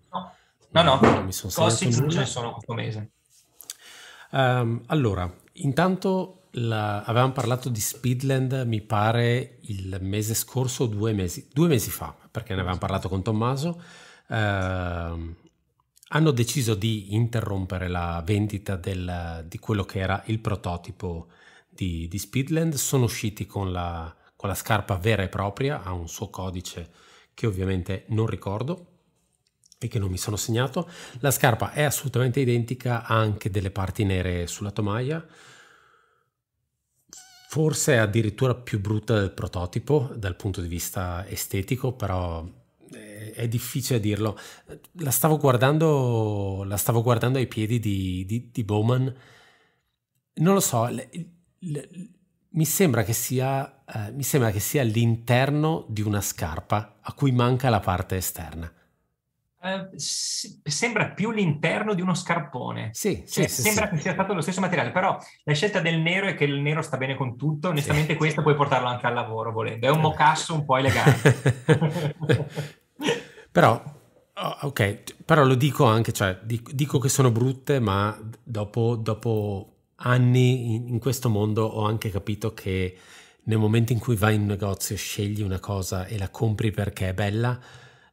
No, no, mi sono Gossip non ce ne sono questo mese. Um, allora, intanto la, avevamo parlato di Speedland, mi pare, il mese scorso, due mesi, due mesi fa, perché ne avevamo parlato con Tommaso. Uh, hanno deciso di interrompere la vendita del, di quello che era il prototipo di, di Speedland. Sono usciti con la, con la, scarpa vera e propria, ha un suo codice che ovviamente non ricordo e che non mi sono segnato. La scarpa è assolutamente identica, anche delle parti nere sulla tomaia. Forse è addirittura più brutta del prototipo dal punto di vista estetico, però eh, è difficile dirlo. La stavo guardando, la stavo guardando ai piedi di, di, di Bowman. Non lo so, le, le, mi, sembra sia, eh, mi sembra che sia l'interno di una scarpa a cui manca la parte esterna eh, sembra più l'interno di uno scarpone. Sì, cioè, sì, sembra sì, che sia stato lo stesso materiale, però la scelta del nero è che il nero sta bene con tutto. Onestamente, questo puoi portarlo anche al lavoro volendo. È un eh. mocasso un po' elegante. però, oh, ok, però lo dico anche, cioè, dico, dico che sono brutte, ma dopo, dopo anni in, in questo mondo ho anche capito che nel momento in cui vai in un negozio, scegli una cosa e la compri perché è bella,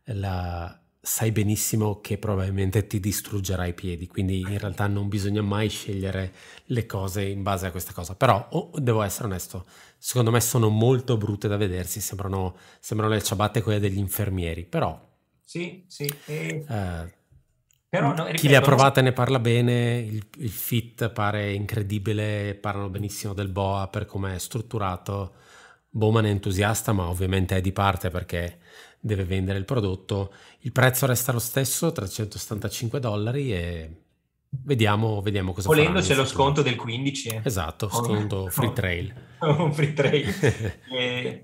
la, sai benissimo che probabilmente ti distruggerà i piedi, quindi in realtà non bisogna mai scegliere le cose in base a questa cosa. Però oh, devo essere onesto, secondo me sono molto brutte da vedersi, sembrano, sembrano le ciabatte quelle degli infermieri, però... Sì, sì. Eh, eh, però, no, ripeto, chi le ha provate ne parla bene, il, il fit pare incredibile, parlano benissimo del boa per come è strutturato. Bowman è entusiasta, ma ovviamente è di parte perché deve vendere il prodotto. Il prezzo resta lo stesso, 375 dollari e vediamo, vediamo cosa Volendo c'è lo sconto del 15. Eh. Esatto, sconto oh, free trail. Oh, free trail. e,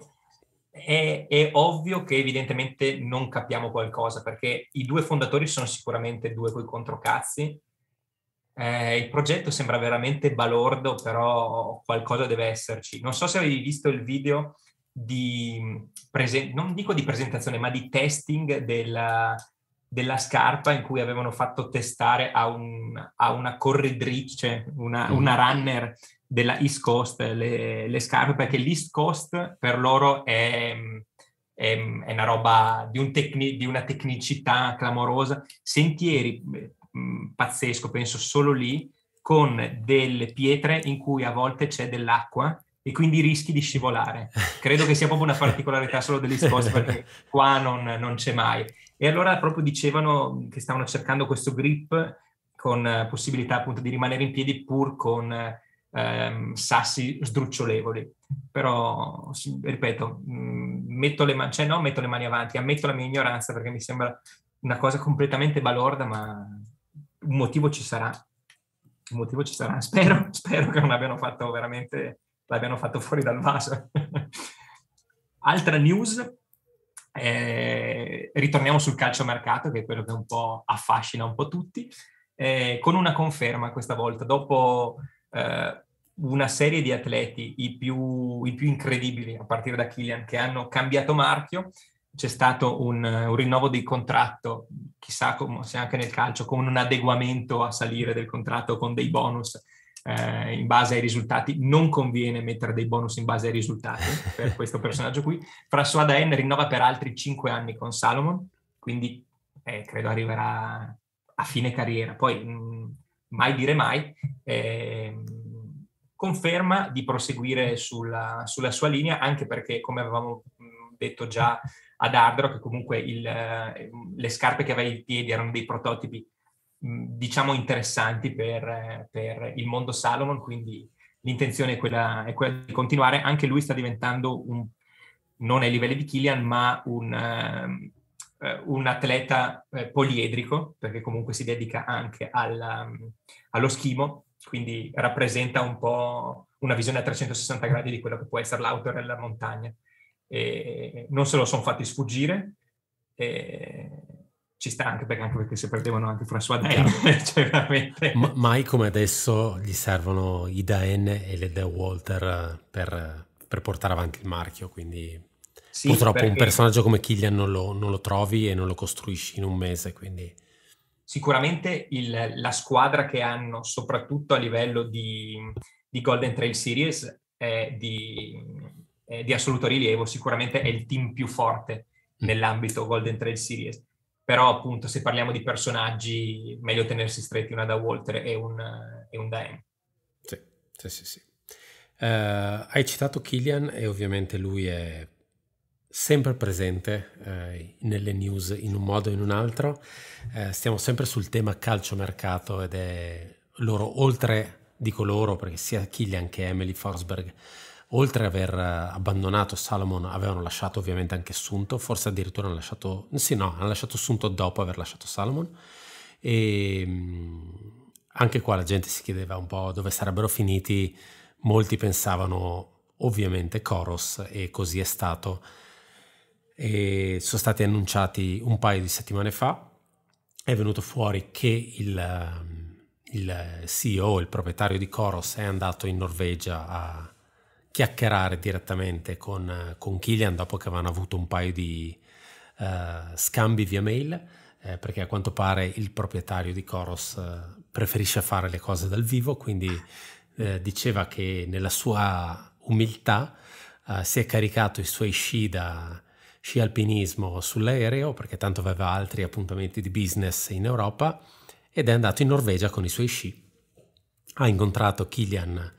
eh, è, è, ovvio che evidentemente non capiamo qualcosa perché i due fondatori sono sicuramente due coi controcazzi. Eh, il progetto sembra veramente balordo, però qualcosa deve esserci. Non so se avevi visto il video di, mm, prese- non dico di presentazione, ma di testing della, della scarpa in cui avevano fatto testare a, un, a una corredrice, cioè una, mm. una runner della East Coast le, le, scarpe, perché l'East Coast per loro è, è, è una roba di, un tecni, di, una tecnicità clamorosa, sentieri mm, pazzesco, penso solo lì, con delle pietre in cui a volte c'è dell'acqua e quindi rischi di scivolare. Credo che sia proprio una particolarità solo degli Coast perché qua non, non c'è mai. E allora proprio dicevano che stavano cercando questo grip con eh, possibilità appunto di rimanere in piedi pur con ehm, sassi sdrucciolevoli. Però, ripeto, mm, metto le, man- cioè, no, metto le mani avanti, ammetto la mia ignoranza perché mi sembra una cosa completamente balorda, ma un motivo ci sarà. Un motivo ci sarà. Spero, spero che non abbiano fatto veramente l'abbiano fatto fuori dal vaso. Altra news, eh, ritorniamo sul calciomercato, che è quello che un po' affascina un po' tutti, eh, con una conferma questa volta, dopo eh, una serie di atleti, i più, i più, incredibili, a partire da Killian, che hanno cambiato marchio, c'è stato un, un rinnovo di contratto, chissà come, se anche nel calcio, con un adeguamento a salire del contratto con dei bonus eh, in base ai risultati, non conviene mettere dei bonus in base ai risultati per questo personaggio qui. François Daen rinnova per altri 5 anni con Salomon, quindi eh, credo arriverà a fine carriera. Poi mh, mm, mai dire mai, eh, conferma di proseguire sulla, sulla, sua linea, anche perché come avevamo mm, detto già ad Ardro, che comunque il, eh, le scarpe che aveva ai piedi erano dei prototipi diciamo interessanti per, eh, per, il mondo Salomon, quindi l'intenzione è quella, è quella, di continuare. Anche lui sta diventando un, non ai livelli di Killian, ma un, uh, un atleta uh, poliedrico, perché comunque si dedica anche alla, um, ehm, allo schimo, quindi rappresenta un po' una visione a 360 gradi di quello che può essere l'auto della montagna. E non se lo sono fatti sfuggire. E ci sta anche perché, anche perché se perdevano anche François eh. Daen, cioè veramente... Ma, mai come adesso gli servono i Daen e le De Walter eh, per, per portare avanti il marchio, quindi sì, purtroppo perché... un personaggio come Killian non lo, non lo, trovi e non lo costruisci in un mese, quindi... Sicuramente il, la squadra che hanno, soprattutto a livello di, di Golden Trail Series, è di, è di assoluto rilievo, sicuramente è il team più forte mm. nell'ambito Golden Trail Series però appunto se parliamo di personaggi meglio tenersi stretti una da Walter e un, e un da Anne. Sì, sì, sì. sì. Uh, hai citato Killian e ovviamente lui è sempre presente eh, nelle news in un modo o in un altro. Eh, stiamo sempre sul tema calciomercato ed è loro, oltre di coloro, perché sia Killian che Emily Forsberg oltre ad aver eh, abbandonato Salomon, avevano lasciato ovviamente anche Sunto, forse addirittura hanno lasciato, sì no, hanno lasciato Sunto dopo aver lasciato Salomon e ehm, anche qua la gente si chiedeva un po' dove sarebbero finiti, molti pensavano ovviamente Coros e così è stato e sono stati annunciati un paio di settimane fa, è venuto fuori che il, ehm, il CEO, il proprietario di Coros è andato in Norvegia a chiacchierare direttamente con, con Killian dopo che avevano avuto un paio di uh, scambi via mail, eh, perché a quanto pare il proprietario di Coros uh, preferisce fare le cose dal vivo, quindi eh, diceva che nella sua umiltà uh, si è caricato i suoi sci da sci alpinismo sull'aereo, perché tanto aveva altri appuntamenti di business in Europa, ed è andato in Norvegia con i suoi sci. Ha incontrato Killian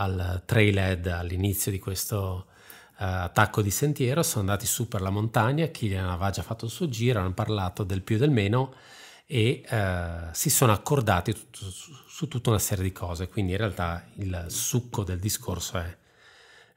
al trailhead all'inizio di questo uh, attacco di sentiero, sono andati su per la montagna, Killian aveva già fatto il suo giro, hanno parlato del più e del meno e uh, si sono accordati tutto, su, su, tutta una serie di cose, quindi in realtà il succo del discorso è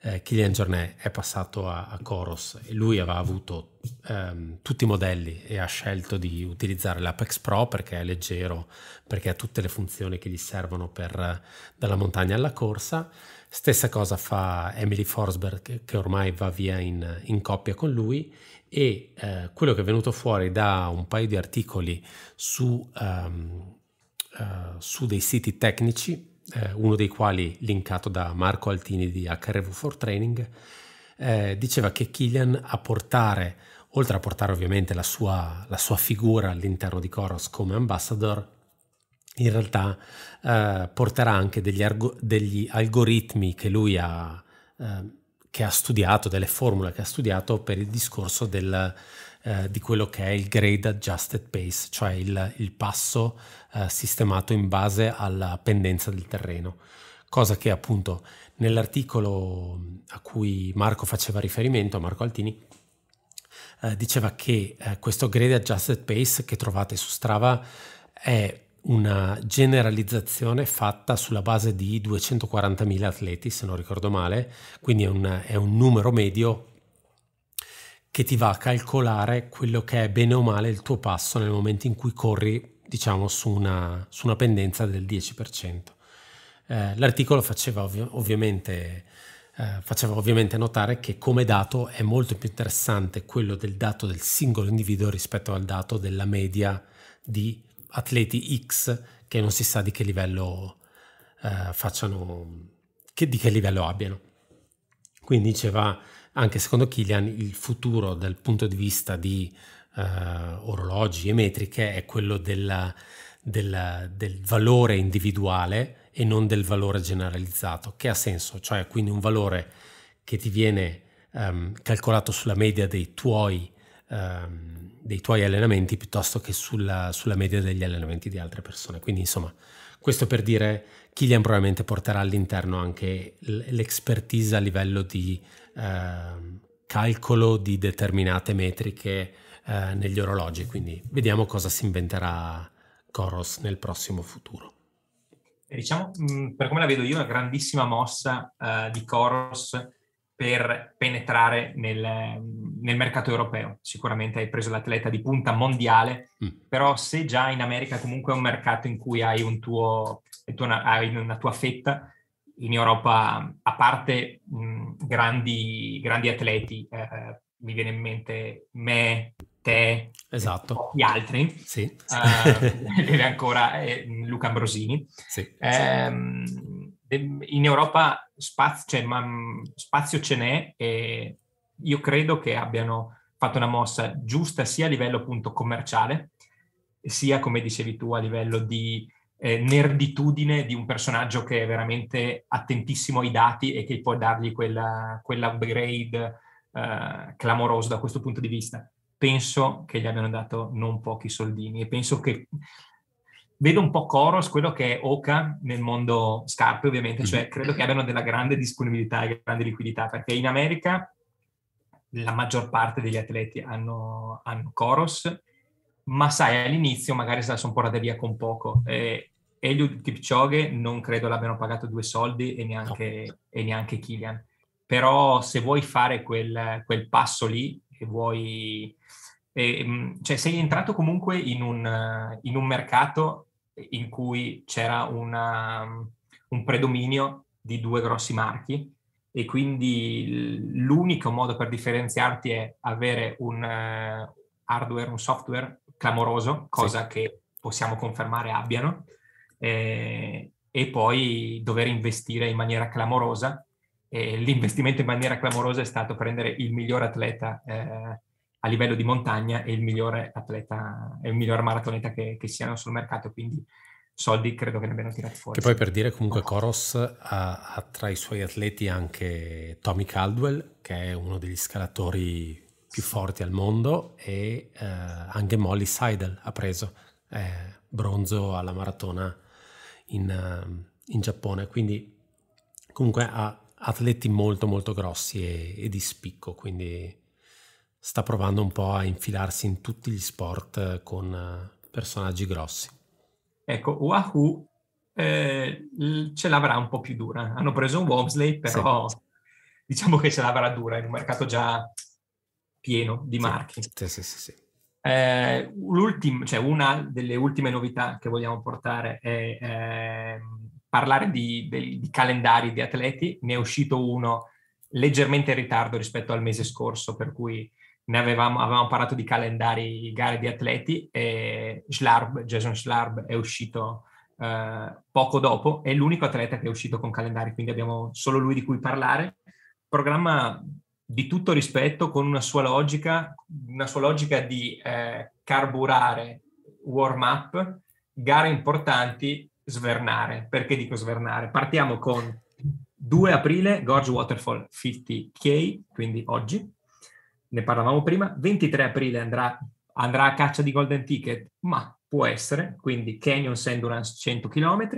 eh, Kylian Jornet è passato a, a Coros e lui aveva avuto ehm, tutti i modelli e ha scelto di utilizzare l'Apex Pro perché è leggero, perché ha tutte le funzioni che gli servono per eh, dalla montagna alla corsa. Stessa cosa fa Emily Forsberg che ormai va via in, in coppia con lui e eh, quello che è venuto fuori da un paio di articoli su, um, uh, su dei siti tecnici eh, uno dei quali linkato da Marco Altini di HRV4 Training, eh, diceva che Killian a portare, oltre a portare ovviamente la sua, la sua figura all'interno di Coros come ambassador, in realtà eh, porterà anche degli, argo- degli, algoritmi che lui ha, eh, che ha studiato, delle formule che ha studiato per il discorso del, eh, di quello che è il grade adjusted pace, cioè il, il passo eh, sistemato in base alla pendenza del terreno, cosa che appunto nell'articolo a cui Marco faceva riferimento, Marco Altini, eh, diceva che eh, questo grade adjusted pace che trovate su Strava è una generalizzazione fatta sulla base di 240.000 atleti, se non ricordo male, quindi è un, è un numero medio che ti va a calcolare quello che è bene o male il tuo passo nel momento in cui corri diciamo su una, su una pendenza del 10%. Eh, l'articolo faceva, ovvi- ovviamente, eh, faceva ovviamente notare che come dato è molto più interessante quello del dato del singolo individuo rispetto al dato della media di atleti X che non si sa di che livello eh, facciano, che, di che livello abbiano. Quindi diceva anche secondo Killian il futuro dal punto di vista di eh, orologi e metriche è quello della, della, del valore individuale e non del valore generalizzato, che ha senso, cioè quindi un valore che ti viene um, calcolato sulla media dei tuoi, um, dei tuoi allenamenti piuttosto che sulla, sulla, media degli allenamenti di altre persone. Quindi insomma, questo per dire Killian probabilmente porterà all'interno anche l'expertise a livello di uh, calcolo di determinate metriche eh, negli orologi, quindi vediamo cosa si inventerà Coros nel prossimo futuro. Diciamo, mm, per come la vedo io, una grandissima mossa eh, di Coros per penetrare nel, nel, mercato europeo. Sicuramente hai preso l'atleta di punta mondiale, mm. però se già in America comunque è un mercato in cui hai, un tuo, hai una tua fetta, in Europa, a parte mh, mm, grandi, grandi, atleti, eh, mi viene in mente me, te, esatto. gli altri, sì. uh, deve ancora eh, Luca Ambrosini. Sì. Eh, in Europa spazio, cioè, ma, spazio ce n'è e io credo che abbiano fatto una mossa giusta sia a livello appunto commerciale, sia come dicevi tu a livello di eh, nerditudine di un personaggio che è veramente attentissimo ai dati e che può dargli quella, quell'upgrade eh, clamoroso da questo punto di vista penso che gli abbiano dato non pochi soldini e penso che vedo un po' Coros, quello che è Oka nel mondo scarpe ovviamente, cioè mhm. credo che abbiano della grande disponibilità e grande liquidità perché in America la maggior parte degli atleti hanno, hanno Coros, ma sai all'inizio magari se la sono portata via con poco. Eh, Eliud Kipchoge non credo l'abbiano pagato due soldi e neanche, no. e neanche Kylian. Però se vuoi fare quel, quel passo lì, e vuoi... E, mm, cioè sei entrato comunque in un, eh, in un mercato in cui c'era una, mm, un predominio di due grossi marchi e quindi l'unico modo per differenziarti è avere un eh, hardware, un software clamoroso, cosa sì. che possiamo confermare abbiano, eh, e poi dover investire in maniera clamorosa e l'investimento in maniera clamorosa è stato prendere il miglior atleta eh, a livello di montagna e il migliore atleta e il miglior maratoneta che, che, siano sul mercato, quindi soldi credo che ne abbiano tirati fuori. Che poi per dire comunque Coros ha, ha, tra i suoi atleti anche Tommy Caldwell, che è uno degli scalatori più forti al mondo, e eh, anche Molly Seidel ha preso eh, bronzo alla maratona in, eh, in Giappone, quindi comunque ha atleti molto molto grossi e, e di spicco, quindi sta provando un po' a infilarsi in tutti gli sport eh, con eh, personaggi grossi. Ecco, Wahoo eh, ce l'avrà un po' più dura. Hanno preso un Womsley, però sì. diciamo che ce l'avrà dura in un mercato già pieno di marchi. Sì, sì, sì. sì. Eh, cioè una delle ultime novità che vogliamo portare è... Eh, parlare di, di, di calendari di atleti, ne è uscito uno leggermente in ritardo rispetto al mese scorso, per cui ne avevamo, avevamo parlato di calendari gare di atleti e Schlarb, Jason Schlarb è uscito eh, poco dopo, è l'unico atleta che è uscito con calendari, quindi abbiamo solo lui di cui parlare. Programma di tutto rispetto con una sua logica, una sua logica di eh, carburare warm up, gare importanti svernare. Perché dico svernare? Partiamo con 2 aprile, Gorge Waterfall 50K, quindi oggi, ne parlavamo prima, 23 aprile andrà, andrà a caccia di Golden Ticket, ma può essere, quindi Canyon Endurance 100 km,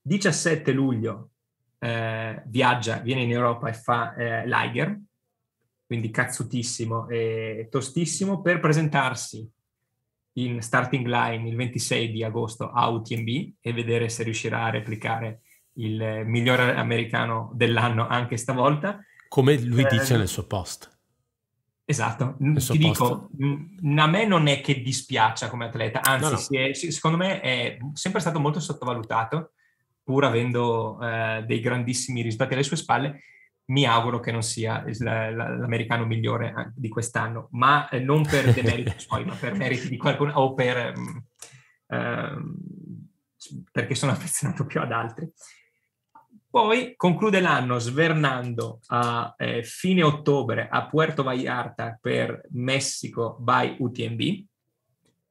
17 luglio eh, viaggia, viene in Europa e fa eh, Liger, quindi cazzutissimo e tostissimo, per presentarsi in starting line il 26 di agosto a UTMB e vedere se riuscirà a replicare il migliore americano dell'anno anche stavolta. Come lui eh, dice nel suo post. Esatto, nel ti dico, post. a me non è che dispiaccia come atleta, anzi no, no. È, secondo me è sempre stato molto sottovalutato pur avendo eh, dei grandissimi risbatti alle sue spalle mi auguro che non sia l'americano migliore eh, di quest'anno, ma eh, non per demeriti suoi, ma per meriti di qualcuno o per, mm, ehm, perché sono affezionato più ad altri. Poi conclude l'anno svernando a eh, fine ottobre a Puerto Vallarta per Messico by UTMB,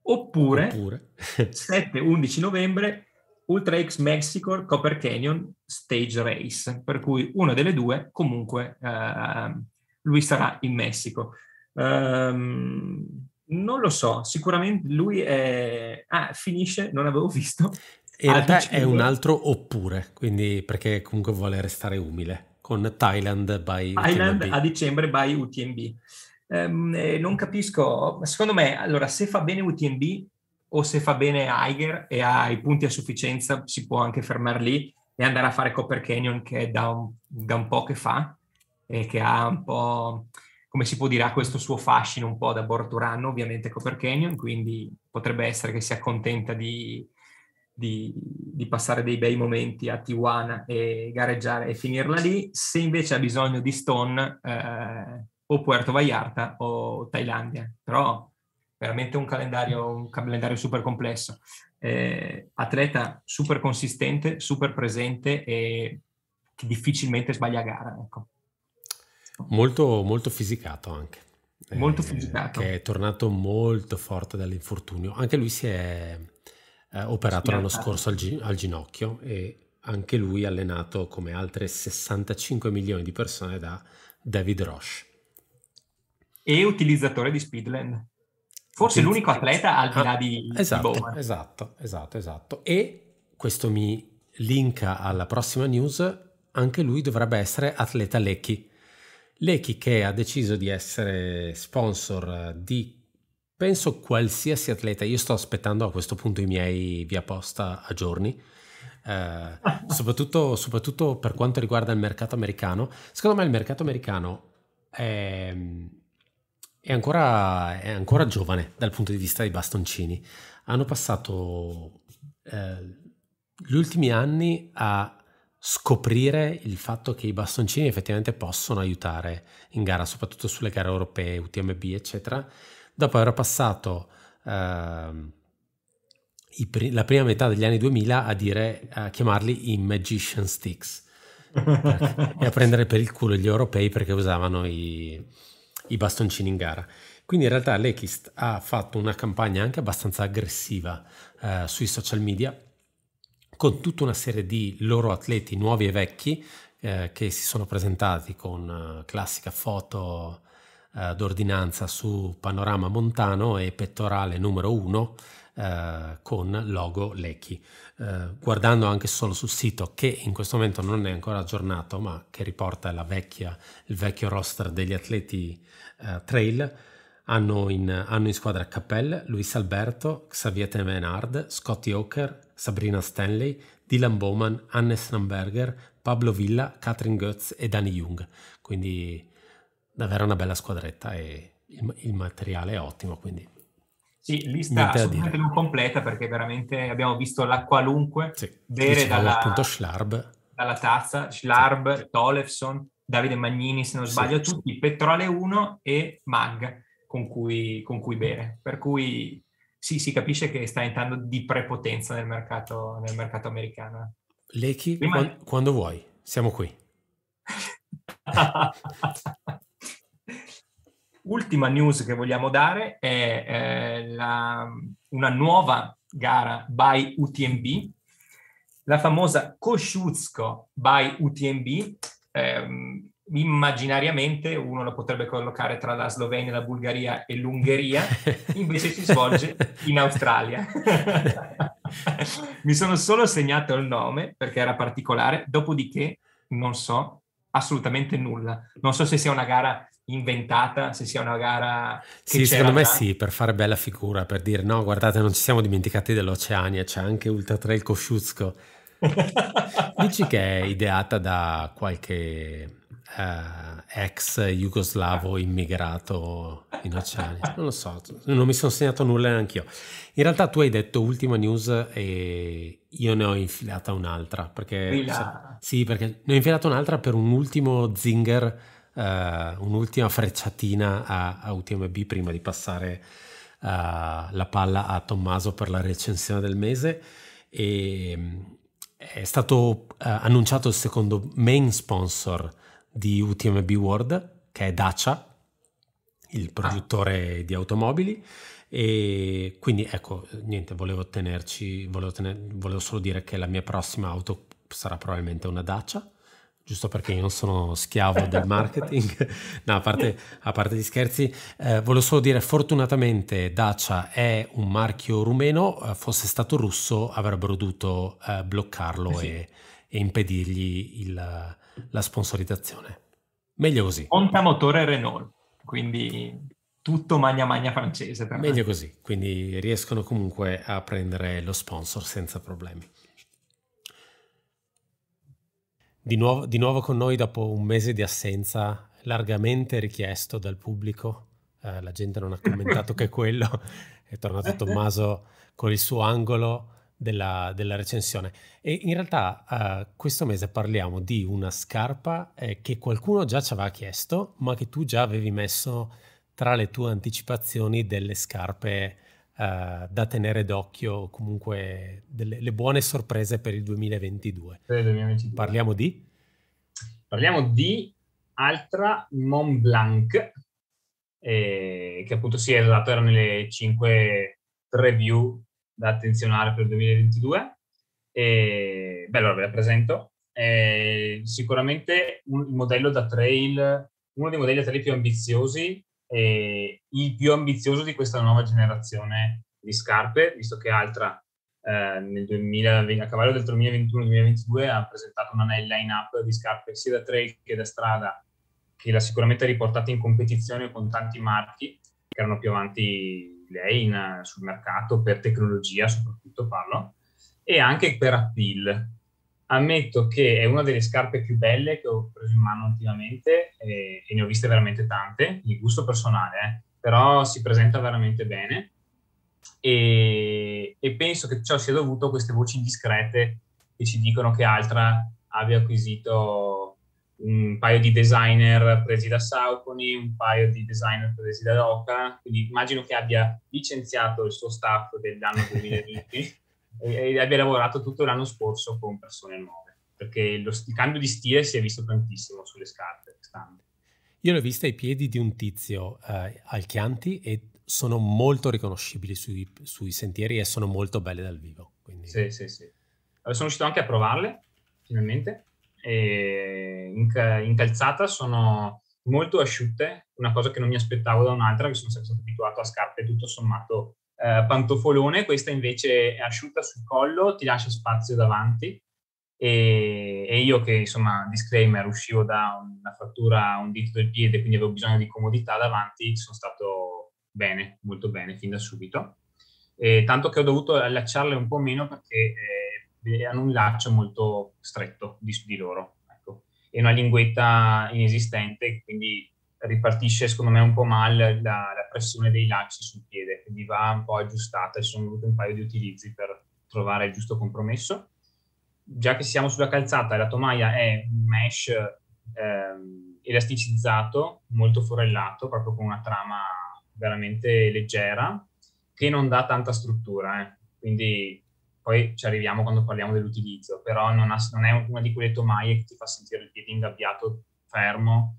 oppure, oppure. 7-11 novembre Ultra X Mexico Copper Canyon Stage Race, per cui una delle due comunque eh, lui sarà in Messico. Um, non lo so, sicuramente lui è... Ah, finisce, non avevo visto. In realtà dicembre. è un altro oppure, quindi perché comunque vuole restare umile, con Thailand by Thailand UTMB. a dicembre by UTMB. Um, ehm, non capisco, secondo me, allora, se fa bene UTMB o se fa bene Eiger e ha i punti a sufficienza si può anche fermare lì e andare a fare Copper Canyon che da un, da un po' che fa e che ha un po', come si può dire, ha questo suo fascino un po' da Borturanno ovviamente Copper Canyon, quindi potrebbe essere che si accontenta di, di, di, passare dei bei momenti a Tijuana e gareggiare e finirla lì, se invece ha bisogno di Stone eh, o Puerto Vallarta o Thailandia. Però veramente un calendario, un calendario super complesso. Eh, atleta super consistente, super presente e che difficilmente sbaglia gara. Ecco. Molto, molto fisicato anche. Molto eh, fisicato. Che è tornato molto forte dall'infortunio. Anche lui si è eh, operato l'anno scorso al, gi- al ginocchio e anche lui allenato come altre 65 milioni di persone da David Roche. E utilizzatore di Speedland. Forse Quindi, l'unico atleta al di là di, esatto, di Bowman. Esatto, esatto, esatto, esatto. E questo mi linka alla prossima news, anche lui dovrebbe essere atleta Lecchi. Lecchi che ha deciso di essere sponsor di penso qualsiasi atleta. Io sto aspettando a questo punto i miei via posta a giorni. Eh, soprattutto, soprattutto per quanto riguarda il mercato americano, secondo me il mercato americano è, è ancora, è ancora giovane dal punto di vista dei bastoncini. Hanno passato eh, gli ultimi anni a scoprire il fatto che i bastoncini effettivamente possono aiutare in gara, soprattutto sulle gare europee, UTMB, eccetera. Dopo aver passato eh, i, la prima metà degli anni 2000 a, dire, a chiamarli i Magician Sticks e a prendere per il culo gli europei perché usavano i, i bastoncini in gara. Quindi in realtà l'Echist ha fatto una campagna anche abbastanza aggressiva eh, sui social media con tutta una serie di loro atleti nuovi e vecchi eh, che si sono presentati con eh, classica foto eh, d'ordinanza su panorama montano e pettorale numero uno eh, con logo Lecchi. Eh, guardando anche solo sul sito che in questo momento non è ancora aggiornato ma che riporta vecchia, il vecchio roster degli atleti eh, trail, hanno in, hanno in squadra Cappelle, Luis Alberto, Xavier Temenard, Scotty Hawker, Sabrina Stanley, Dylan Bowman, Anne Namberger, Pablo Villa, Katrin Goetz e Danny Jung. Quindi davvero una bella squadretta e il, il materiale è ottimo. Quindi sì, lista assolutamente non completa perché veramente abbiamo visto la qualunque sì. bere dalla, Schlarb. dalla tazza, Schlarb, sì. Tolefson, Davide Magnini se non sbaglio, sì. tutti Petrole 1 e Mag con cui, con cui bere. Per cui sì, si capisce che sta entrando di prepotenza nel mercato, nel mercato americano. Lechi, Prima... quando vuoi, siamo qui. Ultima news che vogliamo dare è eh, la, una nuova gara by UTMB, la famosa Kosciuszko by UTMB. Ehm, immaginariamente uno lo potrebbe collocare tra la Slovenia, la Bulgaria e l'Ungheria, invece si svolge in Australia. Mi sono solo segnato il nome perché era particolare, dopodiché non so assolutamente nulla. Non so se sia una gara inventata, se sia una gara Sì, secondo me già. sì, per fare bella figura, per dire no, guardate, non ci siamo dimenticati dell'Oceania, c'è anche Ultra Trail Kosciuszko. Dici che è ideata da qualche Uh, ex jugoslavo immigrato in Oceania. Non lo so, non mi sono segnato nulla neanche io. In realtà tu hai detto ultima news e io ne ho infilata un'altra. Perché, sì, perché ne ho infilata un'altra per un ultimo zinger eh, un'ultima frecciatina a, a, UTMB prima di passare eh, la palla a Tommaso per la recensione del mese. E, mm, è stato eh, annunciato il secondo main sponsor di UTMB World, che è Dacia, il produttore ah. di automobili. E quindi ecco, niente, volevo tenerci, volevo, tener, volevo, solo dire che la mia prossima auto sarà probabilmente una Dacia giusto perché io non sono schiavo del marketing, no, a, parte, a parte gli scherzi, eh, volevo solo dire fortunatamente Dacia è un marchio rumeno, eh, fosse stato russo avrebbero dovuto eh, bloccarlo eh sì. e, e, impedirgli il, la sponsorizzazione. Meglio così. Monta motore Renault, quindi tutto magna magna francese. Meglio me. così, quindi riescono comunque a prendere lo sponsor senza problemi. Di nuovo, di nuovo, con noi dopo un mese di assenza largamente richiesto dal pubblico. Eh, la gente non ha commentato che quello. È tornato Tommaso con il suo angolo della, della recensione. E in realtà eh, questo mese parliamo di una scarpa eh, che qualcuno già ci aveva chiesto, ma che tu già avevi messo tra le tue anticipazioni delle scarpe eh, da tenere d'occhio, comunque delle buone sorprese per il 2022. Per il 2022. Parliamo di? Parliamo di altra Mont Blanc, eh, che appunto si è esatto, era nelle 5 preview da attenzionare per il 2022. E, eh, beh, allora ve la presento. Eh, sicuramente un modello da trail, uno dei modelli da trail più ambiziosi eh, il più ambizioso di questa nuova generazione di scarpe, visto che Altra eh, 2000, a cavallo del 2021-2022 ha presentato una line-up di scarpe sia da trail che da strada che l'ha sicuramente riportata in competizione con tanti marchi che erano più avanti lei in, sul mercato per tecnologia soprattutto parlo e anche per appeal Ammetto che è una delle scarpe più belle che ho preso in mano ultimamente e, e ne ho viste veramente tante, di gusto personale, eh, però si presenta veramente bene e, e penso che ciò sia dovuto a queste voci indiscrete che ci dicono che Altra abbia acquisito un paio di designer presi da Saucony, un paio di designer presi da Doca, quindi immagino che abbia licenziato il suo staff dell'anno 2020 e, e abbia lavorato tutto l'anno scorso con persone nuove, perché lo, il cambio di stile si è visto tantissimo sulle scarpe quest'anno. Io l'ho vista ai piedi di un tizio eh, al Chianti e sono molto riconoscibili sui, sui, sentieri e sono molto belle dal vivo. Quindi... Sì, sì, sì. Allora, sono riuscito anche a provarle, finalmente. E in, in calzata sono molto asciutte, una cosa che non mi aspettavo da un'altra, che sono sempre stato abituato a scarpe tutto sommato eh, pantofolone, questa invece è asciutta sul collo, ti lascia spazio davanti e, e, io che insomma, disclaimer, uscivo da una frattura a un dito del piede, quindi avevo bisogno di comodità davanti, sono stato bene, molto bene, fin da subito. E, tanto che ho dovuto allacciarle un po' meno perché eh, hanno un laccio molto stretto di, di loro, ecco. e una linguetta inesistente, quindi ripartisce secondo me un po' male la, la, pressione dei lacci sul piede, quindi va un po' aggiustata e sono voluti un paio di utilizzi per trovare il giusto compromesso. Già che siamo sulla calzata, la tomaia è un mesh eh, elasticizzato, molto forellato, proprio con una trama veramente leggera, che non dà tanta struttura, eh. quindi poi ci arriviamo quando parliamo dell'utilizzo, però non, ha, non è una di quelle tomaie che ti fa sentire il piede ingabbiato, fermo,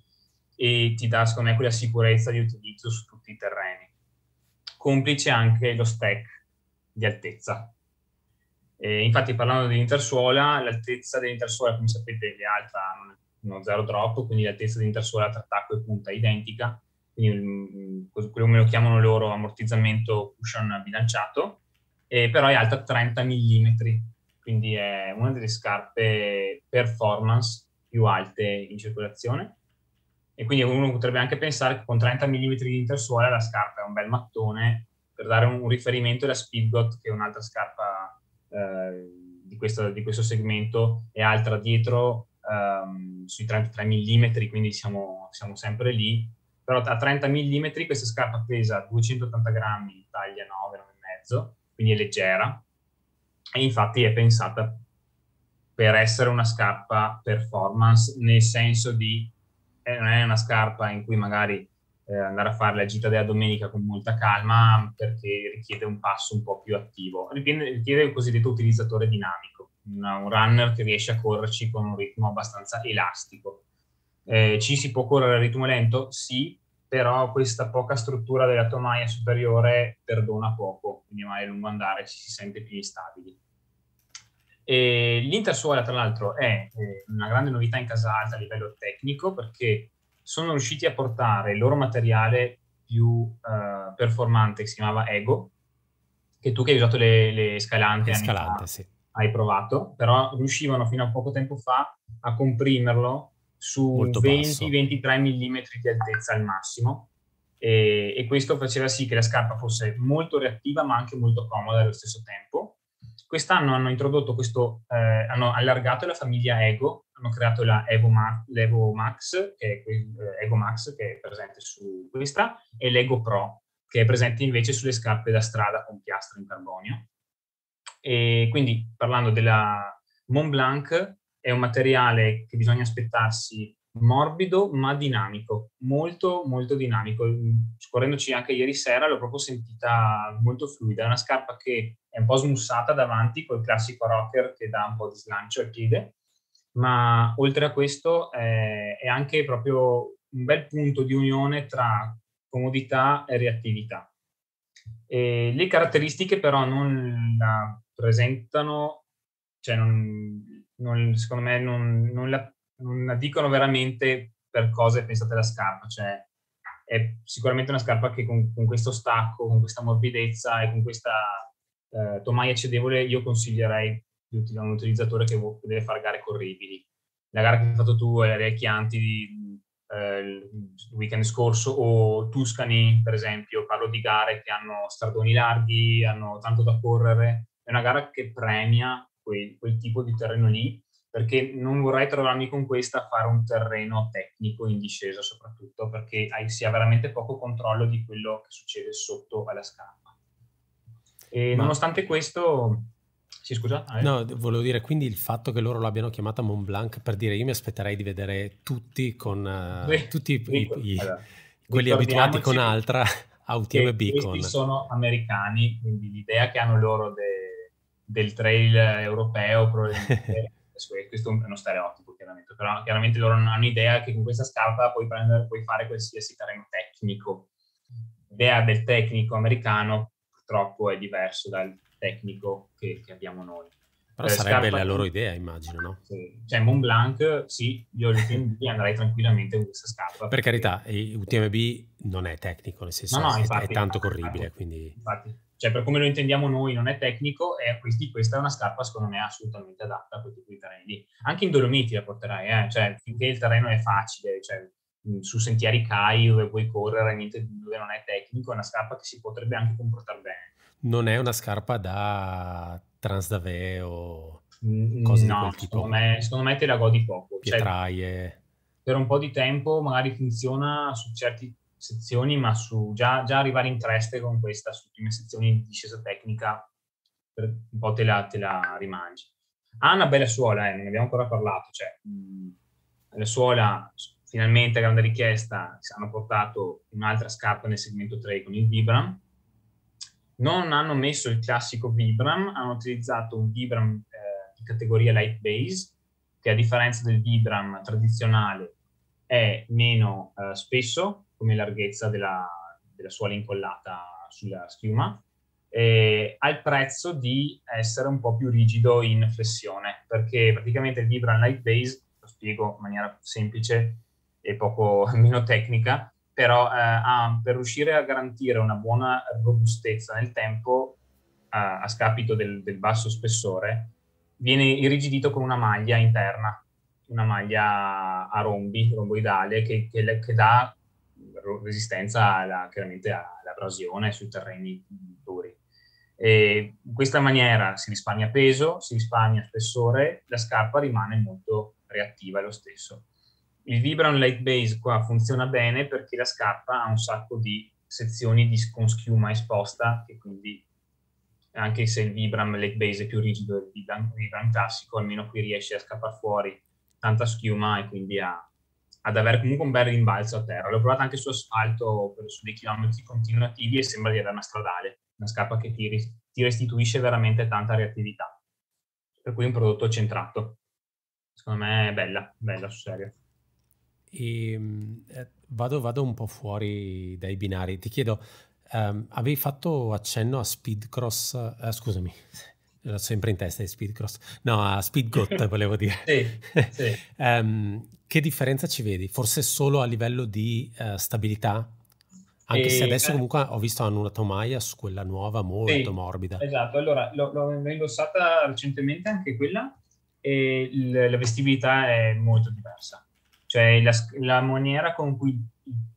e ti dà secondo me quella sicurezza di utilizzo su tutti i terreni. Complice anche lo stack di altezza. E infatti parlando dell'intersuola, l'altezza dell'intersuola come sapete è alta, non zero drop, quindi l'altezza dell'intersuola tra tacco e punta è identica, quindi mm, mm, quello come lo chiamano loro ammortizzamento cushion bilanciato, e però è alta 30 mm, quindi è una delle scarpe performance più alte in circolazione e quindi uno potrebbe anche pensare che con 30 mm di intersuola la scarpa è un bel mattone per dare un riferimento alla Speedgot che è un'altra scarpa eh, di, questo, di, questo, segmento e altra dietro ehm, sui 33 mm quindi siamo, siamo, sempre lì però a 30 mm questa scarpa pesa 280 grammi taglia 9, 9,5 quindi è leggera e infatti è pensata per essere una scarpa performance nel senso di eh, non è una scarpa in cui magari eh, andare a fare la gita della domenica con molta calma perché richiede un passo un po' più attivo, richiede, richiede il cosiddetto utilizzatore dinamico, una, un runner che riesce a correrci con un ritmo abbastanza elastico. Eh, ci si può correre a ritmo lento? Sì, però questa poca struttura della tomaia superiore perdona poco, quindi magari a lungo andare ci si sente più instabili. E L'Inter Suola, tra l'altro, è eh, una grande novità in casa alta a livello tecnico perché sono riusciti a portare il loro materiale più uh, performante, che si chiamava Ego, che tu che hai usato le, le scalante, le scalante fa, sì. hai provato, però riuscivano fino a poco tempo fa a comprimerlo su 20-23 mm di altezza al massimo e, e, questo faceva sì che la scarpa fosse molto reattiva ma anche molto comoda allo stesso tempo Quest'anno hanno introdotto questo, eh, hanno allargato la famiglia Ego, hanno creato la Evo, Ma- l'Evo Max, che è que- eh, Ego Max, che è presente su questa, e l'Ego Pro, che è presente invece sulle scarpe da strada con piastra in carbonio. E quindi parlando della Mont Blanc, è un materiale che bisogna aspettarsi morbido ma dinamico, molto molto dinamico. Scorrendoci anche ieri sera l'ho proprio sentita molto fluida, è una scarpa che è un po' smussata davanti col classico rocker che dà un po' di slancio e piede, ma oltre a questo eh, è anche proprio un bel punto di unione tra comodità e reattività. E le caratteristiche però non la presentano, cioè non, non, secondo me non, non, la, non la dicono veramente per cosa è pensata la scarpa, cioè è sicuramente una scarpa che con, con questo stacco, con questa morbidezza e con questa eh, Tomai Accedevole io consiglierei di un utilizzatore che deve fare gare corribili. La gara che hai fatto tu è eh, Real Chianti eh, il weekend scorso o Tuscany, per esempio, parlo di gare che hanno stradoni larghi, hanno tanto da correre. È una gara che premia quel, quel tipo di terreno lì perché non vorrei trovarmi con questa a fare un terreno tecnico in discesa soprattutto perché hai, si ha veramente poco controllo di quello che succede sotto alla scala. E Ma... nonostante questo, sì, scusa. eh. No, volevo dire, quindi il fatto che loro l'abbiano chiamata Mont Blanc, per dire, io mi aspetterei di vedere tutti con uh, Beh, tutti i, i, allora, quelli abituati con altra Autiem e Beacon. Questi sono americani, quindi l'idea che hanno loro de, del trail europeo probabilmente questo è uno stereotipo chiaramente, però chiaramente loro non hanno idea che con questa scarpa puoi, prendere, puoi fare qualsiasi terreno tecnico. L'idea del tecnico americano purtroppo è diverso dal tecnico che, che abbiamo noi. Però per sarebbe scarpa... la loro idea, immagino, no? Sì. Cioè Mont Blanc, sì, io all'UTMB andrei tranquillamente con questa scarpa. Per carità, UTMB non è tecnico, nel senso no, no, infatti, è, tanto corribile, quindi... Infatti, cioè per come lo intendiamo noi non è tecnico e questi, questa è una scarpa secondo me assolutamente adatta a quel tipo di terreni Anche in Dolomiti la porterai, eh? cioè finché il terreno è facile, cioè su sentieri cai dove puoi correre, niente dove non è tecnico, è una scarpa che si potrebbe anche comportare bene. Non è una scarpa da transdavè o cose no, secondo me, secondo me, te la godi poco. Pietraie. Cioè, per un po' di tempo magari funziona su certe sezioni, ma su, già, già, arrivare in creste con questa, su prime sezioni di discesa tecnica, un po' te la, te la rimangi. Ha una bella suola, eh, non ne abbiamo ancora parlato, cioè, mh, la suola Finalmente, a grande richiesta, hanno portato un'altra scarpa nel segmento 3 con il Vibram. Non hanno messo il classico Vibram, hanno utilizzato un Vibram eh, di categoria light base, che a differenza del Vibram tradizionale è meno eh, spesso come larghezza della, della suola incollata sulla schiuma, eh, al prezzo di essere un po' più rigido in flessione, perché praticamente il Vibram Light Base, lo spiego in maniera semplice, e poco meno tecnica, però eh, ah, per riuscire a garantire una buona robustezza nel tempo, a, a scapito del, del, basso spessore, viene irrigidito con una maglia interna, una maglia a rombi, romboidale, che, che, che dà resistenza alla, chiaramente all'abrasione sui terreni duri. E in questa maniera si risparmia peso, si risparmia spessore, la scarpa rimane molto reattiva lo stesso. Il Vibram Light Base qua funziona bene perché la scarpa ha un sacco di sezioni di, con schiuma esposta e quindi anche se il Vibram Lake Base è più rigido del Vibram, Vibram classico, almeno qui riesce a scappare fuori tanta schiuma e quindi a, ad avere comunque un bel rimbalzo a terra. L'ho provata anche su asfalto per, su dei chilometri continuativi e sembra di avere una stradale, una scarpa che ti, ti restituisce veramente tanta reattività. Per cui è un prodotto centrato. Secondo me è bella, bella sul serio. E, ehm, eh, vado, vado, un po' fuori dai binari. Ti chiedo, um, avevi fatto accenno a Speedcross, eh, scusami, l'ho sempre in testa di Speedcross, no, a Speedgot volevo dire. sì, sì. um, che differenza ci vedi? Forse solo a livello di uh, stabilità? Anche e, se eh, adesso eh. comunque ho visto hanno una tomaia su quella nuova molto sì, morbida. Esatto, allora l'ho, l'ho indossata recentemente anche quella e il, la vestibilità è molto diversa cioè la, la maniera con cui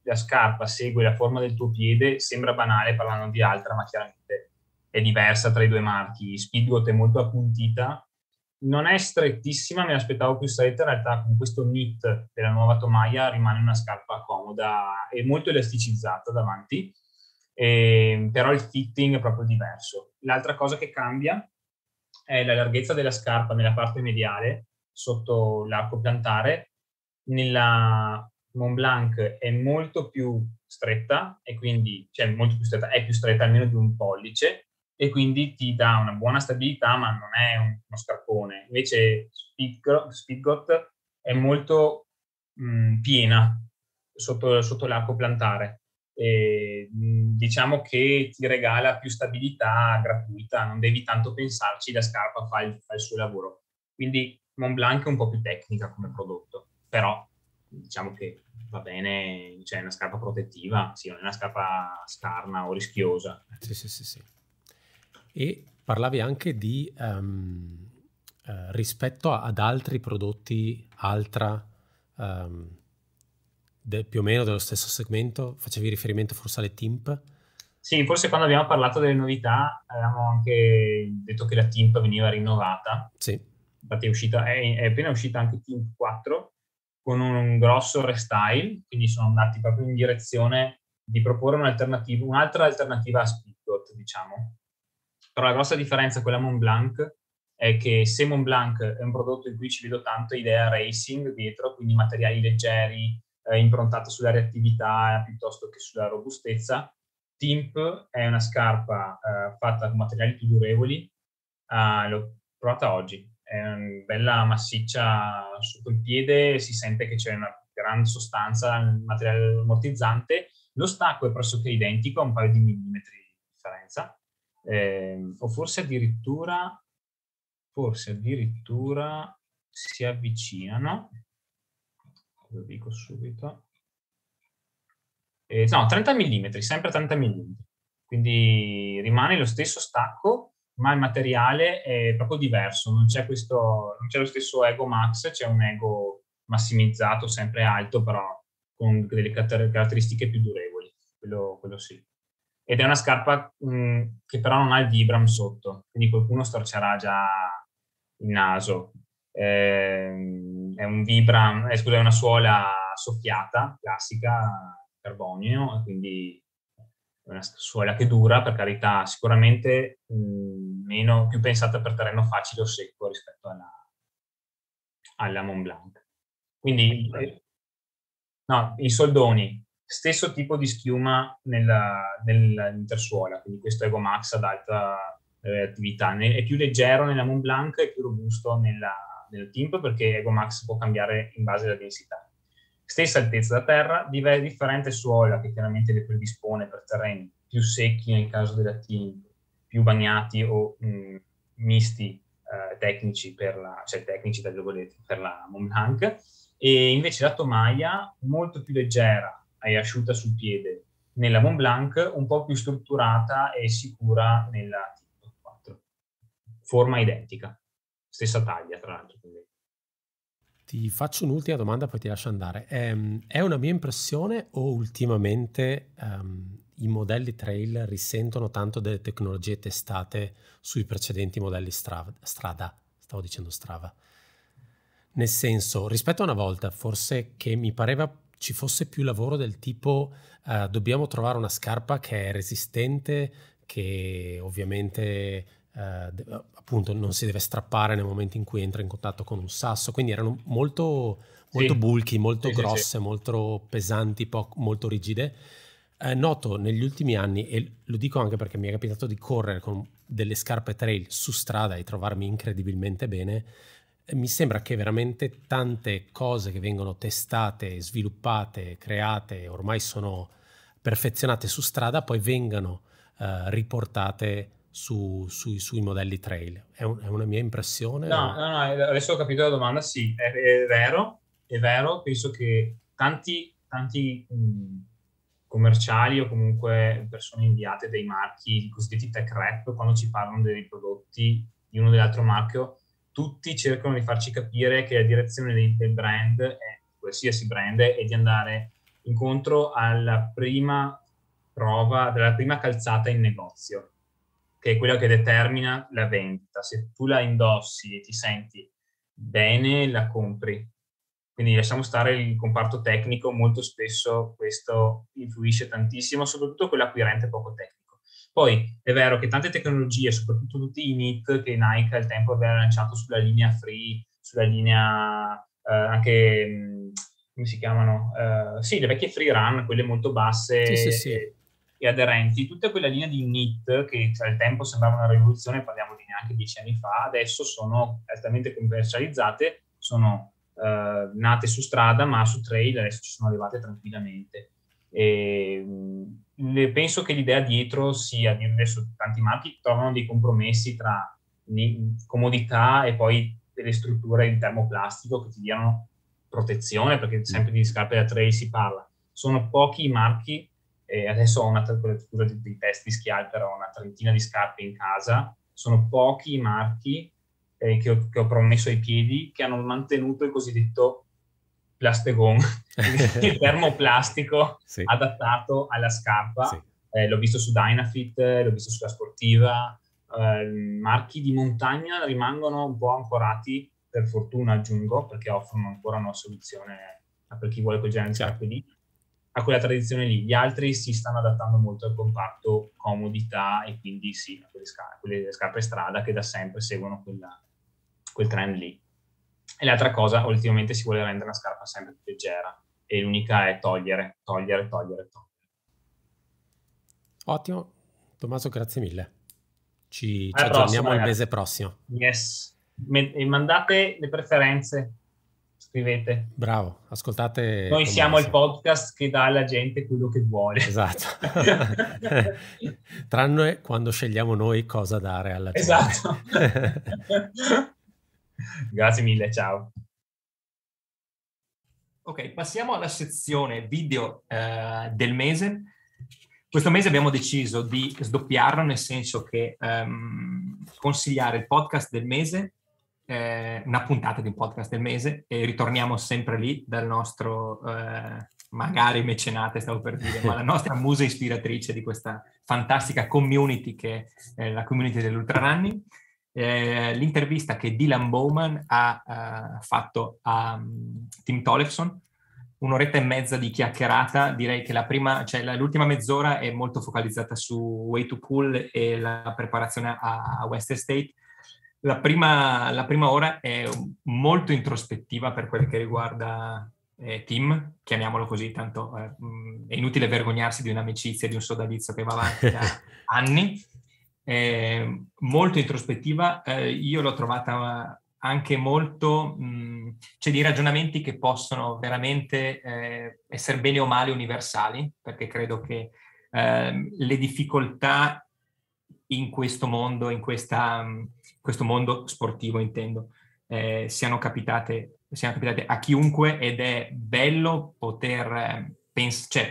la scarpa segue la forma del tuo piede sembra banale parlando di altra, ma chiaramente è diversa tra i due marchi. Speedgoat è molto appuntita, non è strettissima, mi aspettavo più stretta, in realtà con questo knit della nuova tomaia rimane una scarpa comoda e molto elasticizzata davanti, e, ehm, però il fitting è proprio diverso. L'altra cosa che cambia è la larghezza della scarpa nella parte mediale, sotto l'arco piantare, nella Mont Blanc è molto più stretta e quindi cioè molto più stretta, è più stretta almeno di un pollice e quindi ti dà una buona stabilità ma non è uno scarpone. Invece Spigot è molto mh, piena sotto, sotto l'arco plantare. E, mh, diciamo che ti regala più stabilità gratuita, non devi tanto pensarci, la scarpa fa il, fa il suo lavoro. Quindi Mont Blanc è un po' più tecnica come prodotto però diciamo che va bene, cioè una scarpa protettiva, sì, non è una scarpa scarna o rischiosa. Sì, sì, sì, sì. E parlavi anche di um, eh, rispetto ad altri prodotti, altra, um, de, più o meno dello stesso segmento, facevi riferimento forse alle TIMP? Sì, forse quando abbiamo parlato delle novità avevamo anche detto che la TIMP veniva rinnovata. Sì. Infatti è, uscita, è, è appena uscita anche TIMP 4, con un grosso restyle, quindi sono andati proprio in direzione di proporre un'alternativa, un'altra alternativa a Speedgoat, diciamo. Però la grossa differenza con la Mont Blanc è che se Mont Blanc è un prodotto in cui ci vedo tanto idea racing dietro, quindi materiali leggeri, eh, improntato sulla reattività piuttosto che sulla robustezza, Timp è una scarpa eh, fatta con materiali più durevoli, eh, l'ho provata oggi, Ehm, bella massiccia sotto il piede, si sente che c'è una grande sostanza, nel materiale ammortizzante. Lo stacco è pressoché identico, a un paio di millimetri di differenza, eh, o forse addirittura, forse addirittura si avvicinano, lo dico subito, eh, no, 30 mm, sempre 30 mm, quindi rimane lo stesso stacco, ma il materiale è proprio diverso, non c'è, questo, non c'è lo stesso ego max, c'è un ego massimizzato, sempre alto, però con delle caratteristiche più durevoli, quello, quello sì. Ed è una scarpa mh, mm, che però non ha il Vibram sotto, quindi qualcuno storcerà già il naso. Eh, è un Vibram, eh, scusa, è una suola soffiata, classica, carbonio, quindi una suola che dura, per carità, sicuramente mh, meno, più pensata per terreno facile o secco rispetto alla, alla Mont Blanc. Quindi, eh, eh, eh. no, i soldoni, stesso tipo di schiuma nella, nell'intersuola, quindi questo Ego Max ad alta reattività, è più leggero nella Mont Blanc e più robusto nella, nel timp perché Ego Max può cambiare in base alla densità stessa altezza da terra, differente suola che chiaramente le predispone per terreni più secchi nel caso della team, più bagnati o mh, mm, misti eh, tecnici, per la, cioè tecnici per la Mont Blanc, e invece la tomaia molto più leggera e asciutta sul piede nella Mont Blanc, un po' più strutturata e sicura nella T4. Forma identica, stessa taglia tra l'altro. Quindi. Ti faccio un'ultima domanda, poi ti lascio andare. Ehm, è, una mia impressione o ultimamente um, i modelli trail risentono tanto delle tecnologie testate sui precedenti modelli strada? strada stavo dicendo Strava. Nel senso, rispetto a una volta, forse che mi pareva ci fosse più lavoro del tipo uh, dobbiamo trovare una scarpa che è resistente, che ovviamente eh, appunto non si deve strappare nel momento in cui entra in contatto con un sasso, quindi erano molto, molto sì. bulky, molto sì, grosse, sì, molto pesanti, po- molto rigide. Eh, noto negli ultimi anni, e lo dico anche perché mi è capitato di correre con delle scarpe trail su strada e trovarmi incredibilmente bene, eh, mi sembra che veramente tante cose che vengono testate, sviluppate, create, ormai sono perfezionate su strada, poi vengano eh, riportate su, sui, sui, modelli trail. È, un, è, una mia impressione? No, no, no, adesso ho capito la domanda, sì, è, è vero, è vero, penso che tanti, tanti mh, mm, commerciali o comunque persone inviate dai marchi, i cosiddetti tech rep, quando ci parlano dei prodotti di uno o dell'altro marchio, tutti cercano di farci capire che la direzione dei, del brand, è, qualsiasi brand, è di andare incontro alla prima prova, della prima calzata in negozio che è quello che determina la vendita. Se tu la indossi e ti senti bene, la compri. Quindi lasciamo stare il comparto tecnico, molto spesso questo influisce tantissimo, soprattutto quell'acquirente poco tecnico. Poi è vero che tante tecnologie, soprattutto tutti i NIT che Nike al tempo aveva lanciato sulla linea free, sulla linea eh, anche, mm, come si chiamano? Eh, sì, le vecchie free run, quelle molto basse, sì, sì, sì e aderenti, tutta quella linea di NIT che cioè, al tempo sembrava una rivoluzione, parliamo di neanche dieci anni fa, adesso sono altamente commercializzate, sono eh, nate su strada ma su trail adesso ci sono arrivate tranquillamente. E, mh, penso che l'idea dietro sia, adesso tanti marchi trovano dei compromessi tra comodità e poi delle strutture in termoplastico che ti diano protezione, perché sempre di scarpe da trail si parla. Sono pochi i marchi e adesso ho una scusa dei testi schiavi, però ho una trentina di scarpe in casa. Sono pochi i marchi eh, che, ho, che ho promesso ai piedi che hanno mantenuto il cosiddetto plastegon, il termoplastico sì. adattato alla scarpa. Sì. Eh, l'ho visto su Dynafit, l'ho visto sulla sportiva. Eh, marchi di montagna rimangono un po' ancorati, per fortuna aggiungo, perché offrono ancora una soluzione per chi vuole quel genere di certo. scarpe lì a quella tradizione lì. Gli altri si stanno adattando molto al compatto, comodità e quindi sì, a quelle, scar- quelle scarpe strada che da sempre seguono quella, quel trend lì. E l'altra cosa, ultimamente si vuole rendere la scarpa sempre più leggera e l'unica è togliere, togliere, togliere, togliere. Ottimo. Tommaso, grazie mille. Ci, ci aggiorniamo prossima, il mese prossimo. Yes. Me- mandate le preferenze scrivete. Bravo, ascoltate. Noi siamo il podcast che dà alla gente quello che vuole. Esatto. Tranne quando scegliamo noi cosa dare alla gente. Esatto. Grazie mille, ciao. Ok, passiamo alla sezione video eh, del mese. Questo mese abbiamo deciso di sdoppiarlo, nel senso che ehm, consigliare il podcast del mese eh, una puntata di un podcast del mese e ritorniamo sempre lì dal nostro eh, magari mecenate, stavo per dire, ma la nostra musa ispiratrice di questa fantastica community che è la community dell'Ultraranni. Eh, l'intervista che Dylan Bowman ha uh, fatto a um, Tim Tollefson, un'oretta e mezza di chiacchierata, direi che la prima, cioè la, l'ultima mezz'ora è molto focalizzata su Way to Cool e la preparazione a West Estate. La prima, la prima, ora è molto introspettiva per quel che riguarda eh, Tim, chiamiamolo così, tanto eh, è inutile vergognarsi di un'amicizia, di un sodalizio che va avanti da anni. Eh, molto introspettiva, eh, io l'ho trovata anche molto, mh, cioè di ragionamenti che possono veramente eh, essere bene o male universali, perché credo che ehm, le difficoltà in questo mondo, in questa... Mh, questo mondo sportivo intendo, eh, siano, capitate, siano, capitate, a chiunque ed è bello poter ehm, pens- cioè,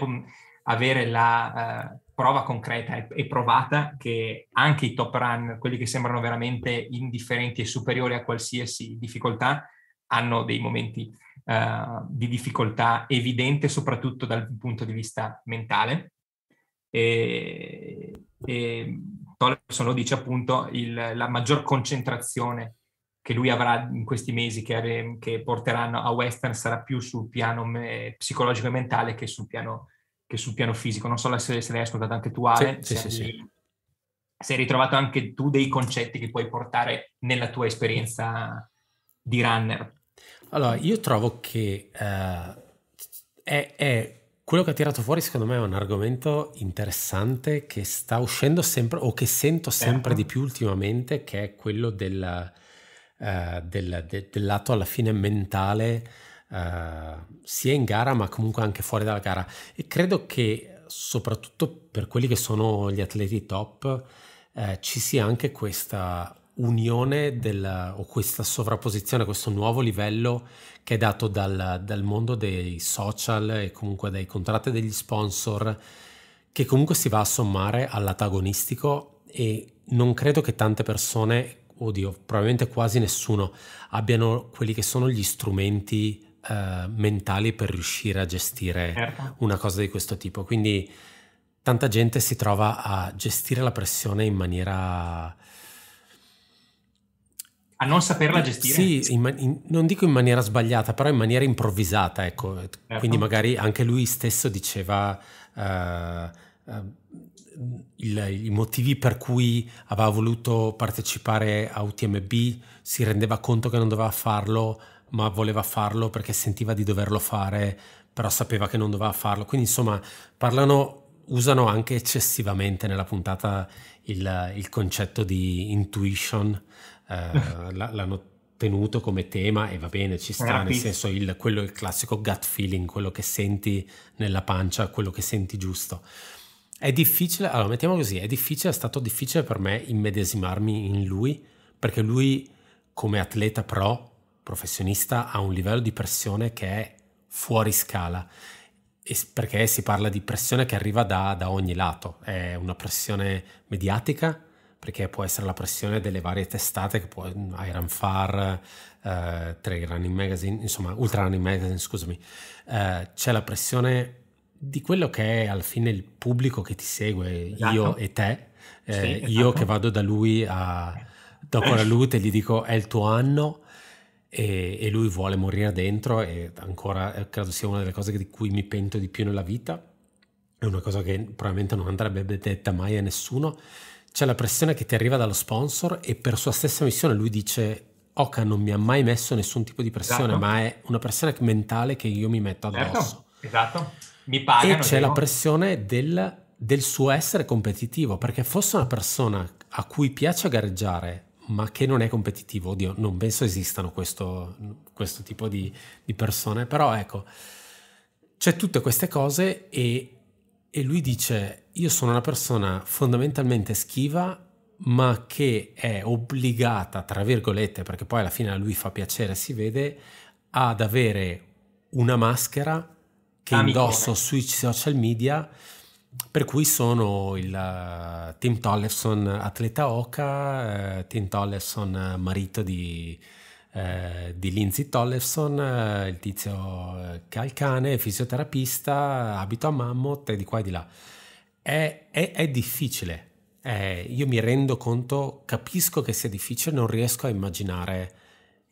avere la uh, prova concreta e-, e, provata che anche i top run, quelli che sembrano veramente indifferenti e superiori a qualsiasi difficoltà, hanno dei momenti uh, di difficoltà evidente, soprattutto dal punto di vista mentale. E, e Tollefson lo dice appunto, il, la maggior concentrazione che lui avrà in questi mesi che, che porteranno a Western sarà più sul piano me, psicologico e mentale che sul piano, che sul piano fisico. Non so se, se l'hai ascoltato anche tu, Ale. Sì, se sì, hai, sì. Se ritrovato anche tu dei concetti che puoi portare nella tua esperienza di runner. Allora, io trovo che uh, è, è quello che ha tirato fuori secondo me è un argomento interessante che sta uscendo sempre o che sento sempre eh. di più ultimamente, che è quello del, uh, del, de, del lato alla fine mentale, uh, sia in gara ma comunque anche fuori dalla gara. E credo che soprattutto per quelli che sono gli atleti top uh, ci sia anche questa unione del, o questa sovrapposizione, questo nuovo livello che è dato dal, dal mondo dei social e comunque dai contratti degli sponsor, che comunque si va a sommare all'antagonistico e non credo che tante persone, oddio, probabilmente quasi nessuno, abbiano quelli che sono gli strumenti eh, mentali per riuscire a gestire certo. una cosa di questo tipo. Quindi tanta gente si trova a gestire la pressione in maniera a non saperla eh, gestire. Sì, in, in, non dico in maniera sbagliata, però in maniera improvvisata, ecco. Certo. Quindi magari anche lui stesso diceva uh, uh, il, i motivi per cui aveva voluto partecipare a UTMB, si rendeva conto che non doveva farlo, ma voleva farlo perché sentiva di doverlo fare, però sapeva che non doveva farlo. Quindi insomma, parlano usano anche eccessivamente nella puntata il, il concetto di intuition eh, l'hanno tenuto come tema e va bene, ci sta, nel senso il, quello, il classico gut feeling, quello che senti nella pancia, quello che senti giusto. È difficile, allora mettiamo così, è difficile, è stato difficile per me immedesimarmi in lui, perché lui come atleta pro, professionista, ha un livello di pressione che è fuori scala, perché si parla di pressione che arriva da, da ogni lato, è una pressione mediatica, perché può essere la pressione delle varie testate, che può, Iron Far, eh, Trey Running Magazine, insomma Ultra Running Magazine, scusami, eh, c'è la pressione di quello che è alla fine il pubblico che ti segue, esatto. io e te, eh, sì, esatto. io che vado da lui a, dopo la lute e gli dico è il tuo anno e, e, lui vuole morire dentro e ancora eh, credo sia una delle cose di cui mi pento di più nella vita, è una cosa che probabilmente non andrebbe detta mai a nessuno c'è la pressione che ti arriva dallo sponsor e per sua stessa missione lui dice Oka non mi ha mai messo nessun tipo di pressione, esatto. ma è una pressione mentale che io mi metto certo, addosso. Esatto, esatto. mi pagano. E c'è devo. la pressione del, del suo essere competitivo, perché fosse una persona a cui piace gareggiare, ma che non è competitivo, oddio, non penso esistano questo, questo tipo di, di persone, però ecco, c'è tutte queste cose e e lui dice io sono una persona fondamentalmente schiva ma che è obbligata, tra virgolette, perché poi alla fine a lui fa piacere, si vede, ad avere una maschera che Amicone. indosso sui social media per cui sono il uh, Tim Tollefson atleta oca, uh, eh, Tim Tollefson eh, marito di eh, di Lindsay Tollefson, eh, il tizio eh, calcane, fisioterapista, abito a Mammoth e di qua e di là. È, è, è difficile, è, io mi rendo conto, capisco che sia difficile, non riesco a immaginare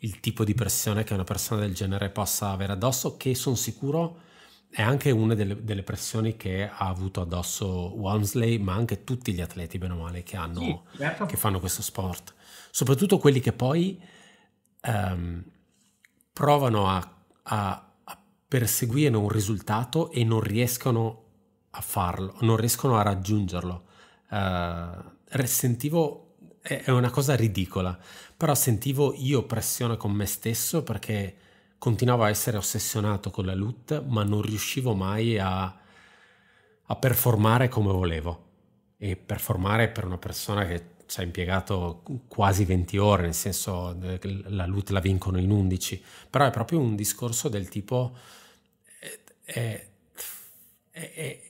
il tipo di pressione che una persona del genere possa avere addosso, che sono sicuro è anche una delle, delle, pressioni che ha avuto addosso Walmsley, ma anche tutti gli atleti, bene o male, che, hanno, sì, certo. che fanno questo sport. Soprattutto quelli che poi um, provano a, a, a, perseguire un risultato e non riescono a farlo, non riescono a raggiungerlo. Uh, sentivo, è, è una cosa ridicola, però sentivo io pressione con me stesso perché continuavo a essere ossessionato con la loot, ma non riuscivo mai a, a performare come volevo. E performare per una persona che ci ha impiegato quasi 20 ore, nel senso eh, la LUT la vincono in 11, però è proprio un discorso del tipo... Eh, è, è, è,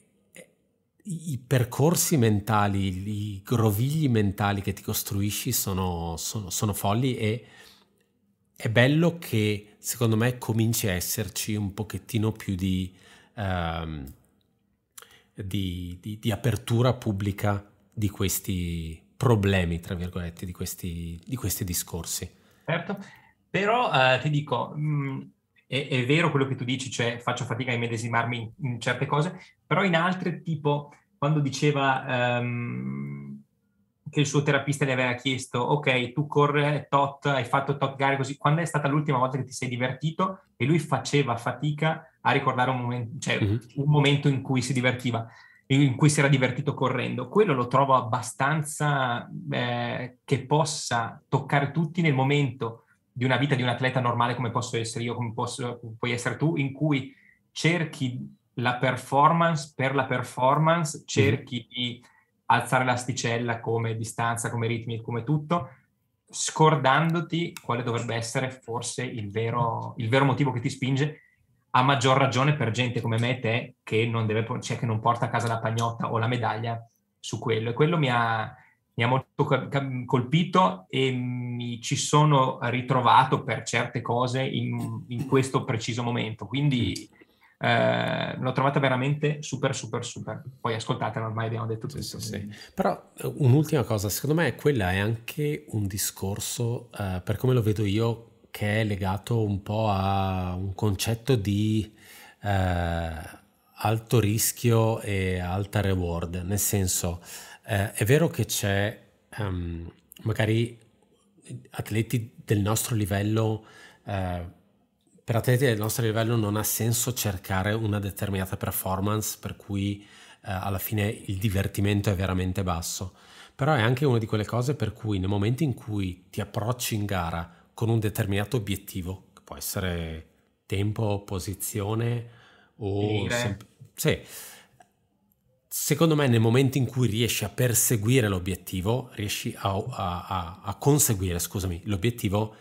i percorsi mentali, i grovigli mentali che ti costruisci sono, sono, sono folli e è bello che secondo me cominci a esserci un pochettino più di, um, di, di, di apertura pubblica di questi, problemi, tra virgolette, di questi, di questi discorsi. Certo, però eh, ti dico, mh, mm, è, è, vero quello che tu dici, cioè faccio fatica a immedesimarmi in, in certe cose, però in altre, tipo quando diceva um, che il suo terapista gli aveva chiesto, ok, tu corre tot, hai fatto tot gare così, quando è stata l'ultima volta che ti sei divertito? E lui faceva fatica a ricordare un, moment- cioè, mm-hmm. un momento in cui si divertiva in cui si era divertito correndo. Quello lo trovo abbastanza eh, che possa toccare tutti nel momento di una vita di un atleta normale come posso essere io, come, posso, puoi essere tu, in cui cerchi la performance per la performance, mhm. cerchi mm. di alzare l'asticella come distanza, come ritmi, come tutto, scordandoti quale dovrebbe essere forse il vero, il vero motivo che ti spinge a maggior ragione per gente come me e te che non, deve, cioè che non porta a casa la pagnotta o la medaglia su quello. E quello mi ha, mi ha molto colpito e mi ci sono ritrovato per certe cose in, in questo preciso momento. Quindi eh, l'ho trovata veramente super, super, super. Poi ascoltate, ormai abbiamo detto tutto. Sì, sì, sì. Però eh, un'ultima cosa, secondo me quella è anche un discorso, eh, per come lo vedo io, che è legato un po' a un concetto di eh, alto rischio e alta reward, nel senso eh, è vero che c'è um, magari atleti del nostro livello eh, per atleti del nostro livello non ha senso cercare una determinata performance per cui eh, alla fine il divertimento è veramente basso. Però è anche una di quelle cose per cui nel momento in cui ti approcci in gara con un determinato obiettivo, che può essere tempo, posizione o... Sem- sì. Secondo me nel momento in cui riesci a perseguire l'obiettivo, riesci a, a, a, a conseguire, scusami, l'obiettivo,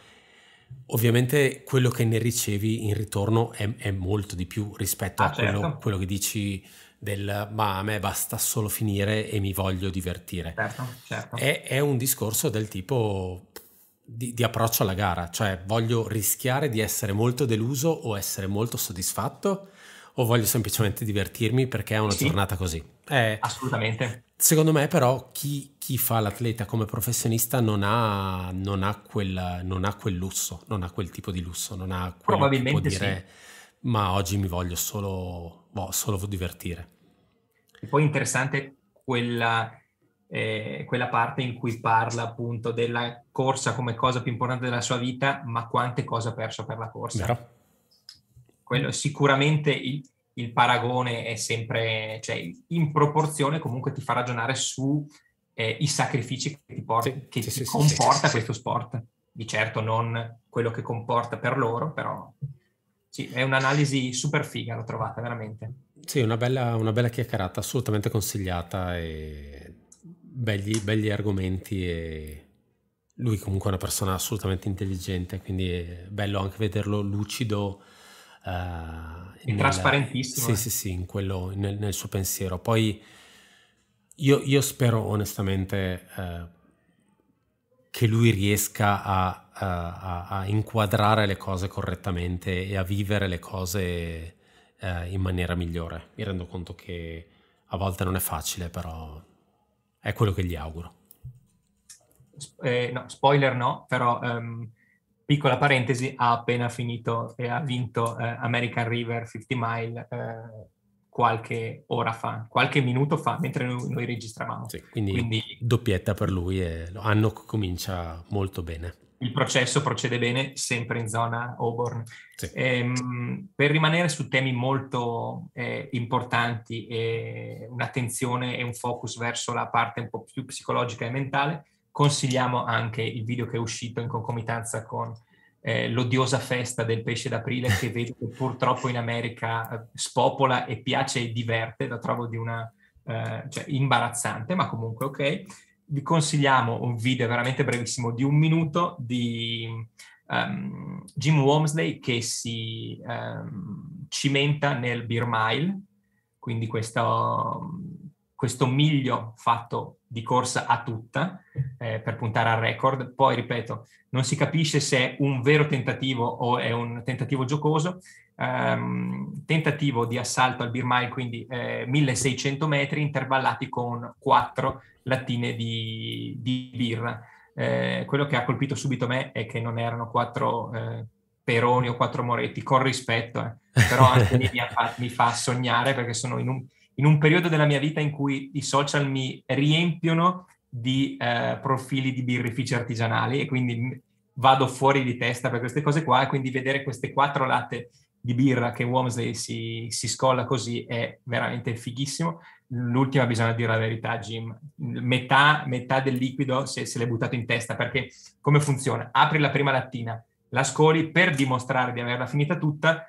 ovviamente quello che ne ricevi in ritorno è, è molto di più rispetto ah, a quello, certo. quello, che dici del ma a me basta solo finire e mi voglio divertire. Certo, certo. È, è, un discorso del tipo di, di, approccio alla gara, cioè voglio rischiare di essere molto deluso o essere molto soddisfatto o voglio semplicemente divertirmi perché è una sì, giornata così. Eh, assolutamente. Secondo me però chi, chi, fa l'atleta come professionista non ha, non, ha quel, non ha, quel, lusso, non ha quel tipo di lusso, non ha quello che può dire sì. ma oggi mi voglio solo, boh, solo divertire. E poi interessante quella eh, quella parte in cui parla appunto della corsa come cosa più importante della sua vita, ma quante cose ha perso per la corsa. Vero. Quello, sicuramente il, il, paragone è sempre, cioè, in proporzione comunque ti fa ragionare sui eh, sacrifici che ti, porta, sì, che sì, ti sì, comporta questo sport. Di certo non quello che comporta per loro, però sì, è un'analisi super figa, l'ho trovata veramente. Sì, una bella, una bella chiacchierata, assolutamente consigliata e belli, belli argomenti e lui comunque è una persona assolutamente intelligente, quindi è bello anche vederlo lucido. Uh, nel, trasparentissimo. Sì, eh. sì, sì, quello, nel, nel, suo pensiero. Poi io, io spero onestamente uh, che lui riesca a, a, a, inquadrare le cose correttamente e a vivere le cose uh, in maniera migliore. Mi rendo conto che a volte non è facile, però è quello che gli auguro. Eh, no, spoiler no, però um, piccola parentesi, ha appena finito e ha vinto eh, American River 50 Mile eh, qualche ora fa, qualche minuto fa, mentre noi, noi registravamo. Sì, quindi, quindi, doppietta per lui e l'anno comincia molto bene il processo procede bene sempre in zona Auburn. Sì. Ehm, per rimanere su temi molto eh, importanti e un'attenzione e un focus verso la parte un po' più psicologica e mentale, consigliamo anche il video che è uscito in concomitanza con eh, l'odiosa festa del pesce d'aprile che vedo che purtroppo in America eh, spopola e piace e diverte, la trovo di una... Eh, cioè, imbarazzante, ma comunque ok vi consigliamo un video veramente brevissimo di un minuto di um, Jim Wamsley che si um, cimenta nel Beer Mile, quindi questo questo miglio fatto di corsa a tutta eh, per puntare al record. Poi, ripeto, non si capisce se è un vero tentativo o è un tentativo giocoso. Um, tentativo di assalto al Birmai, quindi eh, 1600 metri intervallati con quattro lattine di, di birra. Eh, quello che ha colpito subito me è che non erano 4 eh, Peroni o quattro Moretti, con rispetto, eh. però anche lì mi, mi fa sognare perché sono in un in un periodo della mia vita in cui i social mi riempiono di eh, profili di birrifici artigianali e quindi vado fuori di testa per queste cose qua e quindi vedere queste quattro latte di birra che Womsley si, si scolla così è veramente fighissimo. L'ultima, bisogna dire la verità, Jim, metà, metà del liquido se, se l'è buttato in testa perché come funziona? Apri la prima lattina, la scoli per dimostrare di averla finita tutta,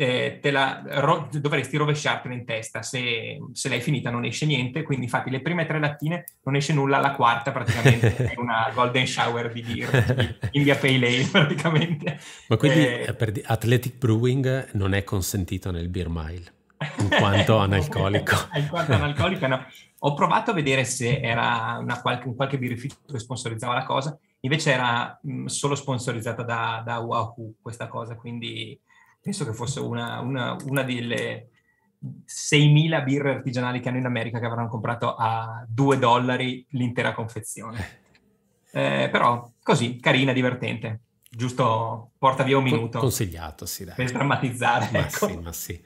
eh, la, ro- dovresti rovesciartela in testa. Se, se, l'hai finita non esce niente, quindi infatti le prime tre lattine non esce nulla, la quarta praticamente è una golden shower di, di India Pale Ale praticamente. Ma quindi eh, eh, per di- Athletic Brewing non è consentito nel beer mile? in quanto analcolico. in quanto analcolico, no. Ho provato a vedere se era qualche, un qualche birrificio che sponsorizzava la cosa, invece era mh, mm, solo sponsorizzata da, da, Wahoo questa cosa, quindi penso che fosse mm-hmm. una, una, una delle 6.000 birre artigianali che hanno in America che avranno comprato a 2 dollari l'intera confezione. Eh. eh, però così, carina, divertente. Giusto, porta via un minuto. Consigliato, sì, dai. Per drammatizzare. Ma ecco. sì, ma sì.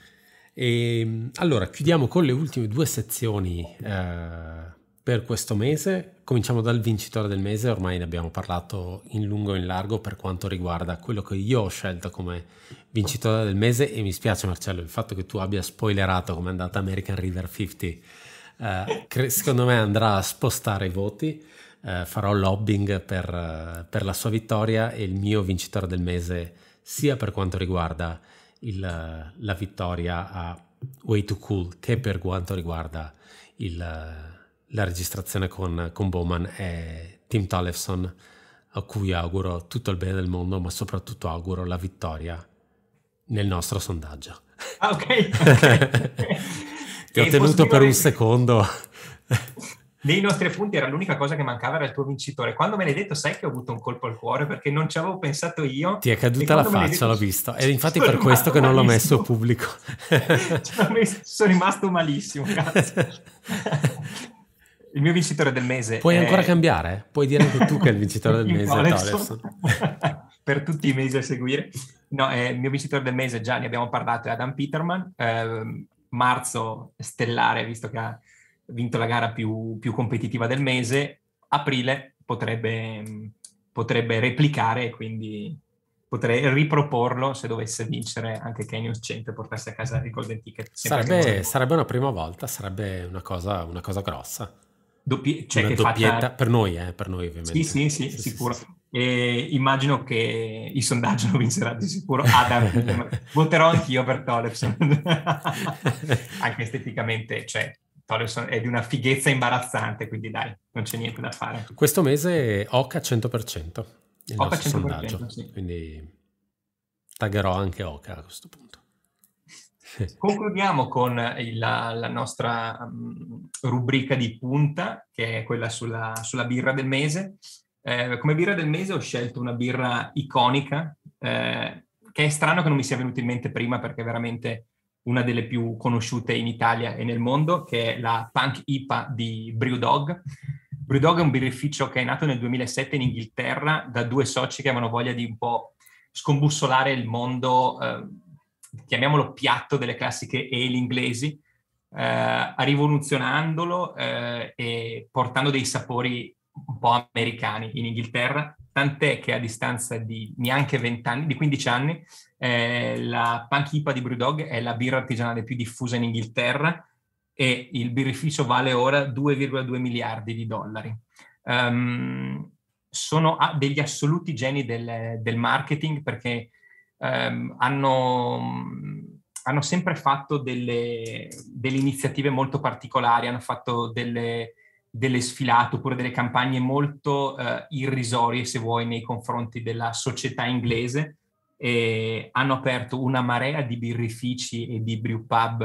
E, ehm, allora, chiudiamo con le ultime due sezioni eh, per questo mese. Cominciamo dal vincitore del mese, ormai ne abbiamo parlato in lungo e in largo per quanto riguarda quello che io ho scelto come vincitore del mese e mi spiace Marcello il fatto che tu abbia spoilerato come è andata American River 50. Eh, secondo me andrà a spostare i voti, eh, farò lobbying per, eh, per, la sua vittoria e il mio vincitore del mese sia per quanto riguarda il, la vittoria a Way to Cool che per quanto riguarda il la registrazione con, con Bowman e Tim Tollefson, a cui auguro tutto il bene del mondo, ma soprattutto auguro la vittoria nel nostro sondaggio. Ah, ok. okay. Ti ho tenuto per un secondo. Nei nostri appunti era l'unica cosa che mancava era il tuo vincitore. Quando me l'hai detto, sai che ho avuto un colpo al cuore perché non ci avevo pensato io. Ti è caduta la faccia, detto, l'ho visto. E infatti per questo che non l'ho messo pubblico. sono rimasto malissimo, cazzo. Il mio vincitore del mese. Puoi è... ancora cambiare? Puoi dire anche tu che è il vincitore del mese. Toleson. per tutti i mesi a seguire. No, eh, il mio vincitore del mese, già ne abbiamo parlato, è Adam Peterman. Eh, marzo stellare, visto che ha vinto la gara più, più competitiva del mese. Aprile potrebbe, potrebbe replicare, quindi potrei riproporlo se dovesse vincere anche Canyon 100 e portarsi a casa il Golden Ticket. Sarebbe, sarebbe, una prima volta, sarebbe una cosa, una cosa grossa. Doppi- cioè una doppietta faccia... per noi, eh, per noi ovviamente. Sì, sì, sì, sì sicuro. Sì, sì. immagino che il sondaggio lo vincerà di sicuro Adam. Ah, voterò anch'io per Tolepson. Anche esteticamente, cioè, Tolepson è di una fighezza imbarazzante, quindi dai, non c'è niente da fare. Questo mese Oca 100%, il Oca 100%, sondaggio. Quindi taggerò anche Oca a questo punto. Concludiamo con la, la nostra mm, rubrica di punta, che è quella sulla, sulla birra del mese. Eh, come birra del mese ho scelto una birra iconica, eh, che è strano che non mi sia venuta in mente prima perché è veramente una delle più conosciute in Italia e nel mondo, che è la Punk IPA di Brewdog. Brewdog è un birrificio che è nato nel 2007 in Inghilterra da due soci che avevano voglia di un po' scombussolare il mondo eh, chiamiamolo piatto delle classiche ale inglesi, eh, rivoluzionandolo eh, e portando dei sapori un po' americani in Inghilterra, tant'è che a distanza di neanche 20 anni, di 15 anni, eh, la Punk IPA di Brewdog è la birra artigianale più diffusa in Inghilterra e il birrificio vale ora 2,2 miliardi di dollari. Um, sono degli assoluti geni del, del marketing perché ehm, hanno, hanno, sempre fatto delle, delle, iniziative molto particolari, hanno fatto delle, delle sfilate oppure delle campagne molto eh, irrisorie, se vuoi, nei confronti della società inglese. E hanno aperto una marea di birrifici e di brew pub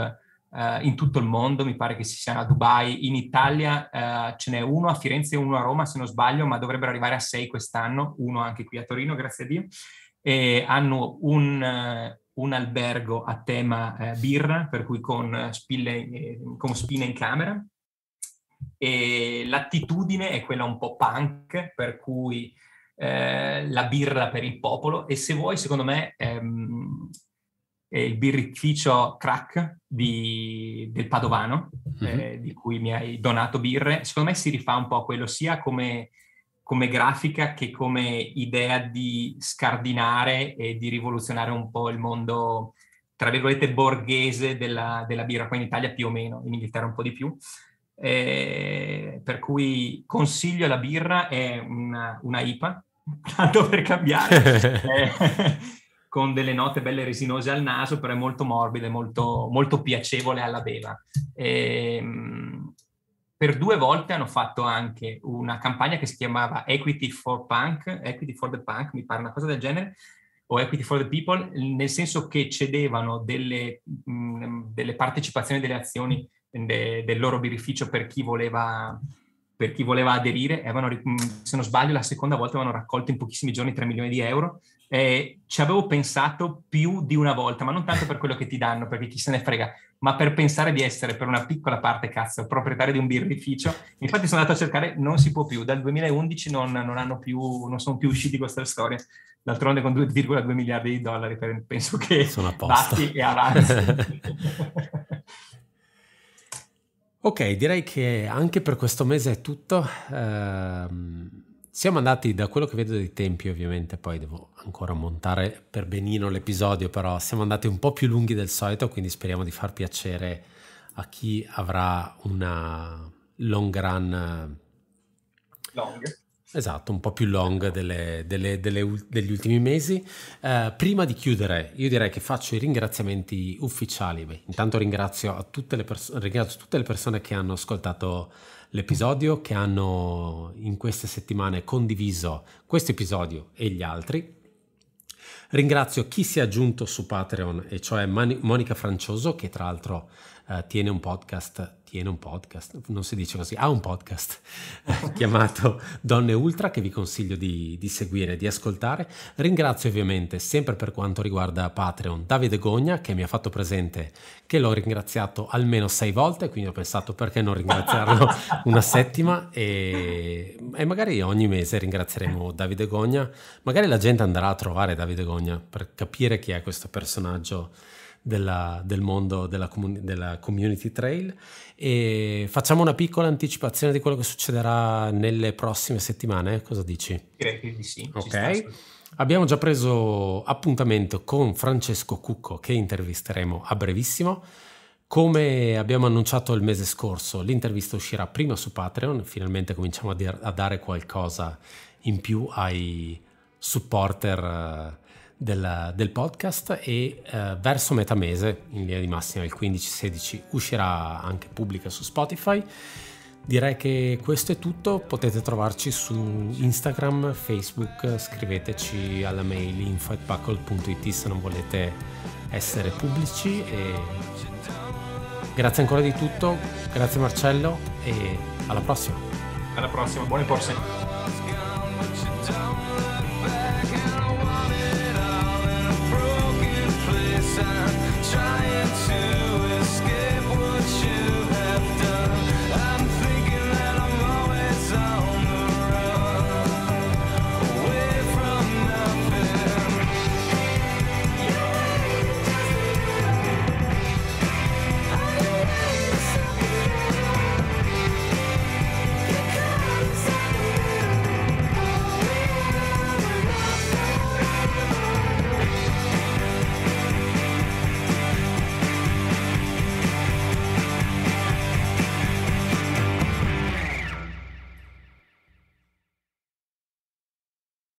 eh, in tutto il mondo, mi pare che si siano a Dubai, in Italia uh, ce n'è uno a Firenze e uno a Roma se non sbaglio, ma dovrebbero arrivare a sei quest'anno, uno anche qui a Torino, grazie a Dio e hanno un, eh, un albergo a tema eh, birra, per cui con eh, spine, con spine in camera. E l'attitudine è quella un po' punk, per cui eh, la birra per il popolo e se vuoi, secondo me, ehm, il birrificio crack di, del Padovano, mm-hmm. eh, di cui mi hai donato birre, secondo me si rifà un po' a quello sia come come grafica che come idea di scardinare e di rivoluzionare un po' il mondo, tra virgolette, borghese della, della birra, qua in Italia più o meno, in Inghilterra un po' di più. Eh, per cui consiglio la birra è una, una IPA, tanto per cambiare, eh, con delle note belle resinose al naso, però è molto morbida, molto, molto piacevole alla beva. Eh, per due volte hanno fatto anche una campagna che si chiamava Equity for Punk, Equity for the Punk, mi pare una cosa del genere, o Equity for the People, nel senso che cedevano delle, mh, mm, delle partecipazioni, delle azioni mm, de, del loro birrificio per chi voleva, per chi voleva aderire. Avevano, mm, se non sbaglio, la seconda volta avevano raccolto in pochissimi giorni 3 milioni di euro eh, ci avevo pensato più di una volta, ma non tanto per quello che ti danno, perché chi se ne frega, ma per pensare di essere per una piccola parte, cazzo, proprietario di un birrificio. Infatti sono andato a cercare, non si può più, dal 2011 non, non, più, non sono più usciti questa storia. D'altronde con 2,2 miliardi di dollari penso che sono a posto. basti e avanti. ok, direi che anche per questo mese è tutto. Uh siamo andati da quello che vedo dei tempi, ovviamente, poi devo ancora montare per benino l'episodio, però siamo andati un po' più lunghi del solito, quindi speriamo di far piacere a chi avrà una long run long. Esatto, un po' più long delle, delle, delle, degli ultimi mesi. Eh, prima di chiudere, io direi che faccio i ringraziamenti ufficiali. Beh, intanto ringrazio tutte, perso- ringrazio tutte le persone che hanno ascoltato l'episodio, che hanno in queste settimane condiviso questo episodio e gli altri. Ringrazio chi si è aggiunto su Patreon, e cioè Monica Francioso, che tra l'altro eh, tiene un podcast tiene un podcast, non si dice così, ha un podcast chiamato Donne Ultra che vi consiglio di, di, seguire, di ascoltare. Ringrazio ovviamente sempre per quanto riguarda Patreon Davide Gogna che mi ha fatto presente che l'ho ringraziato almeno sei volte, quindi ho pensato perché non ringraziarlo una settima e, e magari ogni mese ringrazieremo Davide Gogna, magari la gente andrà a trovare Davide Gogna per capire chi è questo personaggio della, del mondo della, comun- della, community trail e facciamo una piccola anticipazione di quello che succederà nelle prossime settimane, cosa dici? Direi che sì. Ok. Abbiamo già preso appuntamento con Francesco Cucco che intervisteremo a brevissimo. Come abbiamo annunciato il mese scorso, l'intervista uscirà prima su Patreon, finalmente cominciamo a, dir- a dare qualcosa in più ai supporter eh, del, del podcast e eh, verso metà mese, in linea di massima il 15-16, uscirà anche pubblica su Spotify. Direi che questo è tutto, potete trovarci su Instagram, Facebook, scriveteci alla mail info.packle.it se non volete essere pubblici. E... Grazie ancora di tutto, grazie Marcello e alla prossima. Alla prossima, buone porse.